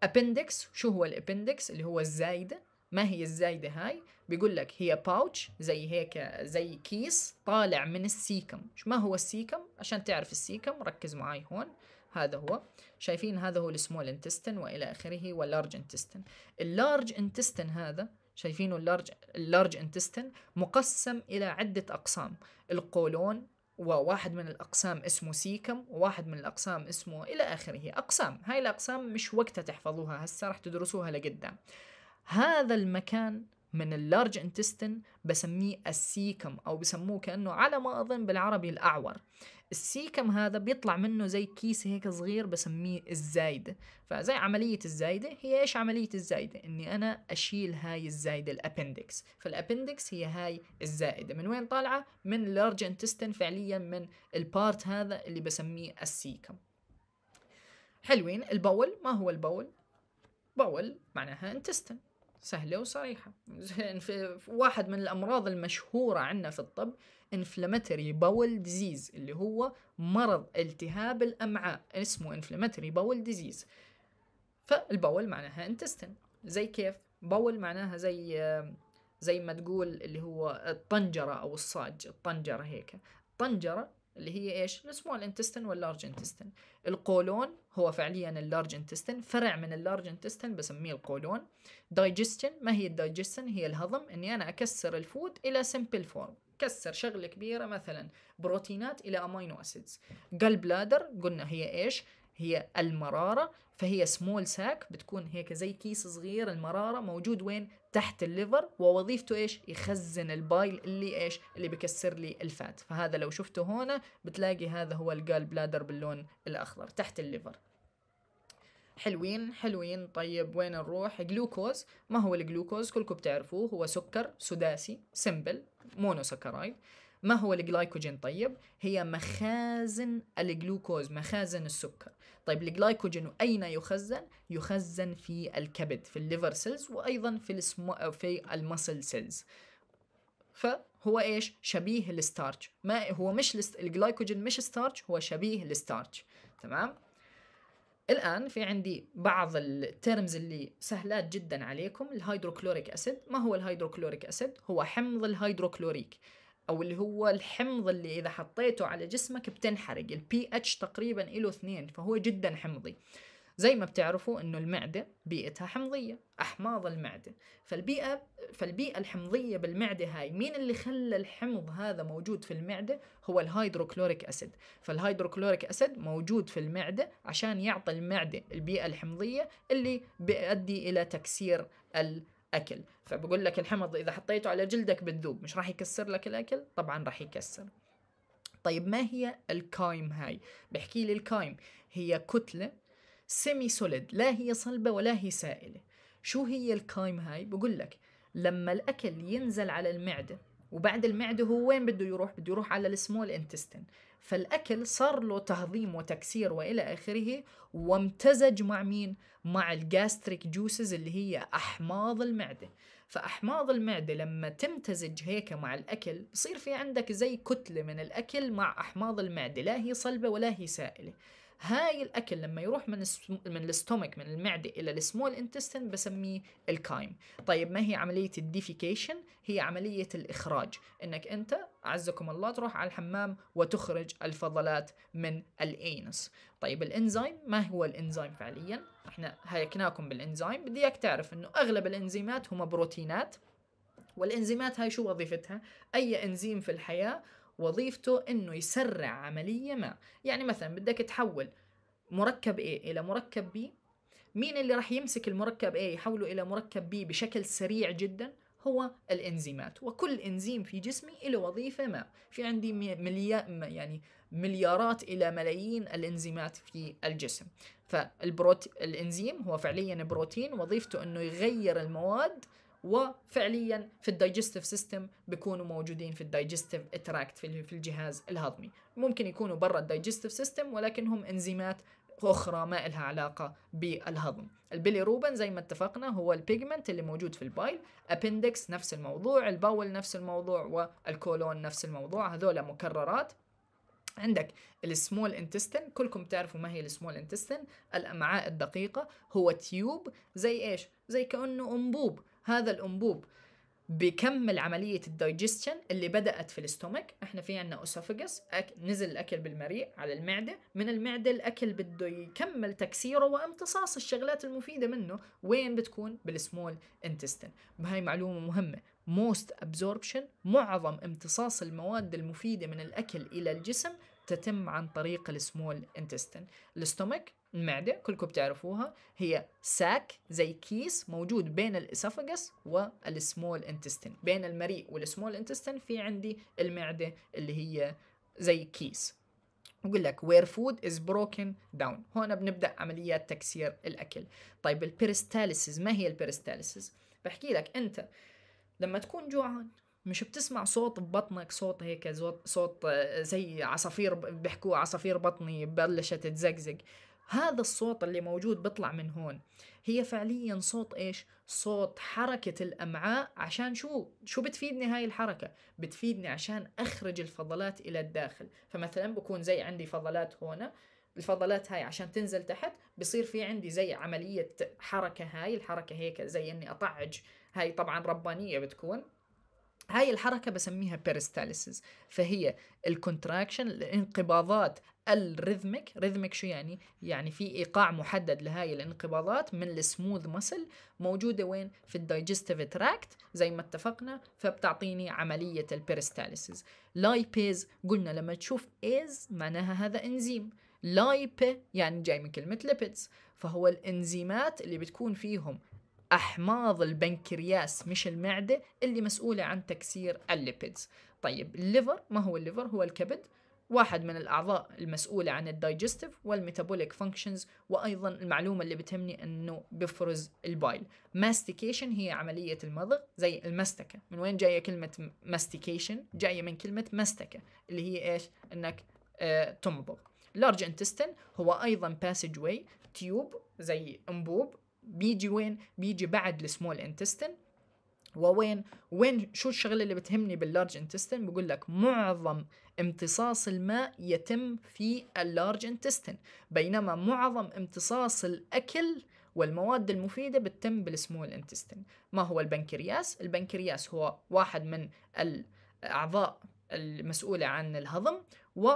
ابندكس شو هو الابندكس اللي هو الزايدة ما هي الزايدة هاي بيقول لك هي باوتش زي هيك زي كيس طالع من السيكم ما هو السيكم عشان تعرف السيكم ركز معي هون هذا هو شايفين هذا هو السمول انتستن والى اخره واللارج انتستن اللارج انتستن هذا شايفينه اللارج اللارج انتستن مقسم الى عده اقسام القولون وواحد من الأقسام اسمه سيكم وواحد من الأقسام اسمه إلى آخره أقسام هاي الأقسام مش وقتها تحفظوها هسه راح تدرسوها لقدام هذا المكان من اللارج انتستن بسميه السيكم أو بسموه كأنه على ما أظن بالعربي الأعور السيكم هذا بيطلع منه زي كيس هيك صغير بسميه الزايدة فزي عملية الزايدة هي إيش عملية الزايدة إني أنا أشيل هاي الزايدة الأبندكس فالأبندكس هي هاي الزائدة من وين طالعة؟ من لارج انتستين فعليا من البارت هذا اللي بسميه السيكم حلوين البول ما هو البول؟ بول معناها انتستين سهلة وصريحة واحد من الأمراض المشهورة عندنا في الطب انفلاماتوري باول ديزيز اللي هو مرض التهاب الامعاء اسمه انفلاماتوري باول ديزيز فالبول معناها انتستن زي كيف بول معناها زي زي ما تقول اللي هو الطنجرة أو الصاج الطنجرة هيك الطنجرة اللي هي إيش السمول انتستن واللارج انتستن القولون هو فعليا اللارج انتستن فرع من اللارج انتستن بسميه القولون دايجستشن ما هي الدايجستشن هي الهضم اني انا اكسر الفود الى سمبل فورم كسر شغله كبيره مثلا بروتينات الى امينو اسيدز قلب بلادر قلنا هي ايش هي المرارة فهي سمول ساك بتكون هيك زي كيس صغير المرارة موجود وين تحت الليفر ووظيفته ايش يخزن البايل اللي ايش اللي بكسر لي الفات فهذا لو شفته هنا بتلاقي هذا هو الجال بلادر باللون الاخضر تحت الليفر حلوين حلوين طيب وين نروح جلوكوز ما هو الجلوكوز كلكم بتعرفوه هو سكر سداسي سمبل مونوسكرايد ما هو الجلايكوجين طيب؟ هي مخازن الجلوكوز مخازن السكر طيب الجلايكوجين أين يخزن؟ يخزن في الكبد في الليفر سيلز وأيضا في في المسل سيلز فهو ايش؟ شبيه الستارتش ما هو مش الجلايكوجين مش ستارتش هو شبيه الستارتش تمام؟ الان في عندي بعض التيرمز اللي سهلات جدا عليكم الهيدروكلوريك اسيد ما هو الهيدروكلوريك اسيد هو حمض الهيدروكلوريك او اللي هو الحمض اللي اذا حطيته على جسمك بتنحرق البي اتش تقريبا له اثنين فهو جدا حمضي زي ما بتعرفوا انه المعده بيئتها حمضيه احماض المعده فالبيئه فالبيئه الحمضيه بالمعده هاي مين اللي خلى الحمض هذا موجود في المعده هو الهيدروكلوريك اسيد فالهيدروكلوريك اسيد موجود في المعده عشان يعطي المعده البيئه الحمضيه اللي بيؤدي الى تكسير الاكل فبقول لك الحمض اذا حطيته على جلدك بتذوب مش راح يكسر لك الاكل طبعا راح يكسر طيب ما هي الكايم هاي بحكي لي الكايم هي كتله سيمي سوليد لا هي صلبة ولا هي سائلة شو هي الكايم هاي بقول لك لما الأكل ينزل على المعدة وبعد المعدة هو وين بده يروح بده يروح على السمول انتستين فالأكل صار له تهضيم وتكسير وإلى آخره وامتزج مع مين؟ مع الجاستريك جوسز اللي هي أحماض المعدة فأحماض المعدة لما تمتزج هيك مع الأكل بصير في عندك زي كتلة من الأكل مع أحماض المعدة لا هي صلبة ولا هي سائلة هاي الاكل لما يروح من من الاستومك من المعده الى السمول انتستين بسميه الكايم طيب ما هي عمليه الديفيكيشن هي عمليه الاخراج انك انت اعزكم الله تروح على الحمام وتخرج الفضلات من الانس طيب الانزيم ما هو الانزيم فعليا احنا هيكناكم بالانزيم بدي اياك تعرف انه اغلب الانزيمات هم بروتينات والانزيمات هاي شو وظيفتها اي انزيم في الحياه وظيفته انه يسرع عمليه ما يعني مثلا بدك تحول مركب A الى مركب B مين اللي راح يمسك المركب A يحوله الى مركب B بشكل سريع جدا هو الانزيمات وكل انزيم في جسمي له وظيفه ما في عندي مليار يعني مليارات الى ملايين الانزيمات في الجسم فالبروت الانزيم هو فعليا بروتين وظيفته انه يغير المواد وفعليا في الدايجستيف سيستم بيكونوا موجودين في الدايجستيف اتراكت في الجهاز الهضمي ممكن يكونوا برا الدايجستيف سيستم ولكنهم انزيمات أخرى ما إلها علاقة بالهضم البيلي روبن زي ما اتفقنا هو البيجمنت اللي موجود في البايل أبندكس نفس الموضوع الباول نفس الموضوع والكولون نفس الموضوع هذول مكررات عندك السمول انتستين كلكم تعرفوا ما هي السمول انتستين الامعاء الدقيقه هو تيوب زي ايش زي كانه انبوب هذا الانبوب بيكمل عملية الدايجستشن اللي بدأت في الاستومك احنا في عنا اسوفجس أك... نزل الأكل بالمريء على المعدة من المعدة الأكل بده يكمل تكسيره وامتصاص الشغلات المفيدة منه وين بتكون بالسمول انتستين بهاي معلومة مهمة موست absorption معظم امتصاص المواد المفيدة من الأكل إلى الجسم تتم عن طريق السمول انتستين الاستومك المعدة كلكم بتعرفوها هي ساك زي كيس موجود بين الاسفجس والسمول انتستين بين المريء والسمول انتستين في عندي المعدة اللي هي زي كيس بقول لك where food is broken down هون بنبدا عمليات تكسير الاكل طيب البيرستاليسز ما هي البيرستاليسز بحكي لك انت لما تكون جوعان مش بتسمع صوت ببطنك صوت هيك صوت آه، زي عصافير بيحكوه عصافير بطني بلشت تزقزق هذا الصوت اللي موجود بيطلع من هون هي فعليا صوت ايش صوت حركة الامعاء عشان شو شو بتفيدني هاي الحركة بتفيدني عشان اخرج الفضلات الى الداخل فمثلا بكون زي عندي فضلات هون الفضلات هاي عشان تنزل تحت بصير في عندي زي عملية حركة هاي الحركة هيك زي اني اطعج هاي طبعا ربانية بتكون هاي الحركة بسميها بيرستاليسز فهي الكونتراكشن الانقباضات الريذمك ريذمك شو يعني يعني في ايقاع محدد لهاي الانقباضات من السموث مسل موجوده وين في الدايجستيف تراكت زي ما اتفقنا فبتعطيني عمليه البيرستاليسز لايبيز قلنا لما تشوف ايز معناها هذا انزيم لايب يعني جاي من كلمه ليبيدز فهو الانزيمات اللي بتكون فيهم أحماض البنكرياس مش المعدة اللي مسؤولة عن تكسير الليبيدز طيب الليفر ما هو الليفر هو الكبد واحد من الأعضاء المسؤولة عن الدايجستيف والميتابوليك فانكشنز وأيضا المعلومة اللي بتهمني أنه بفرز البايل ماستيكيشن هي عملية المضغ زي المستكة من وين جاية كلمة ماستيكيشن جاية من كلمة مستكة اللي هي إيش أنك آه تمضغ لارج انتستن هو أيضا باسج واي تيوب زي أنبوب بيجي وين بيجي بعد السمول انتستن ووين وين شو الشغلة اللي بتهمني باللارج انتستن بقول لك معظم امتصاص الماء يتم في اللارج انتستن بينما معظم امتصاص الأكل والمواد المفيدة بتتم بالسمول انتستن ما هو البنكرياس؟ البنكرياس هو واحد من الأعضاء المسؤولة عن الهضم و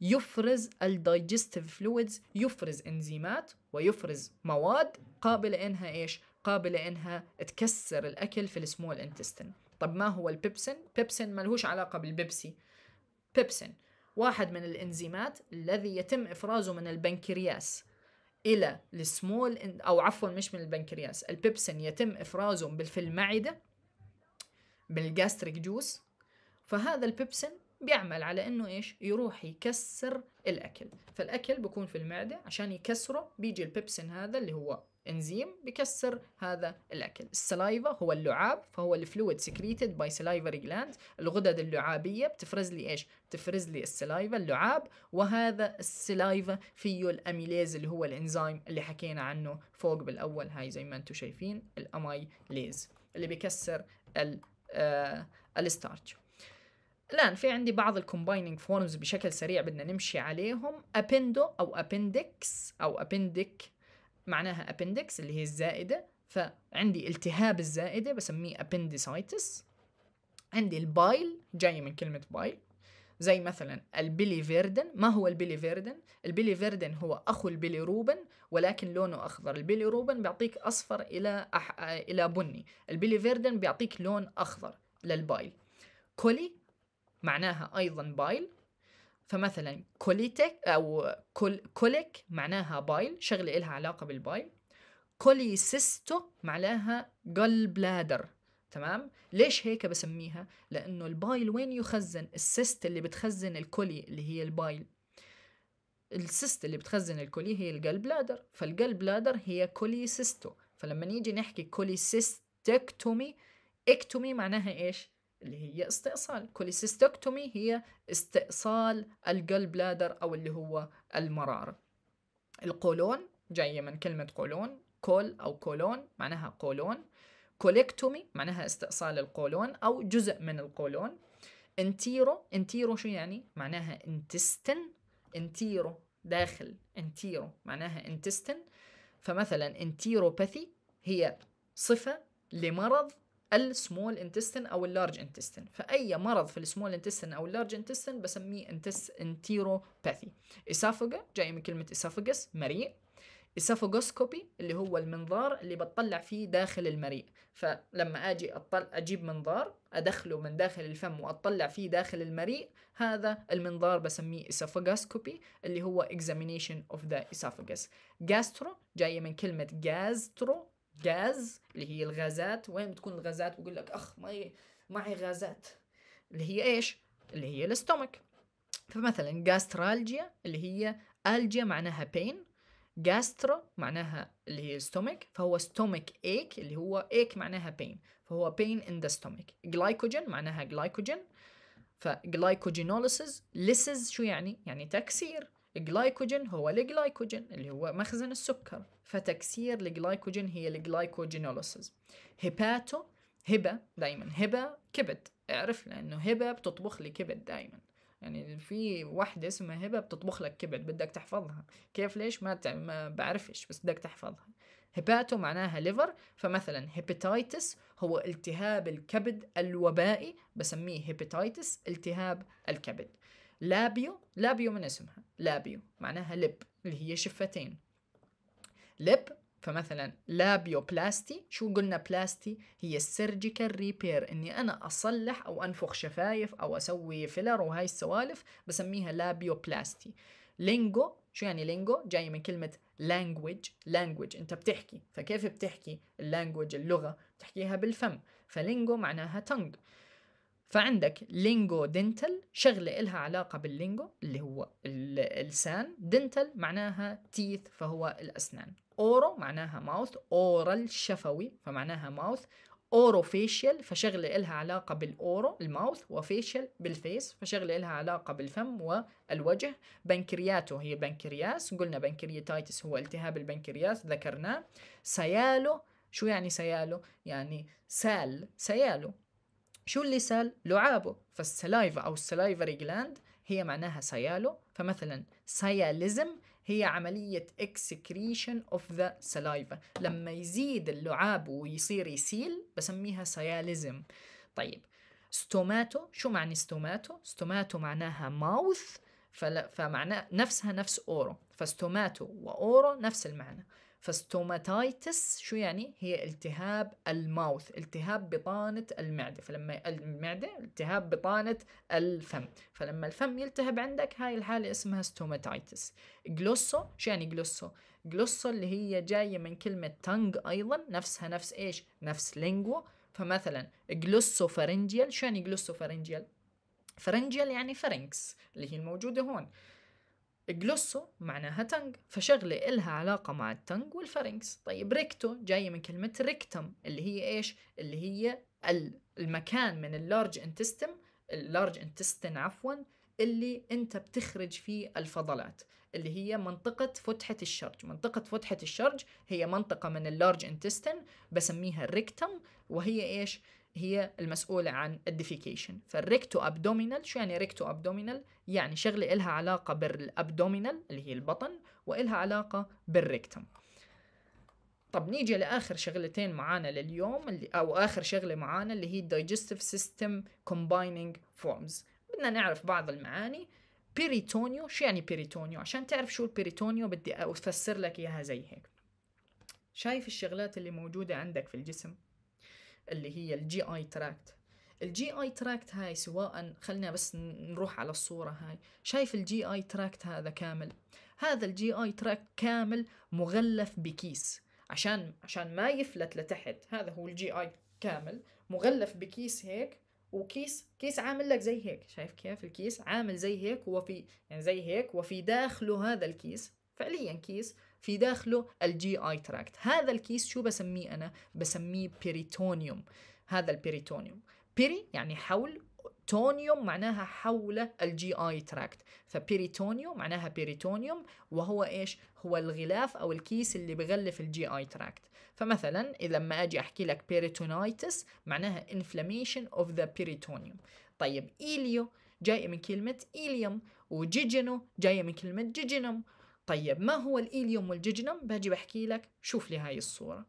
يفرز الدايجستيف فلويدز يفرز انزيمات ويفرز مواد قابلة إنها إيش؟ قابلة إنها تكسر الأكل في السمول انتستن طب ما هو البيبسين؟ بيبسين ملهوش علاقة بالبيبسي بيبسين واحد من الإنزيمات الذي يتم إفرازه من البنكرياس إلى السمول أو عفوا مش من البنكرياس البيبسين يتم إفرازه في المعدة بالجاستريك جوس فهذا البيبسين بيعمل على انه ايش يروح يكسر الاكل فالاكل بكون في المعده عشان يكسره بيجي البيبسين هذا اللي هو انزيم بكسر هذا الاكل السلايفا هو اللعاب فهو الفلويد سكريتد باي سلايفري جلاند الغدد اللعابيه بتفرز لي ايش بتفرز لي السلايفا اللعاب وهذا السلايفا فيه الاميليز اللي هو الانزيم اللي حكينا عنه فوق بالاول هاي زي ما انتم شايفين الاميليز اللي بيكسر ال آه الستارتش الآن في عندي بعض الكومبايننج فورمز بشكل سريع بدنا نمشي عليهم أبندو أو أبندكس أو أبندك معناها أبندكس اللي هي الزائدة فعندي التهاب الزائدة بسميه appendicitis عندي البايل جاي من كلمة بايل زي مثلا البيلي فيردن ما هو البيلي فيردن؟ البيلي فيردن هو أخو البيلي روبن ولكن لونه أخضر البيلي روبن بيعطيك أصفر إلى أح... إلى بني البيلي فيردن بيعطيك لون أخضر للبايل كولي معناها أيضا بايل فمثلا كوليتك أو كول كوليك معناها بايل شغلة إلها علاقة بالبايل كوليسيستو معناها جل بلادر تمام ليش هيك بسميها لانه البايل وين يخزن السيست اللي بتخزن الكولي اللي هي البايل السيست اللي بتخزن الكولي هي الجل بلادر فالجل بلادر هي كوليسيستو فلما نيجي نحكي كوليسيستكتومي اكتومي معناها ايش اللي هي استئصال كوليسيستكتومي هي استئصال الجل بلادر أو اللي هو المرار القولون جاية من كلمة قولون كول أو كولون معناها قولون كوليكتومي معناها استئصال القولون أو جزء من القولون انتيرو انتيرو شو يعني؟ معناها انتستن انتيرو داخل انتيرو معناها انتستن فمثلا انتيروباثي هي صفة لمرض السمول انتستن او اللارج انتستن فاي مرض في السمول انتستن او اللارج انتستن بسميه انتس انتيروباثي اسافوجا جاي من كلمه اسافوجس مريء اسافوجوسكوبي اللي هو المنظار اللي بتطلع فيه داخل المريء فلما اجي أطل... اجيب منظار ادخله من داخل الفم واطلع فيه داخل المريء هذا المنظار بسميه اسافوجاسكوبي اللي هو examination of the esophagus جاسترو جايه من كلمه جاسترو غاز اللي هي الغازات وين بتكون الغازات بقول لك اخ معي معي غازات اللي هي ايش اللي هي الاستومك فمثلا جاسترالجيا اللي هي الجيا معناها بين جاسترا معناها اللي هي ستومك فهو ستومك ايك اللي هو ايك معناها بين فهو بين ان ذا ستومك جلايكوجين معناها جلايكوجين فجلايكوجينوليسيس ليسز شو يعني يعني تكسير جلايكوجين هو الجلايكوجين اللي هو مخزن السكر فتكسير الجلايكوجين هي الجلايكوجينولوسيس هيباتو هبة دايما هبة كبد اعرف لأنه هبة بتطبخ لي كبد دايما يعني في واحدة اسمها هبة بتطبخ لك كبد بدك تحفظها كيف ليش ما, ما بعرفش بس بدك تحفظها هيباتو معناها ليفر فمثلا هيباتيتس هو التهاب الكبد الوبائي بسميه هيباتيتس التهاب الكبد لابيو لابيو من اسمها لابيو معناها لب اللي هي شفتين لب فمثلا لابيو بلاستي شو قلنا بلاستي هي السيرجيكال ريبير اني انا اصلح او انفخ شفايف او اسوي فيلر وهاي السوالف بسميها لابيو بلاستي لينجو شو يعني لينجو جاي من كلمة لانجوج لانجوج انت بتحكي فكيف بتحكي اللانجوج اللغة بتحكيها بالفم فلينجو معناها تنج فعندك لينجو دنتل شغلة إلها علاقة باللينجو اللي هو اللسان دنتل معناها تيث فهو الأسنان أورو معناها ماوث أورال شفوي فمعناها ماوث أورو فيشيل فشغلة إلها علاقة بالأورو الماوث وفيشيال بالفيس فشغلة إلها علاقة بالفم والوجه بنكرياتو هي بنكرياس قلنا بنكرياتايتس هو التهاب البنكرياس ذكرناه سيالو شو يعني سيالو؟ يعني سال سيالو شو اللي سال؟ لعابه فالسلايفا أو السلايفري جلاند هي معناها سيالو فمثلا سياليزم هي عملية اكسكريشن اوف ذا سلايفا لما يزيد اللعاب ويصير يسيل بسميها سياليزم طيب ستوماتو شو معني ستوماتو؟ ستوماتو معناها ماوث فمعناها نفسها نفس اورو فستوماتو واورو نفس المعنى فستوماتايتس شو يعني؟ هي التهاب الماوث، التهاب بطانة المعدة، فلما المعدة التهاب بطانة الفم، فلما الفم يلتهب عندك هاي الحالة اسمها ستوماتايتس. جلوسو شو يعني جلوسو؟ جلوسو اللي هي جاية من كلمة تنج أيضا نفسها نفس إيش؟ نفس لينجو، فمثلا فرنجيال شو يعني جلوسوفارنجيال؟ فرنجيال يعني فرنكس اللي هي الموجودة هون جلوسو معناها تنج فشغلة إلها علاقة مع التنج والفرنكس طيب ريكتو جاية من كلمة ريكتم اللي هي إيش اللي هي المكان من اللارج انتستم اللارج انتستن عفوا اللي انت بتخرج فيه الفضلات اللي هي منطقة فتحة الشرج منطقة فتحة الشرج هي منطقة من اللارج انتستن بسميها الريكتم وهي ايش هي المسؤولة عن الديفيكيشن فالريكتو أبدومينال شو يعني ريكتو أبدومينال؟ يعني شغلة إلها علاقة بالأبدومينال اللي هي البطن وإلها علاقة بالريكتم طب نيجي لآخر شغلتين معانا لليوم اللي أو آخر شغلة معانا اللي هي digestive system combining forms بدنا نعرف بعض المعاني بيريتونيو شو يعني بيريتونيو عشان تعرف شو البيريتونيو بدي أفسر لك إياها زي هيك شايف الشغلات اللي موجودة عندك في الجسم اللي هي الجي اي تراكت الجي اي تراكت هاي سواء خلنا بس نروح على الصورة هاي شايف الجي اي تراكت هذا كامل هذا الجي اي تراكت كامل مغلف بكيس عشان عشان ما يفلت لتحت هذا هو الجي اي كامل مغلف بكيس هيك وكيس كيس عامل لك زي هيك شايف كيف الكيس عامل زي هيك وفي يعني زي هيك وفي داخله هذا الكيس فعليا كيس في داخله الجي اي تراكت هذا الكيس شو بسميه انا بسميه بيريتونيوم هذا البيريتونيوم بيري يعني حول تونيوم معناها حول الجي اي تراكت فبيريتونيوم معناها بيريتونيوم وهو ايش هو الغلاف او الكيس اللي بغلف الجي اي تراكت فمثلا اذا لما اجي احكي لك بيريتونايتس معناها انفلاميشن اوف ذا بيريتونيوم طيب ايليو جاي من كلمة إيليوم وجيجينو جاية من كلمة جيجينوم طيب ما هو الإيليوم والججنم؟ باجي بحكي لك شوف لي هاي الصورة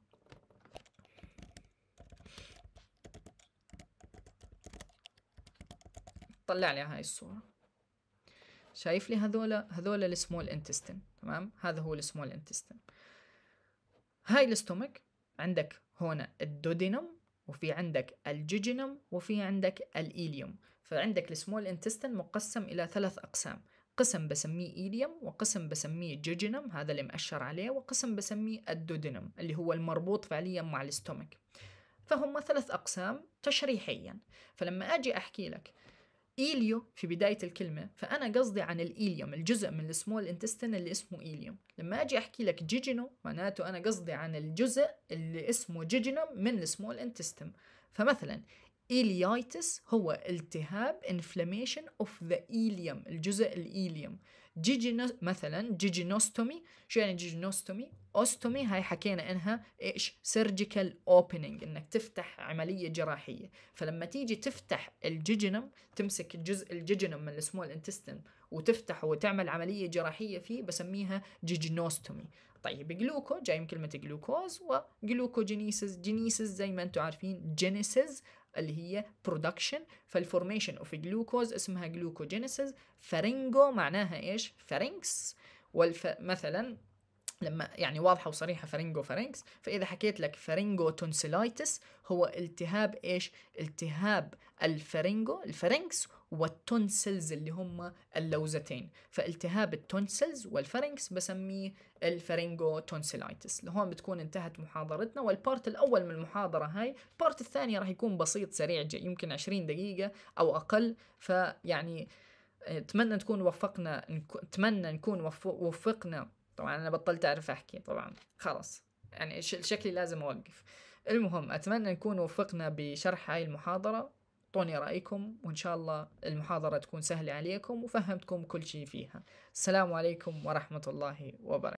طلع لي هاي الصورة شايف لي هذولا هذولا السمول انتستين تمام هذا هو السمول انتستين هاي الاستومك عندك هنا الدودينم وفي عندك الجيجينم وفي عندك الإيليوم فعندك السمول انتستين مقسم إلى ثلاث أقسام قسم بسميه إيليوم وقسم بسميه جوجينم هذا اللي مأشر عليه وقسم بسميه الدودينم اللي هو المربوط فعليا مع الاستومك فهم ثلاث أقسام تشريحيا فلما أجي أحكي لك إيليو في بداية الكلمة فأنا قصدي عن الإيليوم الجزء من السمول انتستين اللي اسمه إيليوم لما أجي أحكي لك جيجينو معناته أنا قصدي عن الجزء اللي اسمه جيجينوم من السمول انتستين فمثلا إليايتس هو التهاب inflammation of the ileum الجزء الإيليوم جيجينو مثلا جيجينوستومي شو يعني جيجينوستومي اوستومي هاي حكينا انها ايش سيرجيكال اوبننج انك تفتح عمليه جراحيه فلما تيجي تفتح الجيجينم تمسك الجزء الجيجينم من السمول انتستن وتفتحه وتعمل عمليه جراحيه فيه بسميها جيجينوستومي طيب جلوكو جاي من كلمه جلوكوز وجلوكوجينيسيس جينيسيس زي ما انتم عارفين جينيسيس اللي هي production فالformation of glucose اسمها glucogenesis فرنجو معناها ايش فرنكس والف... مثلا لما يعني واضحة وصريحة فرنجو فرنكس فإذا حكيت لك فرنجو تونسيلايتس هو التهاب إيش؟ التهاب الفرنجو الفرنكس والتونسلز اللي هم اللوزتين فالتهاب التونسلز والفرنكس بسميه الفرنجو تونسلايتس لهون بتكون انتهت محاضرتنا والبارت الأول من المحاضرة هاي البارت الثاني راح يكون بسيط سريع يمكن 20 دقيقة أو أقل فيعني اتمنى آه، تكون وفقنا اتمنى نكون وفقنا طبعا انا بطلت اعرف احكي طبعا خلاص يعني شكلي لازم اوقف المهم اتمنى نكون وفقنا بشرح هاي المحاضره اعطوني رايكم وان شاء الله المحاضره تكون سهله عليكم وفهمتكم كل شيء فيها السلام عليكم ورحمه الله وبركاته